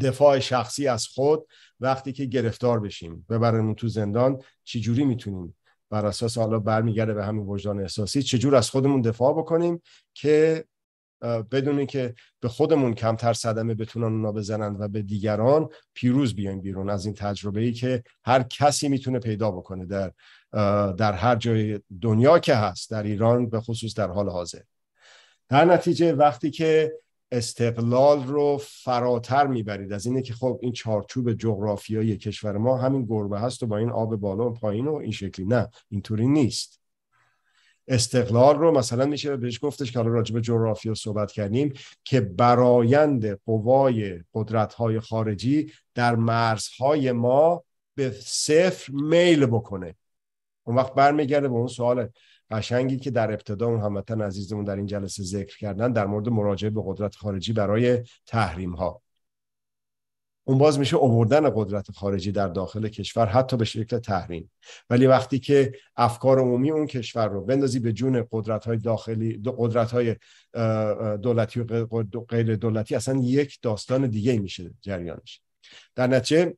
دفاع شخصی از خود وقتی که گرفتار بشیم ببرمون تو زندان چجوری میتونیم بر اساس حالا برمیگرده به همین وجدان احساسی چجور از خودمون دفاع بکنیم که بدون که به خودمون کمتر صدمه بتونن اونا بزنن و به دیگران پیروز بیایم بیرون از این تجربه ای که هر کسی میتونه پیدا بکنه در در هر جای دنیا که هست در ایران به خصوص در حال حاضر در نتیجه وقتی که استقلال رو فراتر میبرید از اینه که خب این چارچوب جغرافیایی کشور ما همین گربه هست و با این آب بالا و پایین و این شکلی نه اینطوری نیست استقلال رو مثلا میشه بهش گفتش که حالا راجع به جغرافیا صحبت کردیم که برایند قوای های خارجی در مرزهای ما به صفر میل بکنه اون وقت برمیگرده به اون سوال قشنگی که در ابتدا اون هموطن عزیزمون در این جلسه ذکر کردن در مورد مراجعه به قدرت خارجی برای تحریم ها اون باز میشه اووردن قدرت خارجی در داخل کشور حتی به شکل تحریم ولی وقتی که افکار عمومی اون کشور رو بندازی به جون قدرت های داخلی قدرت های دولتی و غیر دولتی اصلا یک داستان دیگه میشه جریانش در نتیجه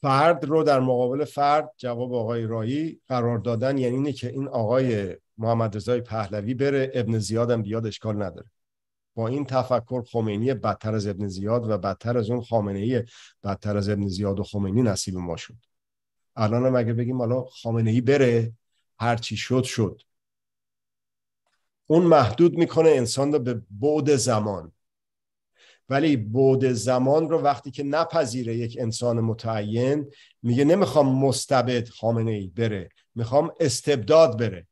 فرد رو در مقابل فرد جواب آقای رایی قرار دادن یعنی اینه که این آقای محمد رضای پهلوی بره ابن زیادم بیاد اشکال نداره با این تفکر خمینی بدتر از ابن زیاد و بدتر از اون خامنه ای بدتر از ابن زیاد و خمینی نصیب ما شد الان هم اگه بگیم حالا خامنه ای بره هر چی شد شد اون محدود میکنه انسان رو به بعد زمان ولی بعد زمان رو وقتی که نپذیره یک انسان متعین میگه نمیخوام مستبد خامنه ای بره میخوام استبداد بره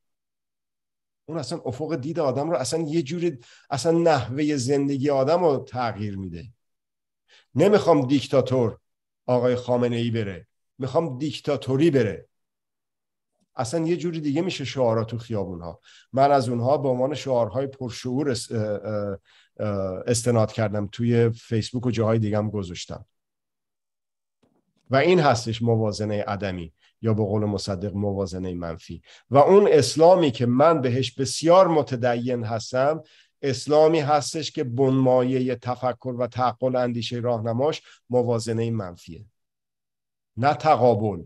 اون اصلا افق دید آدم رو اصلا یه جوری اصلا نحوه زندگی آدم رو تغییر میده نمیخوام دیکتاتور آقای خامنه ای بره میخوام دیکتاتوری بره اصلا یه جوری دیگه میشه شعارا تو خیابون ها من از اونها به عنوان شعارهای پرشعور استناد کردم توی فیسبوک و جاهای دیگه هم گذاشتم و این هستش موازنه عدمی یا به قول مصدق موازنه منفی و اون اسلامی که من بهش بسیار متدین هستم اسلامی هستش که بنمایه تفکر و تعقل اندیشه راهنماش موازنه منفیه نه تقابل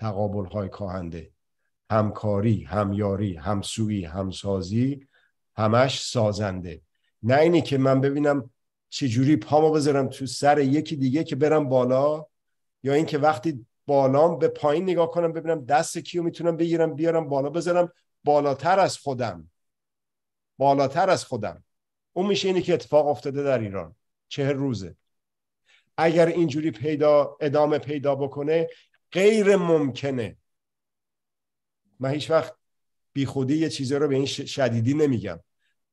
تقابل های کاهنده همکاری همیاری همسویی همسازی همش سازنده نه اینی که من ببینم چجوری پامو بذارم تو سر یکی دیگه که برم بالا یا اینکه وقتی بالام به پایین نگاه کنم ببینم دست کیو میتونم بگیرم بیارم بالا بذارم بالاتر از خودم بالاتر از خودم اون میشه اینی که اتفاق افتاده در ایران چهر روزه اگر اینجوری پیدا ادامه پیدا بکنه غیر ممکنه من هیچ وقت بی خودی یه چیزی رو به این شدیدی نمیگم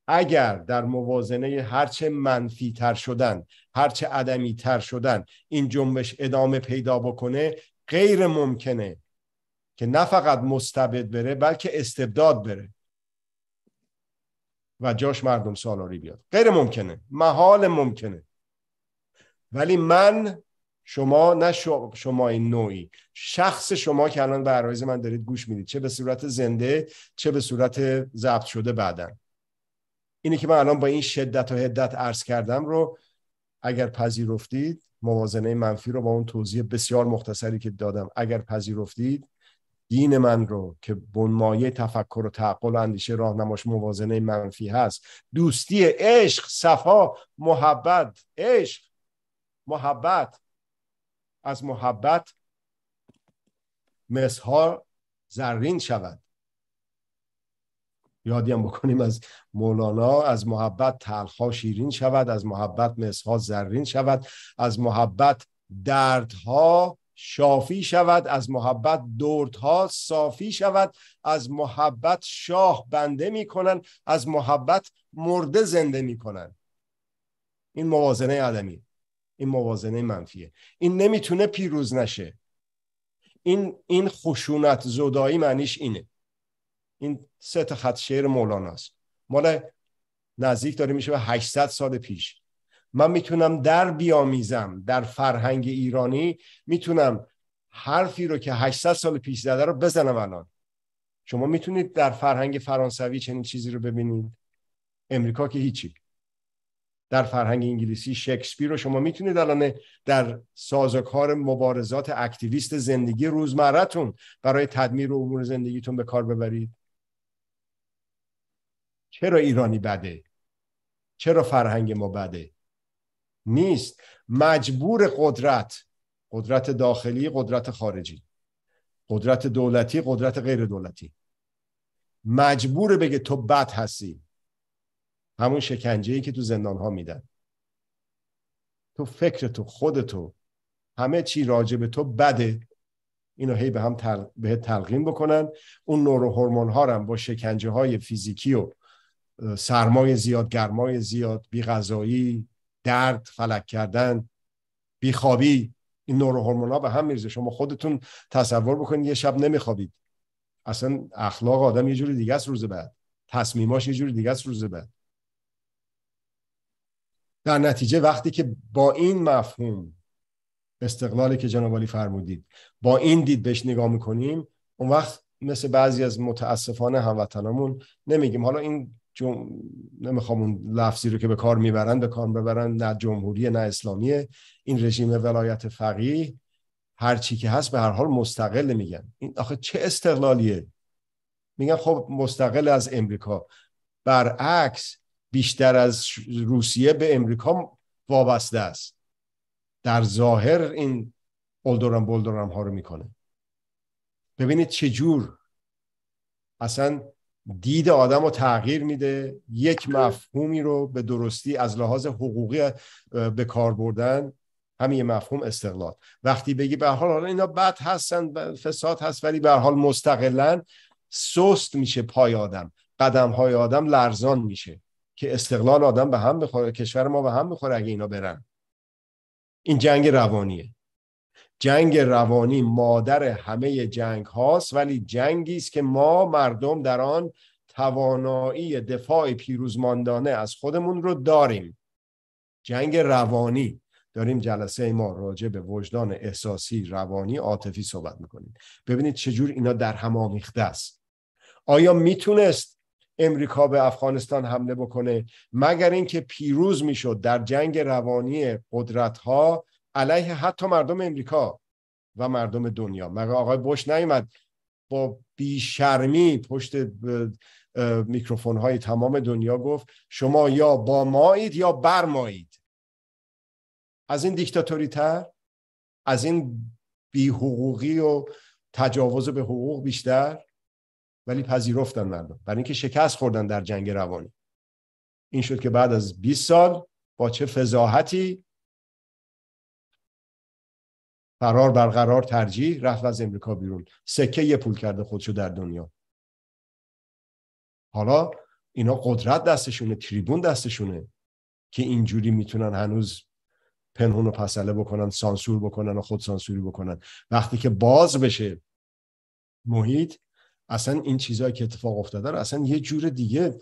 اگر در موازنه هرچه منفی تر شدن هرچه عدمی تر شدن این جنبش ادامه پیدا بکنه غیر ممکنه که نه فقط مستبد بره بلکه استبداد بره و جاش مردم سالاری بیاد غیر ممکنه محال ممکنه ولی من شما نه شما این نوعی شخص شما که الان به عرایز من دارید گوش میدید چه به صورت زنده چه به صورت ضبط شده بعدن اینی که من الان با این شدت و هدت عرض کردم رو اگر پذیرفتید موازنه منفی رو با اون توضیح بسیار مختصری که دادم اگر پذیرفتید دین من رو که بنمایه تفکر و تعقل و اندیشه راهنماش موازنه منفی هست دوستی عشق صفا محبت عشق محبت از محبت مسها زرین شود یادیم بکنیم از مولانا از محبت تلخا شیرین شود از محبت مسها زرین شود از محبت دردها شافی شود از محبت دردها صافی شود از محبت شاه بنده میکنن از محبت مرده زنده میکنن این موازنه عدمی این موازنه منفیه این نمیتونه پیروز نشه این این خشونت زدایی معنیش اینه این سه تا خط شعر است مال نزدیک داره میشه به 800 سال پیش من میتونم در بیامیزم در فرهنگ ایرانی میتونم حرفی رو که 800 سال پیش زده رو بزنم الان شما میتونید در فرهنگ فرانسوی چنین چیزی رو ببینید امریکا که هیچی در فرهنگ انگلیسی شکسپیر رو شما میتونید الان در سازوکار مبارزات اکتیویست زندگی روزمرتون برای تدمیر امور زندگیتون به کار ببرید چرا ایرانی بده چرا فرهنگ ما بده نیست مجبور قدرت قدرت داخلی قدرت خارجی قدرت دولتی قدرت غیر دولتی مجبور بگه تو بد هستی همون شکنجه ای که تو زندان ها میدن تو فکر تو خود تو همه چی راجع به تو بده اینو هی به هم تل... بهت تلقین بکنن اون هورمون ها هم با شکنجه های فیزیکی و سرمای زیاد گرمای زیاد بیغذایی درد فلک کردن بیخوابی این ها به هم میرزه شما خودتون تصور بکنید یه شب نمیخوابید اصلا اخلاق آدم یه جوری دیگه است روز بعد تصمیماش یه جوری دیگه است روز بعد در نتیجه وقتی که با این مفهوم استقلالی که جناب فرمودید با این دید بهش نگاه میکنیم اون وقت مثل بعضی از متاسفانه هموطنامون نمیگیم حالا این جم... نمیخوام اون لفظی رو که به کار میبرن به کار ببرن نه جمهوری نه اسلامی این رژیم ولایت فقیه هر چی که هست به هر حال مستقل میگن این آخه چه استقلالیه میگن خب مستقل از امریکا برعکس بیشتر از روسیه به امریکا وابسته است در ظاهر این بلدرم بلدرم ها رو میکنه ببینید چه جور اصلا دید آدم رو تغییر میده یک مفهومی رو به درستی از لحاظ حقوقی به کار بردن همین مفهوم استقلال وقتی بگی به حال حالا اینا بد هستن فساد هست ولی به حال مستقلا سست میشه پای آدم قدم های آدم لرزان میشه که استقلال آدم به هم بخوره کشور ما به هم بخوره اگه اینا برن این جنگ روانیه جنگ روانی مادر همه جنگ هاست ولی جنگی است که ما مردم در آن توانایی دفاع پیروزماندانه از خودمون رو داریم جنگ روانی داریم جلسه ما راجع به وجدان احساسی روانی عاطفی صحبت میکنیم ببینید چجور اینا در هم آمیخته است آیا میتونست امریکا به افغانستان حمله بکنه مگر اینکه پیروز میشد در جنگ روانی قدرت ها علیه حتی مردم امریکا و مردم دنیا مگر آقای بوش نیومد با شرمی پشت میکروفون های تمام دنیا گفت شما یا با مایید یا بر برمایید از این دیکتاتوری تر از این بی حقوقی و تجاوز به حقوق بیشتر ولی پذیرفتن مردم برای اینکه شکست خوردن در جنگ روانی این شد که بعد از 20 سال با چه فضاحتی فرار برقرار ترجیح رفت از امریکا بیرون سکه یه پول کرده خودشو در دنیا حالا اینا قدرت دستشونه تریبون دستشونه که اینجوری میتونن هنوز پنهون و پسله بکنن سانسور بکنن و خود سانسوری بکنن وقتی که باز بشه محیط اصلا این چیزهایی که اتفاق افتاده رو اصلا یه جور دیگه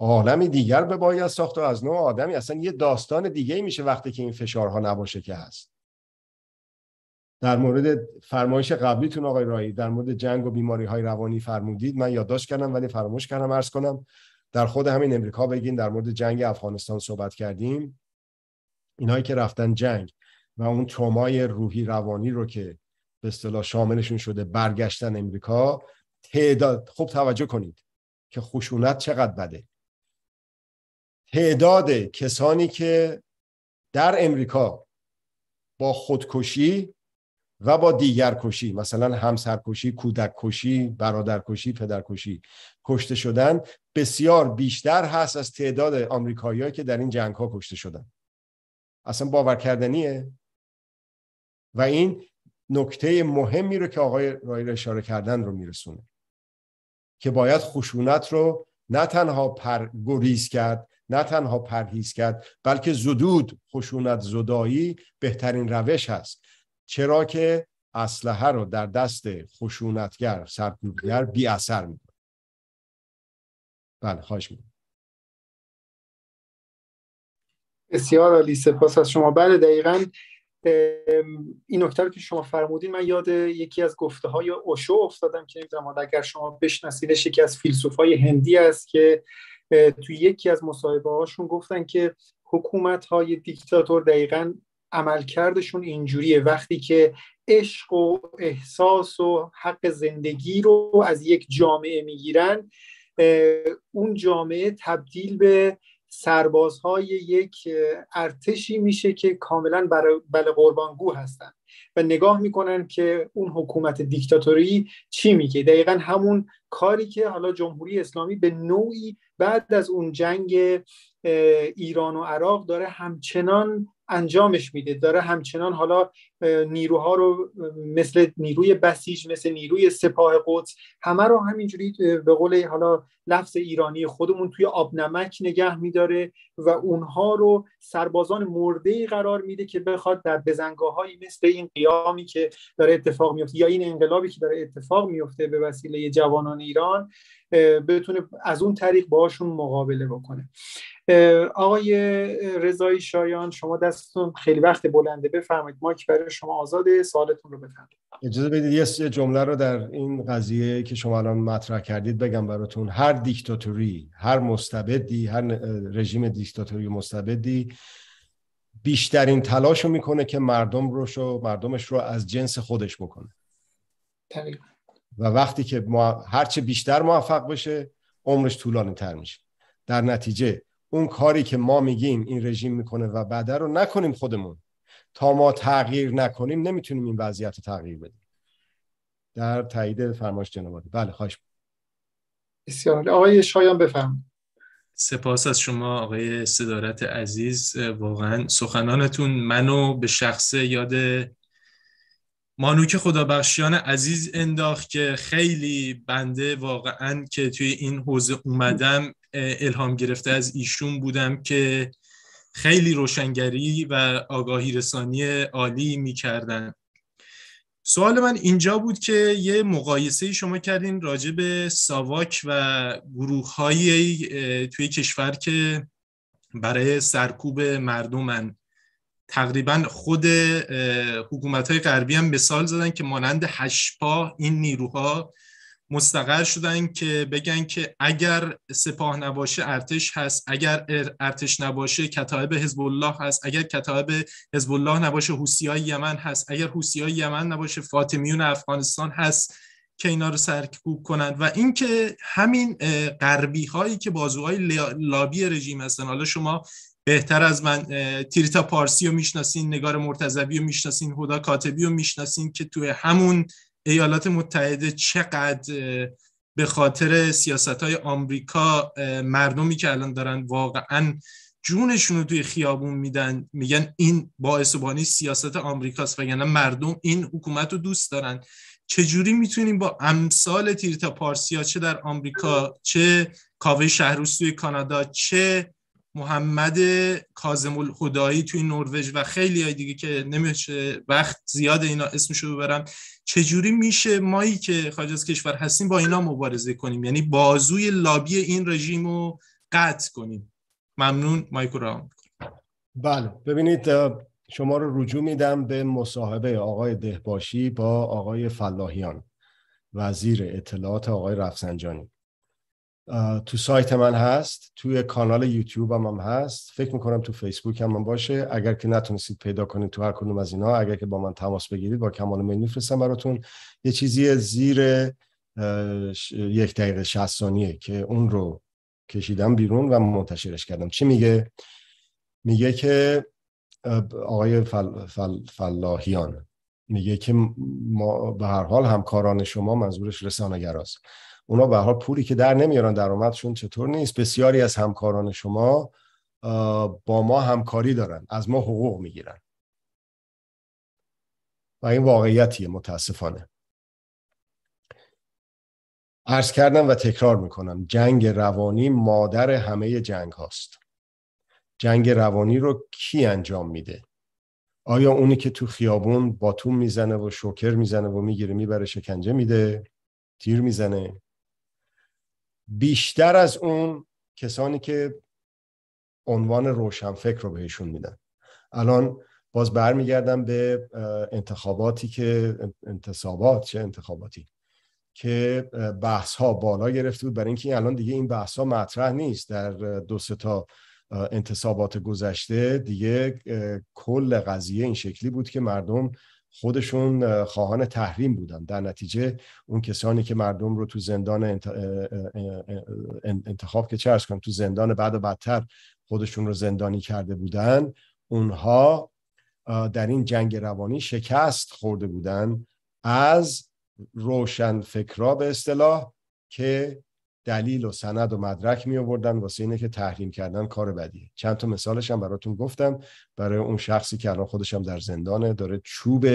عالمی دیگر به باید ساخت از نوع آدمی اصلا یه داستان دیگه میشه وقتی که این فشارها نباشه که هست در مورد فرمایش قبلیتون آقای رایی در مورد جنگ و بیماری های روانی فرمودید من یادداشت کردم ولی فراموش کردم عرض کنم در خود همین امریکا بگین در مورد جنگ افغانستان صحبت کردیم اینایی که رفتن جنگ و اون تومای روحی روانی رو که به اصطلاح شاملشون شده برگشتن امریکا تعداد خوب توجه کنید که خشونت چقدر بده تعداد کسانی که در امریکا با خودکشی و با دیگر کشی مثلا برادر کودککشی پدر پدرکشی کشته شدن بسیار بیشتر هست از تعداد آمریکایی‌ها که در این جنگ ها کشته شدن اصلا باور کردنیه و این نکته مهمی رو که آقای رایل اشاره کردن رو میرسونه که باید خشونت رو نه تنها پر کرد نه تنها پرهیز کرد بلکه زدود خشونت زدایی بهترین روش هست چرا که اسلحه رو در دست خشونتگر سرکوبگر بی اثر کنه بله خواهش می بسیار عالی سپاس از شما بله دقیقا این نکته که شما فرمودین من یاد یکی از گفته های اوشو افتادم که نمیدونم اگر شما بشناسیدش یکی از های هندی است که توی یکی از مصاحبه هاشون گفتن که حکومت های دیکتاتور دقیقا عملکردشون اینجوریه وقتی که عشق و احساس و حق زندگی رو از یک جامعه میگیرن اون جامعه تبدیل به سربازهای یک ارتشی میشه که کاملا بله قربانگو هستن و نگاه میکنن که اون حکومت دیکتاتوری چی میگه دقیقا همون کاری که حالا جمهوری اسلامی به نوعی بعد از اون جنگ ایران و عراق داره همچنان انجامش میده داره همچنان حالا نیروها رو مثل نیروی بسیج مثل نیروی سپاه قدس همه رو همینجوری به قول حالا لفظ ایرانی خودمون توی آب نمک نگه میداره و اونها رو سربازان مرده ای قرار میده که بخواد در بزنگاه هایی مثل این قیامی که داره اتفاق میفته یا این انقلابی که داره اتفاق میفته به وسیله جوانان ایران بتونه از اون طریق باشون مقابله بکنه آقای رضایی شایان شما دستتون خیلی وقت بلنده بفرمایید که برای شما آزاده سوالتون رو بفرمایید اجازه بدید یه جمله رو در این قضیه که شما الان مطرح کردید بگم براتون هر دیکتاتوری هر مستبدی هر رژیم دیکتاتوری مستبدی بیشترین تلاش رو میکنه که مردم و مردمش رو از جنس خودش بکنه و وقتی که هرچه بیشتر موفق بشه عمرش طولانی تر میشه در نتیجه اون کاری که ما میگیم این رژیم میکنه و بعد رو نکنیم خودمون تا ما تغییر نکنیم نمیتونیم این وضعیت رو تغییر بدیم در تایید فرمایش جناب بله خواهش بسیار آقای شایان بفهم. سپاس از شما آقای صدارت عزیز واقعا سخنانتون منو به شخص یاد مانوک خدابخشیان عزیز انداخت که خیلی بنده واقعا که توی این حوزه اومدم الهام گرفته از ایشون بودم که خیلی روشنگری و آگاهی رسانی عالی میکردن سوال من اینجا بود که یه مقایسه شما کردین راجع به ساواک و گروه های توی کشور که برای سرکوب مردمن تقریبا خود حکومت های غربی هم مثال زدن که مانند هشپا این نیروها مستقر شدن که بگن که اگر سپاه نباشه ارتش هست اگر ارتش نباشه کتاب حزب الله هست اگر کتاب حزب الله نباشه های یمن هست اگر های یمن نباشه فاطمیون افغانستان هست که اینا رو سرکوب کنند و اینکه همین غربی هایی که بازوهای لابی رژیم هستن حالا شما بهتر از من تریتا پارسی رو میشناسین نگار مرتضوی رو میشناسین هدا کاتبی رو میشناسین که توی همون ایالات متحده چقدر به خاطر سیاست های آمریکا مردمی که الان دارن واقعا جونشون رو توی خیابون میدن میگن این باعث بانی سیاست آمریکاست و یعنی مردم این حکومت رو دوست دارن چجوری میتونیم با امثال تیرتا پارسیا چه در آمریکا چه کاوه شهروس توی کانادا چه محمد کازم الهدایی توی نروژ و خیلی دیگه که نمیشه وقت زیاد اینا اسمشو ببرم چجوری میشه مایی که خارج از کشور هستیم با اینا مبارزه کنیم یعنی بازوی لابی این رژیم رو قطع کنیم ممنون مایکو رام بله ببینید شما رو رجوع میدم به مصاحبه آقای دهباشی با آقای فلاحیان وزیر اطلاعات آقای رفسنجانی تو سایت من هست توی کانال یوتیوب هم, هست فکر میکنم تو فیسبوک هم, هم باشه اگر که نتونستید پیدا کنید تو هر کدوم از اینا اگر که با من تماس بگیرید با کمال میل میفرستم براتون یه چیزی زیر یک دقیقه شهست ثانیه که اون رو کشیدم بیرون و منتشرش کردم چی میگه؟ میگه که آقای فلاحیان میگه که ما به هر حال همکاران شما منظورش رسانگراست اونا به حال پولی که در نمیارن درآمدشون چطور نیست بسیاری از همکاران شما با ما همکاری دارن از ما حقوق میگیرن و این واقعیتیه متاسفانه عرض کردم و تکرار میکنم جنگ روانی مادر همه جنگ هاست جنگ روانی رو کی انجام میده آیا اونی که تو خیابون باتون میزنه و شوکر میزنه و میگیره میبره شکنجه میده تیر میزنه بیشتر از اون کسانی که عنوان فکر رو بهشون میدن الان باز برمیگردم به انتخاباتی که انتصابات چه انتخاباتی که بحث ها بالا گرفته بود برای اینکه الان دیگه این بحث ها مطرح نیست در دو سه تا انتصابات گذشته دیگه کل قضیه این شکلی بود که مردم خودشون خواهان تحریم بودن در نتیجه اون کسانی که مردم رو تو زندان انتخاب که چرس کنم تو زندان بعد و بدتر خودشون رو زندانی کرده بودن اونها در این جنگ روانی شکست خورده بودن از روشن فکرا به اصطلاح که دلیل و سند و مدرک می آوردن واسه اینه که تحریم کردن کار بدیه چند تا مثالش هم براتون گفتم برای اون شخصی که الان خودش هم در زندانه داره چوب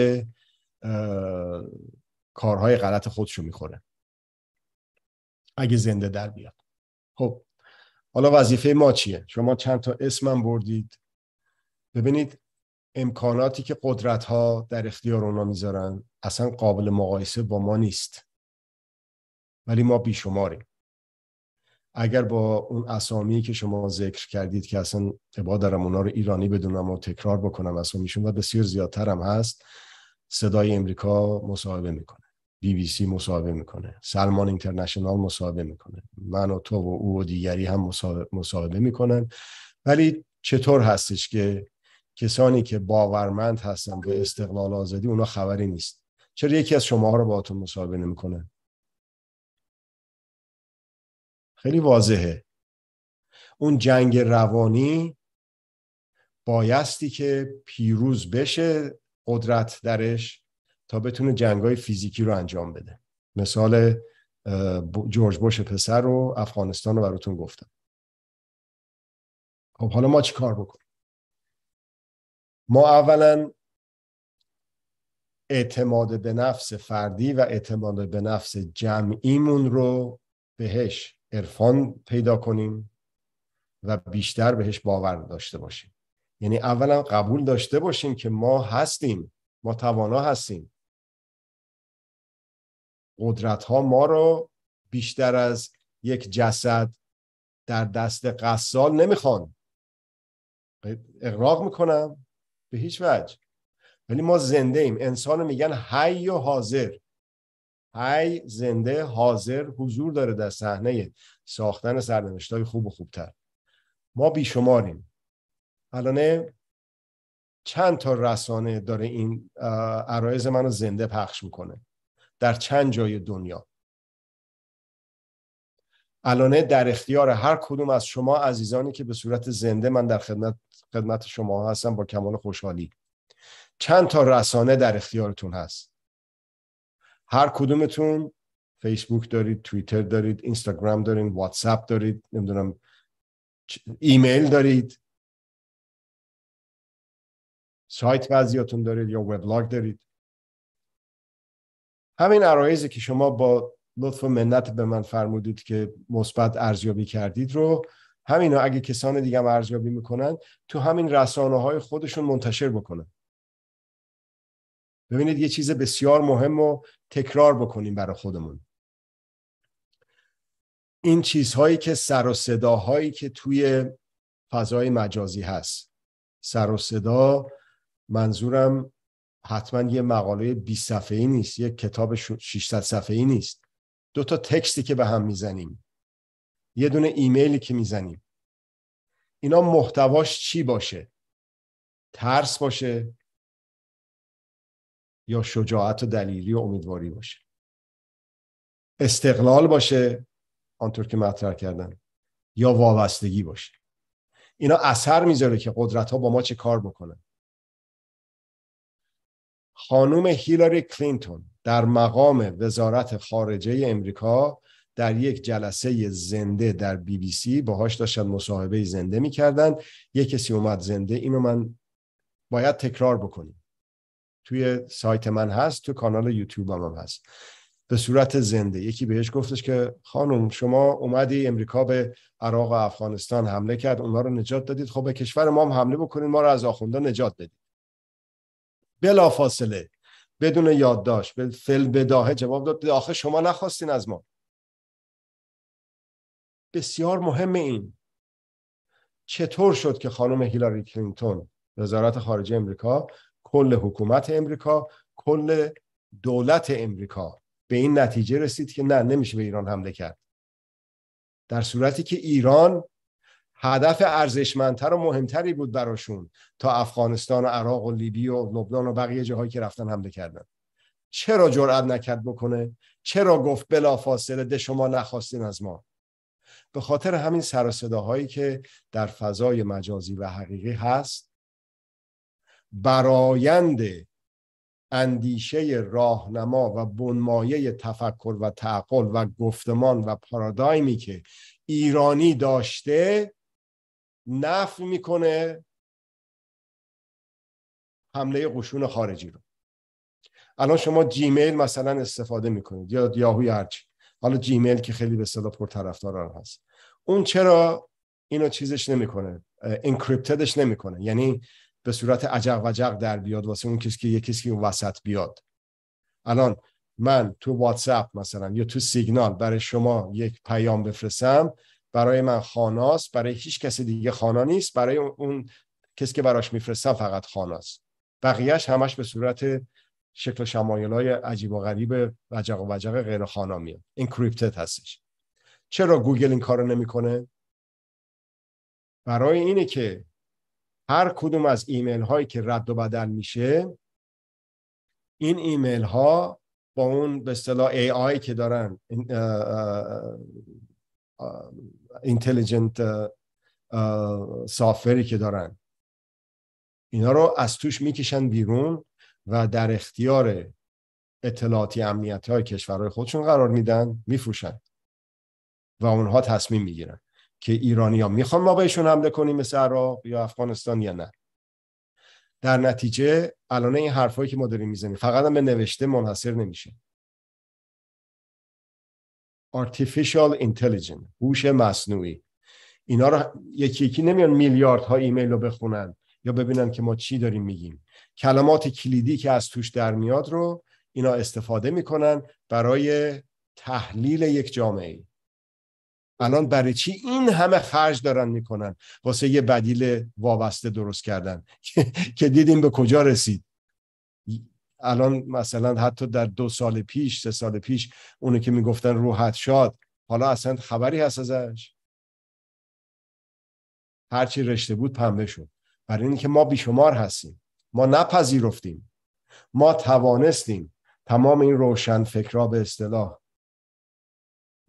کارهای غلط خودشو میخوره اگه زنده در بیاد خب حالا وظیفه ما چیه شما چند تا اسمم بردید ببینید امکاناتی که قدرت ها در اختیار اونا میذارن اصلا قابل مقایسه با ما نیست ولی ما بیشماریم اگر با اون اسامی که شما ذکر کردید که اصلا تبا دارم اونا رو ایرانی بدونم و تکرار بکنم اسامیشون و بسیار زیادتر هست صدای امریکا مصاحبه میکنه بی بی سی مصاحبه میکنه سلمان اینترنشنال مصاحبه میکنه من و تو و او و دیگری هم مصاحبه میکنن ولی چطور هستش که کسانی که باورمند هستن به استقلال آزادی اونا خبری نیست چرا یکی از شماها رو با اتون مصاحبه نمیکنه خیلی واضحه اون جنگ روانی بایستی که پیروز بشه قدرت درش تا بتونه های فیزیکی رو انجام بده مثال جورج بوش پسر رو افغانستان رو براتون گفتم خب حالا ما چی کار بکنیم ما اولا اعتماد به نفس فردی و اعتماد به نفس جمعیمون رو بهش عرفان پیدا کنیم و بیشتر بهش باور داشته باشیم یعنی اولا قبول داشته باشیم که ما هستیم ما توانا هستیم قدرت ها ما رو بیشتر از یک جسد در دست قصال نمیخوان اقراق میکنم به هیچ وجه ولی ما زنده ایم انسان میگن حی و حاضر هی زنده حاضر حضور داره در صحنه ساختن سرنوشت های خوب و خوبتر ما بیشماریم الان چند تا رسانه داره این عرایز من رو زنده پخش میکنه در چند جای دنیا الانه در اختیار هر کدوم از شما عزیزانی که به صورت زنده من در خدمت, خدمت شما هستم با کمال خوشحالی چند تا رسانه در اختیارتون هست هر کدومتون فیسبوک دارید توییتر دارید اینستاگرام دارید اپ دارید نمیدونم ایمیل دارید سایت بعضیاتون دارید یا وبلاگ دارید همین عرایزی که شما با لطف و منت به من فرمودید که مثبت ارزیابی کردید رو همینو اگه کسان دیگه هم ارزیابی میکنن تو همین رسانه های خودشون منتشر بکنن ببینید یه چیز بسیار مهم رو تکرار بکنیم برای خودمون این چیزهایی که سر و صداهایی که توی فضای مجازی هست سر و صدا منظورم حتما یه مقاله 20 صفحه‌ای نیست یه کتاب 600 صفحه‌ای نیست دو تا تکستی که به هم میزنیم یه دونه ایمیلی که میزنیم اینا محتواش چی باشه ترس باشه یا شجاعت و دلیلی و امیدواری باشه استقلال باشه آنطور که مطرح کردن یا وابستگی باشه اینا اثر میذاره که قدرت ها با ما چه کار بکنن خانوم هیلاری کلینتون در مقام وزارت خارجه امریکا در یک جلسه زنده در بی بی سی باهاش داشتن مصاحبه زنده میکردن یک کسی اومد زنده اینو من باید تکرار بکنیم توی سایت من هست تو کانال یوتیوب هم, هست به صورت زنده یکی بهش گفتش که خانم شما اومدی امریکا به عراق و افغانستان حمله کرد اونها رو نجات دادید خب به کشور ما هم حمله بکنید ما رو از آخونده نجات بدید بلا فاصله بدون یادداشت به فل بداهه جواب داد آخه شما نخواستین از ما بسیار مهم این چطور شد که خانم هیلاری کلینتون وزارت خارجه امریکا کل حکومت امریکا کل دولت امریکا به این نتیجه رسید که نه نمیشه به ایران حمله کرد در صورتی که ایران هدف ارزشمندتر و مهمتری بود براشون تا افغانستان و عراق و لیبی و لبنان و بقیه جاهایی که رفتن حمله کردن چرا جرأت نکرد بکنه چرا گفت بلافاصله ده شما نخواستین از ما به خاطر همین سر که در فضای مجازی و حقیقی هست برایند اندیشه راهنما و بنمایه تفکر و تعقل و گفتمان و پارادایمی که ایرانی داشته نف میکنه حمله قشون خارجی رو الان شما جیمیل مثلا استفاده میکنید یا یاهوی هرچی حالا جیمیل که خیلی به صدا پرطرفدار هست اون چرا اینو چیزش نمیکنه انکریپتدش نمیکنه یعنی به صورت عجق وجق در بیاد واسه اون کسی که یه کسی اون وسط بیاد الان من تو واتساپ مثلا یا تو سیگنال برای شما یک پیام بفرستم برای من خاناست برای هیچ کس دیگه خانا نیست برای اون کسی که براش میفرستم فقط خاناست بقیهش همش به صورت شکل شمایل های عجیب و غریب وجق و وجق غیر خانا میاد انکریپتد هستش چرا گوگل این کارو نمیکنه برای اینه که هر کدوم از ایمیل هایی که رد و بدل میشه این ایمیل ها با اون به اصطلاح ای آی که دارن اینتلیجنت سافری که دارن اینا رو از توش میکشن بیرون و در اختیار اطلاعاتی امنیتی های کشورهای خودشون قرار میدن میفروشن و اونها تصمیم میگیرن که ایرانی ها میخوان ما بهشون حمله کنیم مثل عراق یا افغانستان یا نه در نتیجه الان این حرفایی که ما داریم میزنیم فقط هم به نوشته منحصر نمیشه artificial intelligence هوش مصنوعی اینا رو یکی یکی نمیان میلیارد ها ایمیل رو بخونن یا ببینن که ما چی داریم میگیم کلمات کلیدی که از توش در میاد رو اینا استفاده میکنن برای تحلیل یک جامعه ای الان برای چی این همه خرج دارن میکنن واسه یه بدیل وابسته درست کردن که دیدیم به کجا رسید الان مثلا حتی در دو سال پیش سه سال پیش اونو که میگفتن روحت شاد حالا اصلا خبری هست ازش هرچی رشته بود پنبه شد برای اینکه ما بیشمار هستیم ما نپذیرفتیم ما توانستیم تمام این روشن فکرها به اصطلاح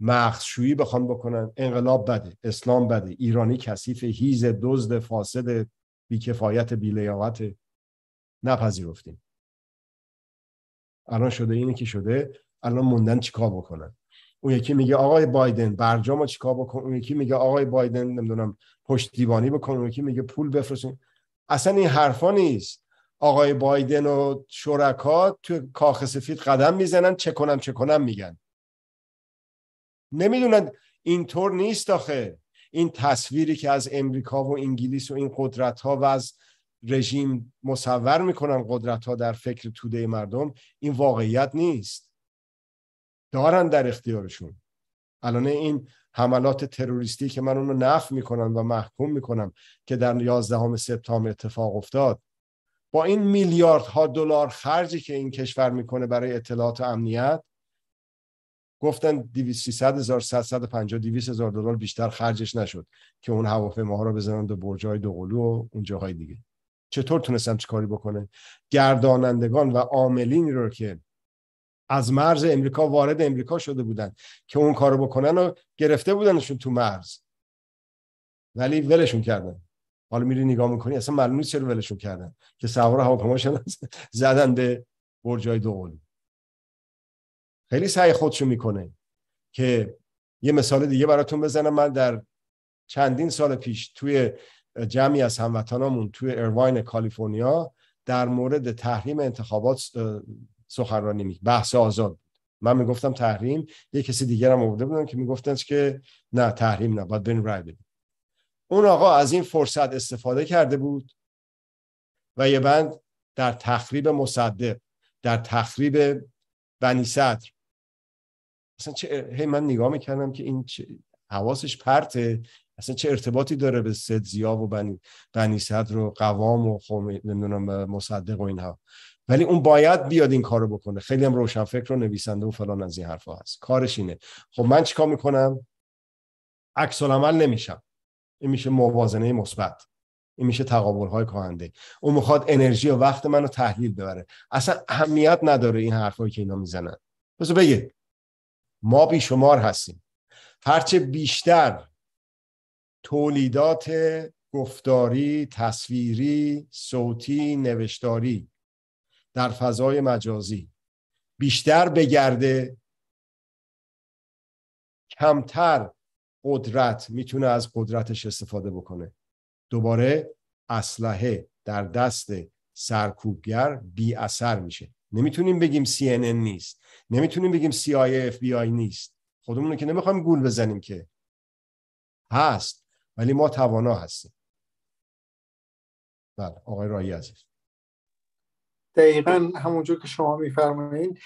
مخشویی بخوان بکنن انقلاب بده اسلام بده ایرانی کثیف هیز دزد فاسد بیکفایت بیلیاقت نپذیرفتیم الان شده اینی که شده الان موندن چیکار بکنن اون یکی میگه آقای بایدن برجامو چیکار بکن اون یکی میگه آقای بایدن نمیدونم پشتیبانی بکن اون یکی میگه پول بفرستین اصلا این حرفا نیست آقای بایدن و شرکا تو کاخ سفید قدم میزنن چه کنم چه کنم میگن نمیدونن اینطور نیست آخه این تصویری که از امریکا و انگلیس و این قدرت ها و از رژیم مصور میکنن قدرت ها در فکر توده مردم این واقعیت نیست دارن در اختیارشون الان این حملات تروریستی که من اونو نف میکنم و محکوم میکنم که در 11 سپتامبر اتفاق افتاد با این میلیاردها دلار خرجی که این کشور میکنه برای اطلاعات و امنیت گفتن 200 300 هزار 150 200 هزار دلار بیشتر خرجش نشد که اون هواپیماها رو بزنن به برجای دوقلو و اون جاهای دیگه چطور تونستن چه کاری بکنه گردانندگان و عاملین رو که از مرز امریکا وارد امریکا شده بودن که اون کارو بکنن و گرفته بودنشون تو مرز ولی ولشون کردن حالا میری نگاه میکنی اصلا معلوم چرا ولشون کردن که سوار هواپیما شدن زدن به برجای دوقلو خیلی سعی خودشو میکنه که یه مثال دیگه براتون بزنم من در چندین سال پیش توی جمعی از هموطنامون توی ارواین کالیفرنیا در مورد تحریم انتخابات سخنرانی می بحث آزاد من میگفتم تحریم یه کسی دیگر هم آورده بودن که میگفتن که نه تحریم نه باید بین رای بدیم اون آقا از این فرصت استفاده کرده بود و یه بند در تخریب مصدق در تخریب بنی صدر اصلا چه هی من نگاه میکردم که این چه... حواسش پرته اصلا چه ارتباطی داره به زیاب و بنی, بنی صدر و قوام و خوم... نمیدونم مصدق و اینها ولی اون باید بیاد این کارو بکنه خیلی هم روشن فکر و نویسنده و فلان از این حرفا هست کارش اینه خب من چیکار میکنم عکس عمل نمیشم این میشه موازنه مثبت این میشه تقابل های کاهنده اون میخواد انرژی و وقت منو تحلیل ببره اصلا اهمیت نداره این حرفایی که اینا میزنن بس بگه ما بیشمار هستیم هرچه بیشتر تولیدات گفتاری، تصویری، صوتی، نوشتاری در فضای مجازی بیشتر بگرده کمتر قدرت میتونه از قدرتش استفاده بکنه دوباره اسلحه در دست سرکوبگر بی اثر میشه نمیتونیم بگیم CNN نیست نمیتونیم بگیم CIA FBI نیست خودمون که نمیخوایم گول بزنیم که هست ولی ما توانا هستیم بله آقای رایی عزیز دقیقا همونجور که شما میفرمایید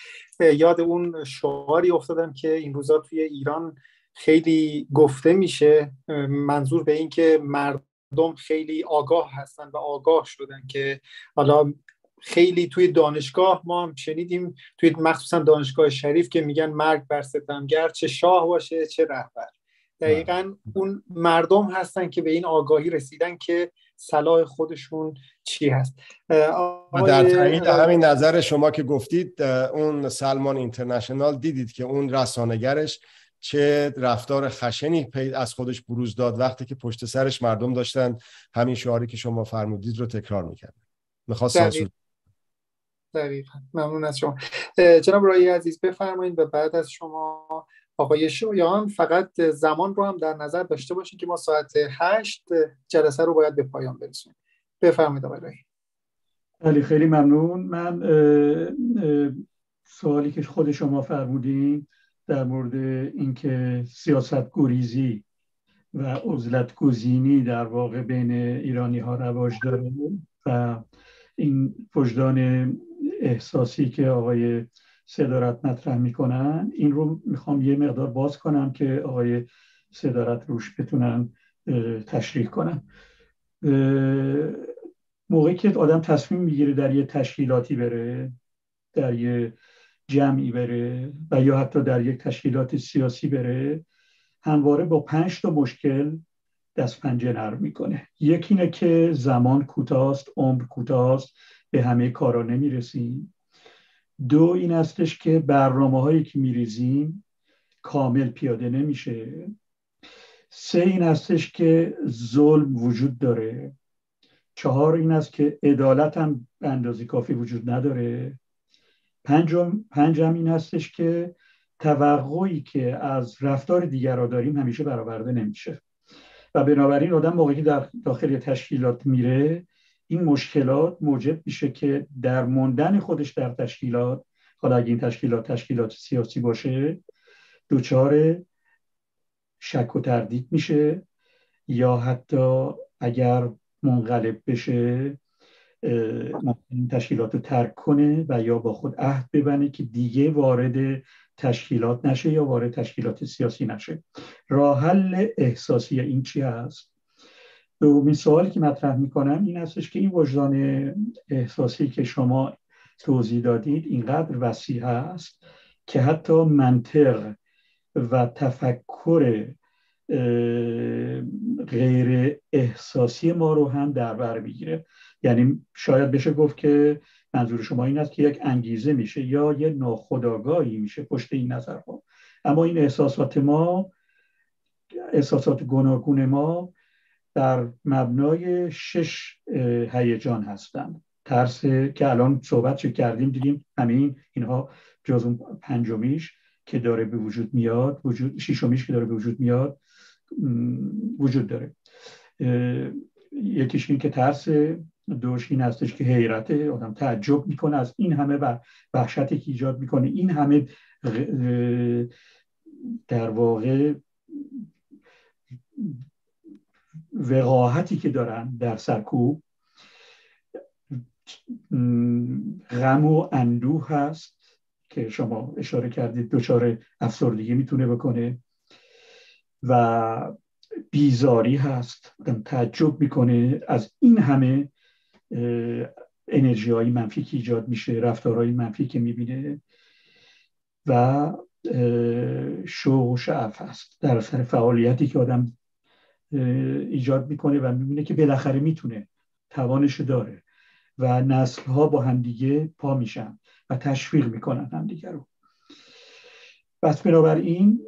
یاد اون شعاری افتادم که این روزا توی ایران خیلی گفته میشه منظور به این که مردم خیلی آگاه هستن و آگاه شدن که حالا خیلی توی دانشگاه ما هم شنیدیم توی مخصوصا دانشگاه شریف که میگن مرگ بر ستمگر چه شاه باشه چه رهبر دقیقا بله. اون مردم هستن که به این آگاهی رسیدن که صلاح خودشون چی هست در همین نظر شما که گفتید اون سلمان اینترنشنال دیدید که اون رسانگرش چه رفتار خشنی پید از خودش بروز داد وقتی که پشت سرش مردم داشتن همین شعاری که شما فرمودید رو تکرار میکردن میخواست دقیقا ممنون از شما جناب رایی عزیز بفرمایید و بعد از شما آقای شویان فقط زمان رو هم در نظر داشته باشید که ما ساعت هشت جلسه رو باید به پایان برسونیم بفرمایید آقای رایی بله، خیلی ممنون من سوالی که خود شما فرمودین در مورد اینکه سیاست گریزی و عزلت گزینی در واقع بین ایرانی ها رواج داره و این وجدان احساسی که آقای صدارت مطرح میکنن این رو میخوام یه مقدار باز کنم که آقای صدارت روش بتونن تشریح کنن موقعی که آدم تصمیم میگیره در یه تشکیلاتی بره در یه جمعی بره و یا حتی در یک تشکیلات سیاسی بره همواره با پنج تا مشکل دست پنجه نرم میکنه یکی اینه که زمان کوتاست عمر کوتاست به همه کارا نمیرسیم دو این هستش که برنامه هایی که میریزیم کامل پیاده نمیشه سه این هستش که ظلم وجود داره چهار این است که عدالت هم به اندازه کافی وجود نداره پنجم پنجم این هستش که توقعی که از رفتار دیگر داریم همیشه برآورده نمیشه و بنابراین آدم موقعی که در داخل تشکیلات میره این مشکلات موجب میشه که در موندن خودش در تشکیلات حالا اگه این تشکیلات تشکیلات سیاسی باشه دچار شک و تردید میشه یا حتی اگر منقلب بشه این تشکیلات رو ترک کنه و یا با خود عهد ببنه که دیگه وارد تشکیلات نشه یا وارد تشکیلات سیاسی نشه راه حل احساسی این چی هست دومین سوالی که مطرح میکنم این هستش که این وجدان احساسی که شما توضیح دادید اینقدر وسیع است که حتی منطق و تفکر غیر احساسی ما رو هم در بر میگیره یعنی شاید بشه گفت که منظور شما این است که یک انگیزه میشه یا یه ناخودآگاهی میشه پشت این نظرها اما این احساسات ما احساسات گناگون ما در مبنای شش هیجان هستند ترس که الان صحبت چه کردیم دیدیم همین اینها جز اون پنجمیش که داره به وجود میاد وجود ششمیش که داره به وجود میاد وجود داره یکیش این که ترس دوش این هستش که حیرت آدم تعجب میکنه از این همه و وحشتی که ایجاد میکنه این همه در واقع وقاحتی که دارن در سرکوب غم و اندوه هست که شما اشاره کردید دچار افسردگی میتونه بکنه و بیزاری هست تعجب میکنه از این همه انرژی های منفی که ایجاد میشه رفتارهای منفی که میبینه و شوق و شعف هست در سر فعالیتی که آدم ایجاد میکنه و میبینه که بالاخره میتونه توانش داره و نسل ها با همدیگه پا میشن و تشویق میکنن همدیگه رو پس بنابراین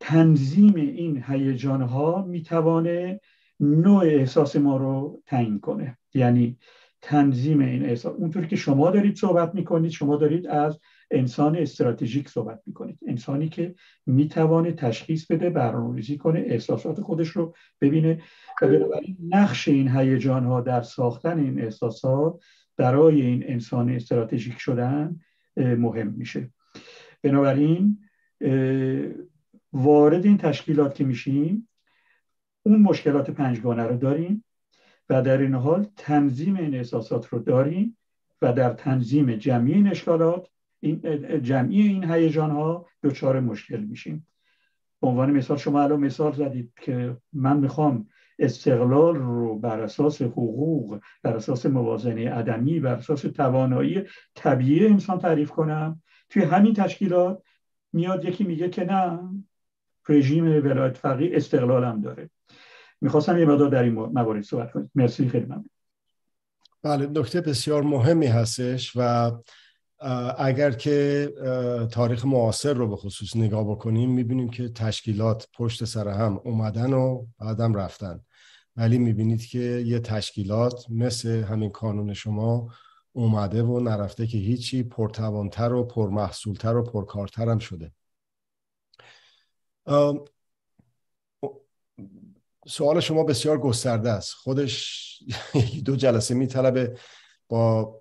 تنظیم این هیجان ها میتوانه نوع احساس ما رو تعیین کنه یعنی تنظیم این احساس اونطور که شما دارید صحبت میکنید شما دارید از انسان استراتژیک صحبت میکنید انسانی که میتوانه تشخیص بده برنامه‌ریزی کنه احساسات خودش رو ببینه و بنابراین نقش این هیجان ها در ساختن این احساسات برای این انسان استراتژیک شدن مهم میشه بنابراین وارد این تشکیلات که میشیم اون مشکلات پنجگانه رو داریم و در این حال تنظیم این احساسات رو داریم و در تنظیم جمعی این اشکالات این جمعی این هیجان ها دچار مشکل میشیم به عنوان مثال شما الان مثال زدید که من میخوام استقلال رو بر اساس حقوق بر اساس موازنه ادمی بر اساس توانایی طبیعی انسان تعریف کنم توی همین تشکیلات میاد یکی میگه که نه رژیم ولایت فقی استقلالم داره میخواستم یه مدار در این موارد صحبت کنید مرسی خیلی ممنون بله نکته بسیار مهمی هستش و اگر که تاریخ معاصر رو به خصوص نگاه بکنیم میبینیم که تشکیلات پشت سر هم اومدن و بعدم رفتن ولی میبینید که یه تشکیلات مثل همین کانون شما اومده و نرفته که هیچی پرتوانتر و پرمحصولتر و پرکارتر هم شده سوال شما بسیار گسترده است خودش دو جلسه میطلبه با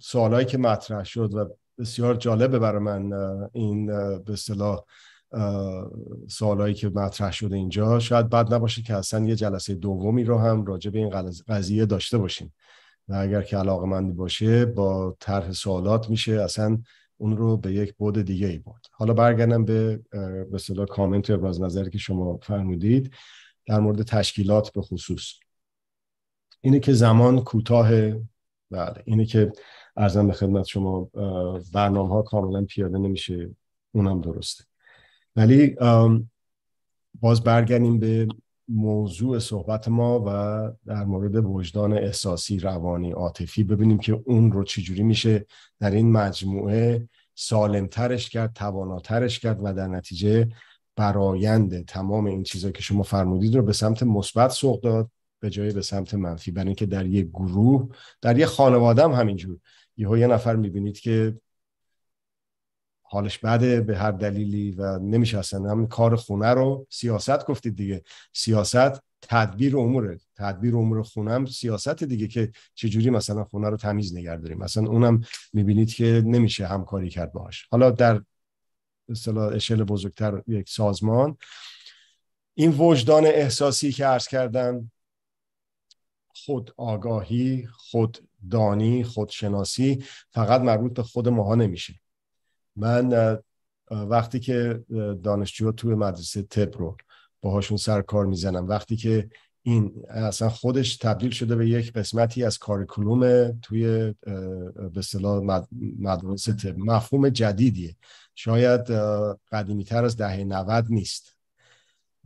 سوالایی که مطرح شد و بسیار جالبه برای من این به اصطلاح سوالایی که مطرح شده اینجا شاید بد نباشه که اصلا یه جلسه دومی رو هم راجع به این قضیه داشته باشیم و اگر که علاقه مندی باشه با طرح سوالات میشه اصلا اون رو به یک بود دیگه ای برد حالا برگردم به به کامنت از نظری که شما فرمودید در مورد تشکیلات به خصوص اینه که زمان کوتاه بله اینه که ارزم به خدمت شما برنامه ها کاملا پیاده نمیشه اونم درسته ولی باز برگردیم به موضوع صحبت ما و در مورد وجدان احساسی روانی عاطفی ببینیم که اون رو چجوری میشه در این مجموعه سالمترش کرد تواناترش کرد و در نتیجه برایند تمام این چیزهایی که شما فرمودید رو به سمت مثبت سوق داد به جای به سمت منفی برای اینکه در یک گروه در یک خانواده هم همینجور یهو یه نفر میبینید که حالش بده به هر دلیلی و نمیشه اصلا همین کار خونه رو سیاست گفتید دیگه سیاست تدبیر اموره تدبیر امور خونه هم سیاست دیگه که چجوری مثلا خونه رو تمیز نگه داریم مثلا اونم میبینید که نمیشه همکاری کرد باهاش حالا در اصطلاح اشل بزرگتر یک سازمان این وجدان احساسی که عرض کردم خود آگاهی خود خوددانی خودشناسی فقط مربوط به خود ماها نمیشه من وقتی که دانشجو توی مدرسه تب رو باهاشون سر کار میزنم وقتی که این اصلا خودش تبدیل شده به یک قسمتی از کاریکولوم توی به اصطلاح مدرسه مفهوم جدیدیه شاید قدیمی تر از دهه 90 نیست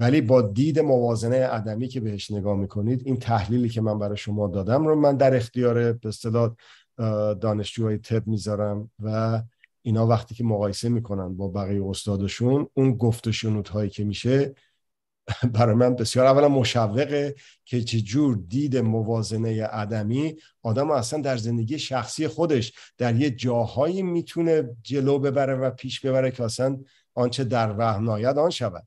ولی با دید موازنه عدمی که بهش نگاه میکنید این تحلیلی که من برای شما دادم رو من در اختیار به اصطلاح دانشجوهای طب میذارم و اینا وقتی که مقایسه میکنن با بقیه استادشون اون گفت و هایی که میشه برای من بسیار اولا مشوقه که چجور دید موازنه عدمی آدم اصلا در زندگی شخصی خودش در یه جاهایی میتونه جلو ببره و پیش ببره که اصلا آنچه در وهم ناید آن شود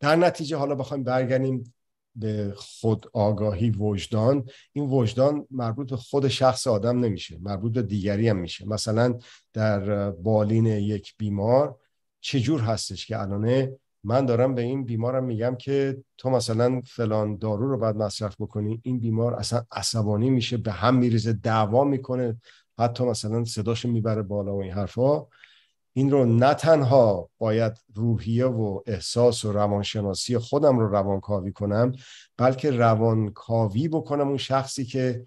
در نتیجه حالا بخوایم برگردیم به خود آگاهی وجدان این وجدان مربوط به خود شخص آدم نمیشه مربوط به دیگری هم میشه مثلا در بالین یک بیمار چجور هستش که الانه من دارم به این بیمارم میگم که تو مثلا فلان دارو رو باید مصرف بکنی این بیمار اصلا عصبانی میشه به هم میریزه دعوا میکنه حتی مثلا صداشو میبره بالا و این حرفا این رو نه تنها باید روحیه و احساس و روانشناسی خودم رو روانکاوی کنم بلکه روانکاوی بکنم اون شخصی که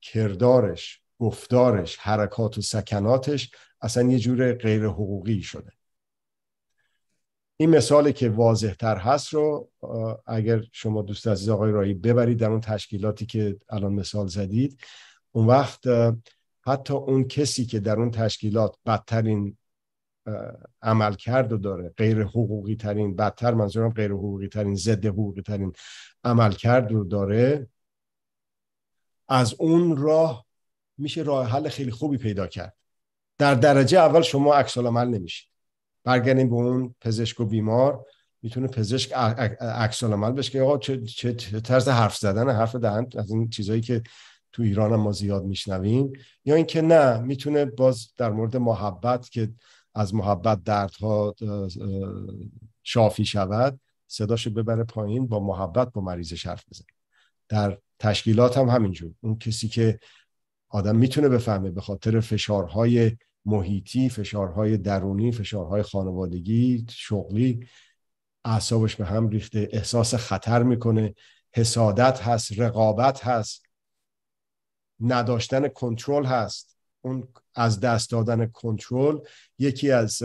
کردارش گفتارش حرکات و سکناتش اصلا یه جور غیر حقوقی شده این مثالی که واضح تر هست رو اگر شما دوست عزیز آقای راهی ببرید در اون تشکیلاتی که الان مثال زدید اون وقت حتی اون کسی که در اون تشکیلات بدترین عمل کرد و داره غیر حقوقی ترین بدتر منظورم غیر حقوقی ترین ضد حقوقی ترین عمل کرد رو داره از اون راه میشه راه حل خیلی خوبی پیدا کرد در درجه اول شما عکس عمل نمیشه برگردیم به اون پزشک و بیمار میتونه پزشک عکس عمل بشه چه, چه،, طرز حرف زدن حرف دهن از این چیزایی که تو ایران هم ما زیاد میشنویم یا اینکه نه میتونه باز در مورد محبت که از محبت دردها شافی شود صداشو ببره پایین با محبت با مریض حرف بزن در تشکیلات هم همینجور اون کسی که آدم میتونه بفهمه به خاطر فشارهای محیطی فشارهای درونی فشارهای خانوادگی شغلی اعصابش به هم ریخته احساس خطر میکنه حسادت هست رقابت هست نداشتن کنترل هست اون از دست دادن کنترل یکی از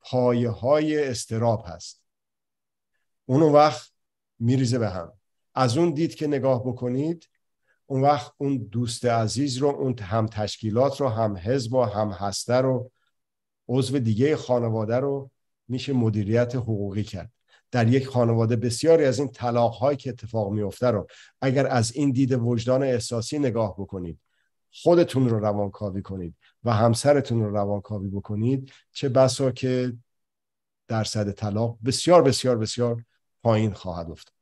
پایه های استراب هست اون وقت میریزه به هم از اون دید که نگاه بکنید اون وقت اون دوست عزیز رو اون هم تشکیلات رو هم حزب و هم هسته رو عضو دیگه خانواده رو میشه مدیریت حقوقی کرد در یک خانواده بسیاری از این طلاق هایی که اتفاق میفته رو اگر از این دید وجدان احساسی نگاه بکنید خودتون رو روانکاوی کنید و همسرتون رو روانکاوی بکنید چه بسا که درصد طلاق بسیار بسیار بسیار پایین خواهد افتاد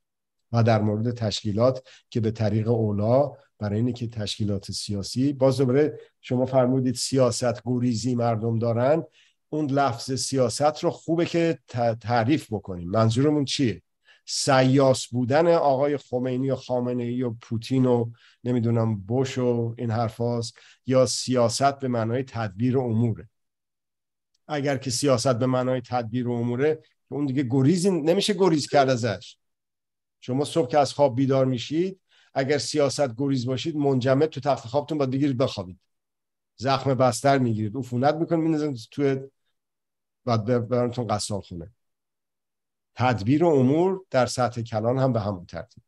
و در مورد تشکیلات که به طریق اولا برای اینه که تشکیلات سیاسی باز دوباره شما فرمودید سیاست گوریزی مردم دارن اون لفظ سیاست رو خوبه که تعریف بکنیم منظورمون چیه سیاس بودن آقای خمینی و خامنه ای و پوتین و نمیدونم بش و این حرفاست یا سیاست به معنای تدبیر اموره اگر که سیاست به معنای تدبیر اموره که اون دیگه گریزی نمیشه گریز کرد ازش شما صبح که از خواب بیدار میشید اگر سیاست گریز باشید منجمد تو تخت خوابتون با دیگه بخوابید زخم بستر میگیرید عفونت میکنید مینزن توی بعد برتون قصال خونه تدبیر و امور در سطح کلان هم به همون ترتیب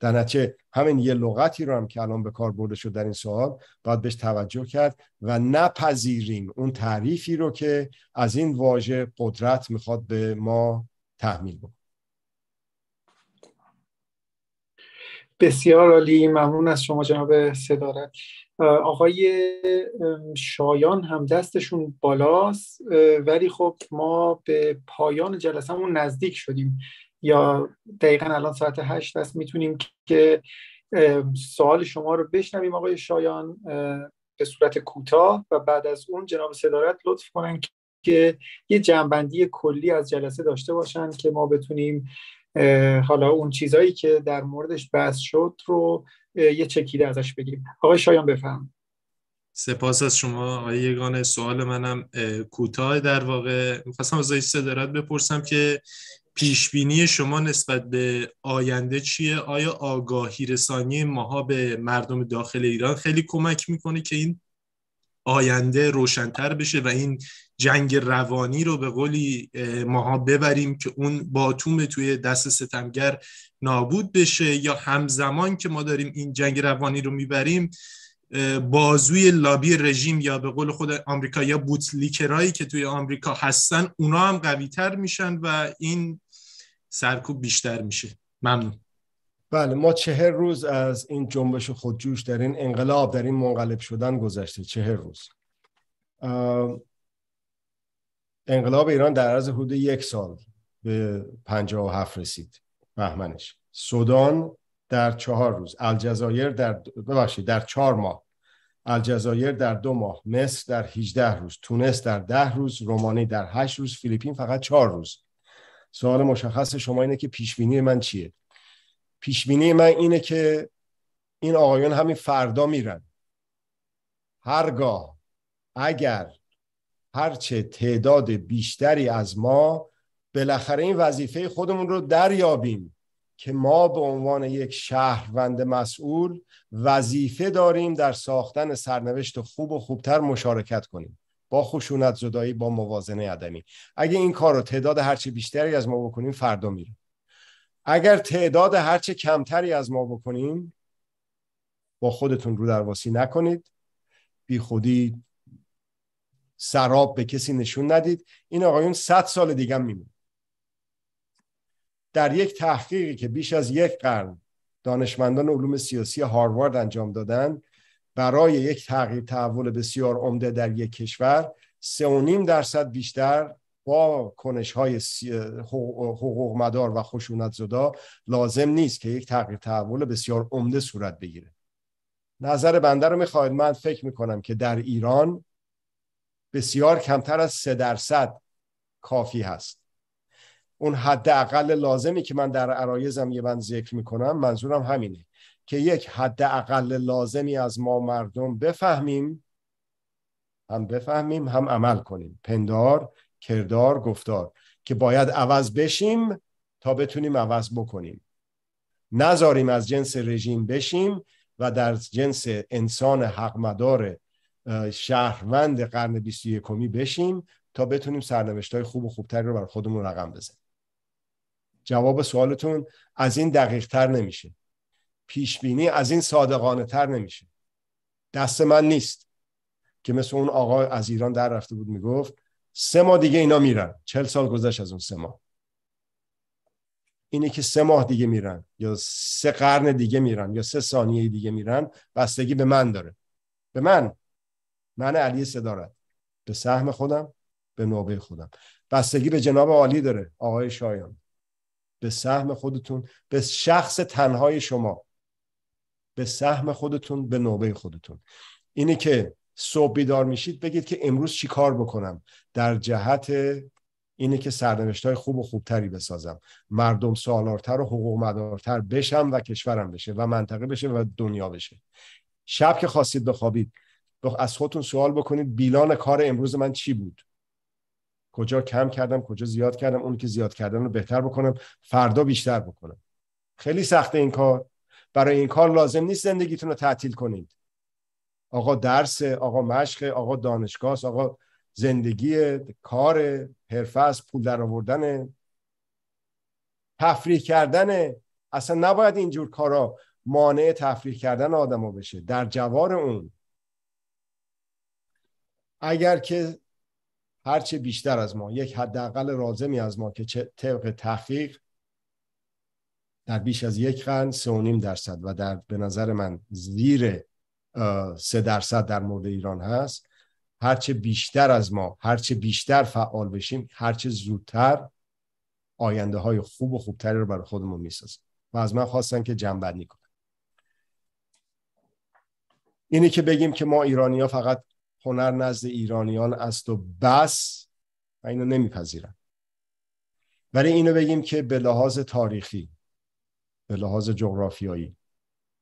در نتیجه همین یه لغتی رو هم که الان به کار برده شد در این سوال باید بهش توجه کرد و نپذیریم اون تعریفی رو که از این واژه قدرت میخواد به ما تحمیل بکنه بسیار عالی ممنون از شما جناب صدارت آقای شایان هم دستشون بالاست ولی خب ما به پایان جلسهمون نزدیک شدیم یا دقیقا الان ساعت هشت است میتونیم که سوال شما رو بشنویم آقای شایان به صورت کوتاه و بعد از اون جناب صدارت لطف کنن که یه جنبندی کلی از جلسه داشته باشن که ما بتونیم حالا اون چیزایی که در موردش بحث شد رو یه چکیده ازش بگیریم آقای شایان بفهم سپاس از شما آقای یگانه سوال منم کوتاه در واقع میخواستم از صدارت بپرسم که پیش بینی شما نسبت به آینده چیه آیا آگاهی رسانی ماها به مردم داخل ایران خیلی کمک میکنه که این آینده روشنتر بشه و این جنگ روانی رو به قولی ماها ببریم که اون باتوم توی دست ستمگر نابود بشه یا همزمان که ما داریم این جنگ روانی رو میبریم بازوی لابی رژیم یا به قول خود آمریکا یا بوتلیکرایی که توی آمریکا هستن اونا هم قویتر میشن و این سرکوب بیشتر میشه ممنون بله ما چهر روز از این جنبش خودجوش در این انقلاب در این منقلب شدن گذشته چهر روز انقلاب ایران در عرض حدود یک سال به 57 رسید بهمنش سودان در چهار روز الجزایر در ببخشید در چهار ماه الجزایر در دو ماه مصر در 18 روز تونس در ده روز رومانی در هشت روز فیلیپین فقط چهار روز سوال مشخص شما اینه که پیشبینی من چیه پیشبینی من اینه که این آقایون همین فردا میرن هرگاه اگر هرچه تعداد بیشتری از ما بالاخره این وظیفه خودمون رو دریابیم که ما به عنوان یک شهروند مسئول وظیفه داریم در ساختن سرنوشت خوب و خوبتر مشارکت کنیم با خشونت زدایی با موازنه عدمی اگه این کار رو تعداد هرچه بیشتری از ما بکنیم فردا میره اگر تعداد هرچه کمتری از ما بکنیم با خودتون رو درواسی نکنید بی خودی سراب به کسی نشون ندید این آقایون 100 سال دیگه میمون در یک تحقیقی که بیش از یک قرن دانشمندان علوم سیاسی هاروارد انجام دادن برای یک تغییر تحول بسیار عمده در یک کشور نیم درصد بیشتر با کنش های حقوق مدار و خشونت زدا لازم نیست که یک تغییر تحول بسیار عمده صورت بگیره نظر بنده رو میخواید من فکر میکنم که در ایران بسیار کمتر از سه درصد کافی هست اون حداقل لازمی که من در عرایزم یه من ذکر میکنم منظورم همینه که یک حداقل لازمی از ما مردم بفهمیم هم بفهمیم هم عمل کنیم پندار کردار گفتار که باید عوض بشیم تا بتونیم عوض بکنیم نذاریم از جنس رژیم بشیم و در جنس انسان حقمدار شهروند قرن 21 کمی بشیم تا بتونیم سرنوشت های خوب و خوبتری رو بر خودمون رقم بزنیم جواب سوالتون از این دقیق تر نمیشه پیش بینی از این صادقانه تر نمیشه دست من نیست که مثل اون آقا از ایران در رفته بود میگفت سه ماه دیگه اینا میرن چل سال گذشت از اون سه ماه اینه که سه ماه دیگه میرن یا سه قرن دیگه میرن یا سه ثانیه دیگه میرن بستگی به من داره به من من علی صدارت به سهم خودم به نوبه خودم بستگی به جناب عالی داره آقای شایان به سهم خودتون به شخص تنهای شما به سهم خودتون به نوبه خودتون اینه که صبح بیدار میشید بگید که امروز چی کار بکنم در جهت اینه که سرنوشت های خوب و خوبتری بسازم مردم سالارتر و حقوق مدارتر بشم و کشورم بشه و منطقه بشه و دنیا بشه شب که خواستید بخوابید از خودتون سوال بکنید بیلان کار امروز من چی بود کجا کم کردم کجا زیاد کردم اون که زیاد کردن رو بهتر بکنم فردا بیشتر بکنم خیلی سخته این کار برای این کار لازم نیست زندگیتون رو تعطیل کنید آقا درس آقا مشق آقا دانشگاه آقا زندگی کار حرفه است پول در آوردن تفریح کردن اصلا نباید اینجور کارا مانع تفریح کردن آدما بشه در جوار اون اگر که هرچه بیشتر از ما یک حداقل رازمی از ما که طبق تحقیق در بیش از یک قرن سه و نیم درصد و در به نظر من زیر سه درصد در مورد ایران هست هرچه بیشتر از ما هرچه بیشتر فعال بشیم هرچه زودتر آینده های خوب و خوبتری رو برای خودمون میسازیم و از من خواستن که جنبندی کنم اینه که بگیم که ما ایرانی ها فقط هنر نزد ایرانیان است و بس و اینو نمیپذیرن. ولی اینو بگیم که به لحاظ تاریخی به لحاظ جغرافیایی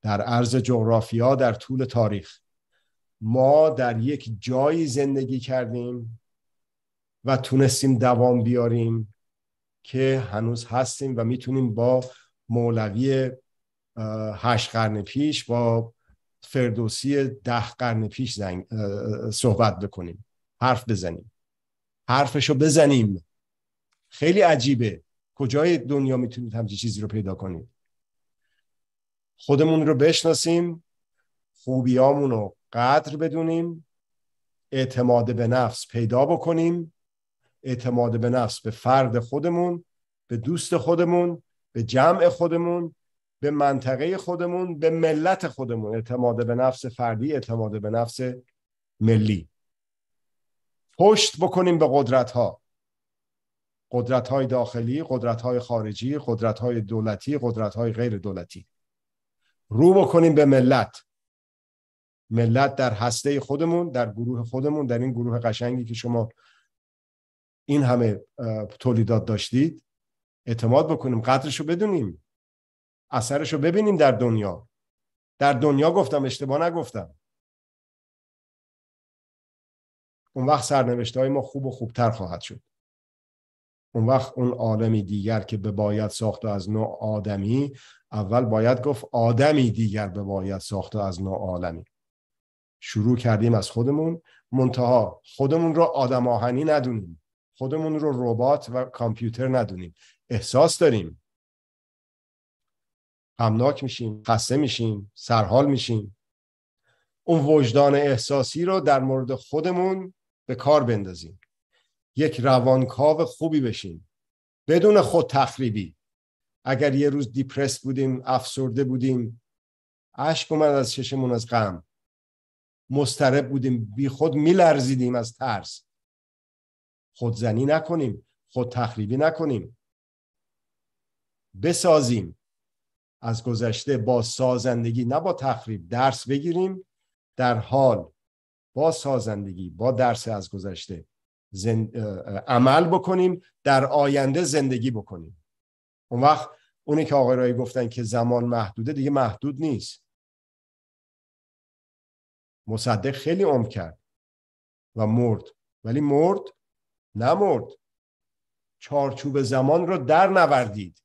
در عرض جغرافیا در طول تاریخ ما در یک جایی زندگی کردیم و تونستیم دوام بیاریم که هنوز هستیم و میتونیم با مولوی هشت قرن پیش با فردوسی ده قرن پیش زنگ، صحبت بکنیم حرف بزنیم حرفشو بزنیم خیلی عجیبه کجای دنیا میتونید همچین چیزی رو پیدا کنید خودمون رو بشناسیم خوبیامون رو قدر بدونیم اعتماد به نفس پیدا بکنیم اعتماد به نفس به فرد خودمون به دوست خودمون به جمع خودمون به منطقه خودمون به ملت خودمون اعتماد به نفس فردی اعتماد به نفس ملی پشت بکنیم به قدرت ها قدرت های داخلی قدرت های خارجی قدرت های دولتی قدرت های غیر دولتی رو بکنیم به ملت ملت در هسته خودمون در گروه خودمون در این گروه قشنگی که شما این همه تولیدات داشتید اعتماد بکنیم قدرش رو بدونیم اثرش رو ببینیم در دنیا در دنیا گفتم اشتباه نگفتم اون وقت سرنوشته های ما خوب و خوبتر خواهد شد اون وقت اون عالمی دیگر که به باید ساخت و از نوع آدمی اول باید گفت آدمی دیگر به باید ساخت و از نوع عالمی شروع کردیم از خودمون منتها خودمون رو آدم آهنی ندونیم خودمون رو ربات و کامپیوتر ندونیم احساس داریم غمناک میشیم خسته میشیم سرحال میشیم اون وجدان احساسی رو در مورد خودمون به کار بندازیم یک روانکاو خوبی بشیم بدون خود تخریبی اگر یه روز دیپرس بودیم افسرده بودیم اشک اومد از چشمون از غم مسترب بودیم بی خود میلرزیدیم از ترس خودزنی نکنیم خود تخریبی نکنیم بسازیم از گذشته با سازندگی نه با تخریب درس بگیریم در حال با سازندگی با درس از گذشته عمل بکنیم در آینده زندگی بکنیم اون وقت اونی که آقای رایی گفتن که زمان محدوده دیگه محدود نیست مصدق خیلی عمر کرد و مرد ولی مرد نمرد چارچوب زمان رو در نوردید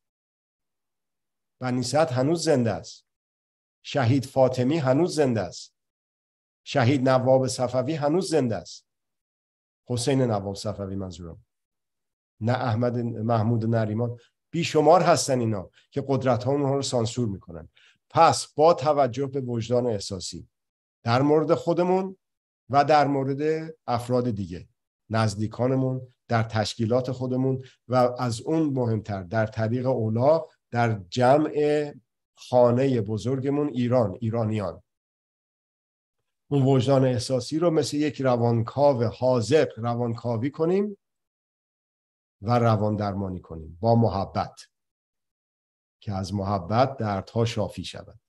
و هنوز زنده است شهید فاطمی هنوز زنده است شهید نواب صفوی هنوز زنده است حسین نواب صفوی منظورم نه احمد محمود نریمان بیشمار هستن اینا که قدرت ها اونها رو سانسور میکنن پس با توجه به وجدان احساسی در مورد خودمون و در مورد افراد دیگه نزدیکانمون در تشکیلات خودمون و از اون مهمتر در طریق اولا در جمع خانه بزرگمون ایران ایرانیان اون وجدان احساسی رو مثل یک روانکاو حاضق روانکاوی کنیم و روان درمانی کنیم با محبت که از محبت دردها شافی شود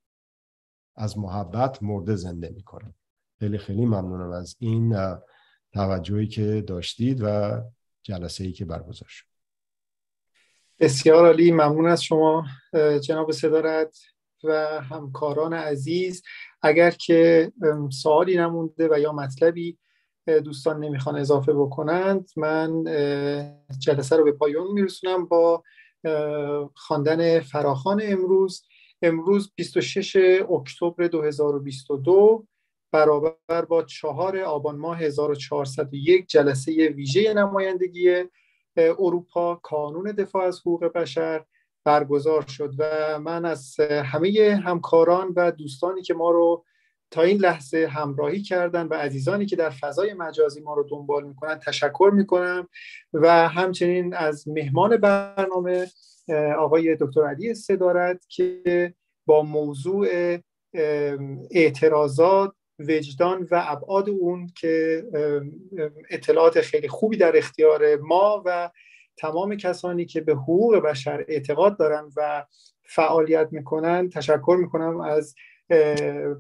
از محبت مرده زنده میکنه خیلی خیلی ممنونم از این توجهی که داشتید و جلسه ای که برگزار شد بسیار عالی ممنون از شما جناب صدارت و همکاران عزیز اگر که سوالی نمونده و یا مطلبی دوستان نمیخوان اضافه بکنند من جلسه رو به پایان میرسونم با خواندن فراخان امروز امروز 26 اکتبر 2022 برابر با 4 آبان ماه 1401 جلسه ویژه نمایندگی اروپا کانون دفاع از حقوق بشر برگزار شد و من از همه همکاران و دوستانی که ما رو تا این لحظه همراهی کردن و عزیزانی که در فضای مجازی ما رو دنبال میکنن تشکر میکنم و همچنین از مهمان برنامه آقای دکتر علی صدارت که با موضوع اعتراضات وجدان و ابعاد اون که اطلاعات خیلی خوبی در اختیار ما و تمام کسانی که به حقوق بشر اعتقاد دارن و فعالیت میکنن تشکر میکنم از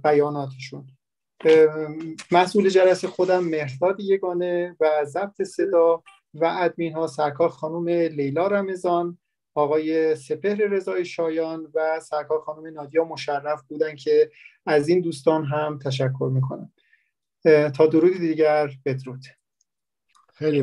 بیاناتشون مسئول جلسه خودم مهرداد یگانه و ضبط صدا و ادمین ها سرکار خانم لیلا رمضان آقای سپهر رضای شایان و سرکار خانم نادیا مشرف بودن که از این دوستان هم تشکر میکنم تا درود دیگر بدرود خیلی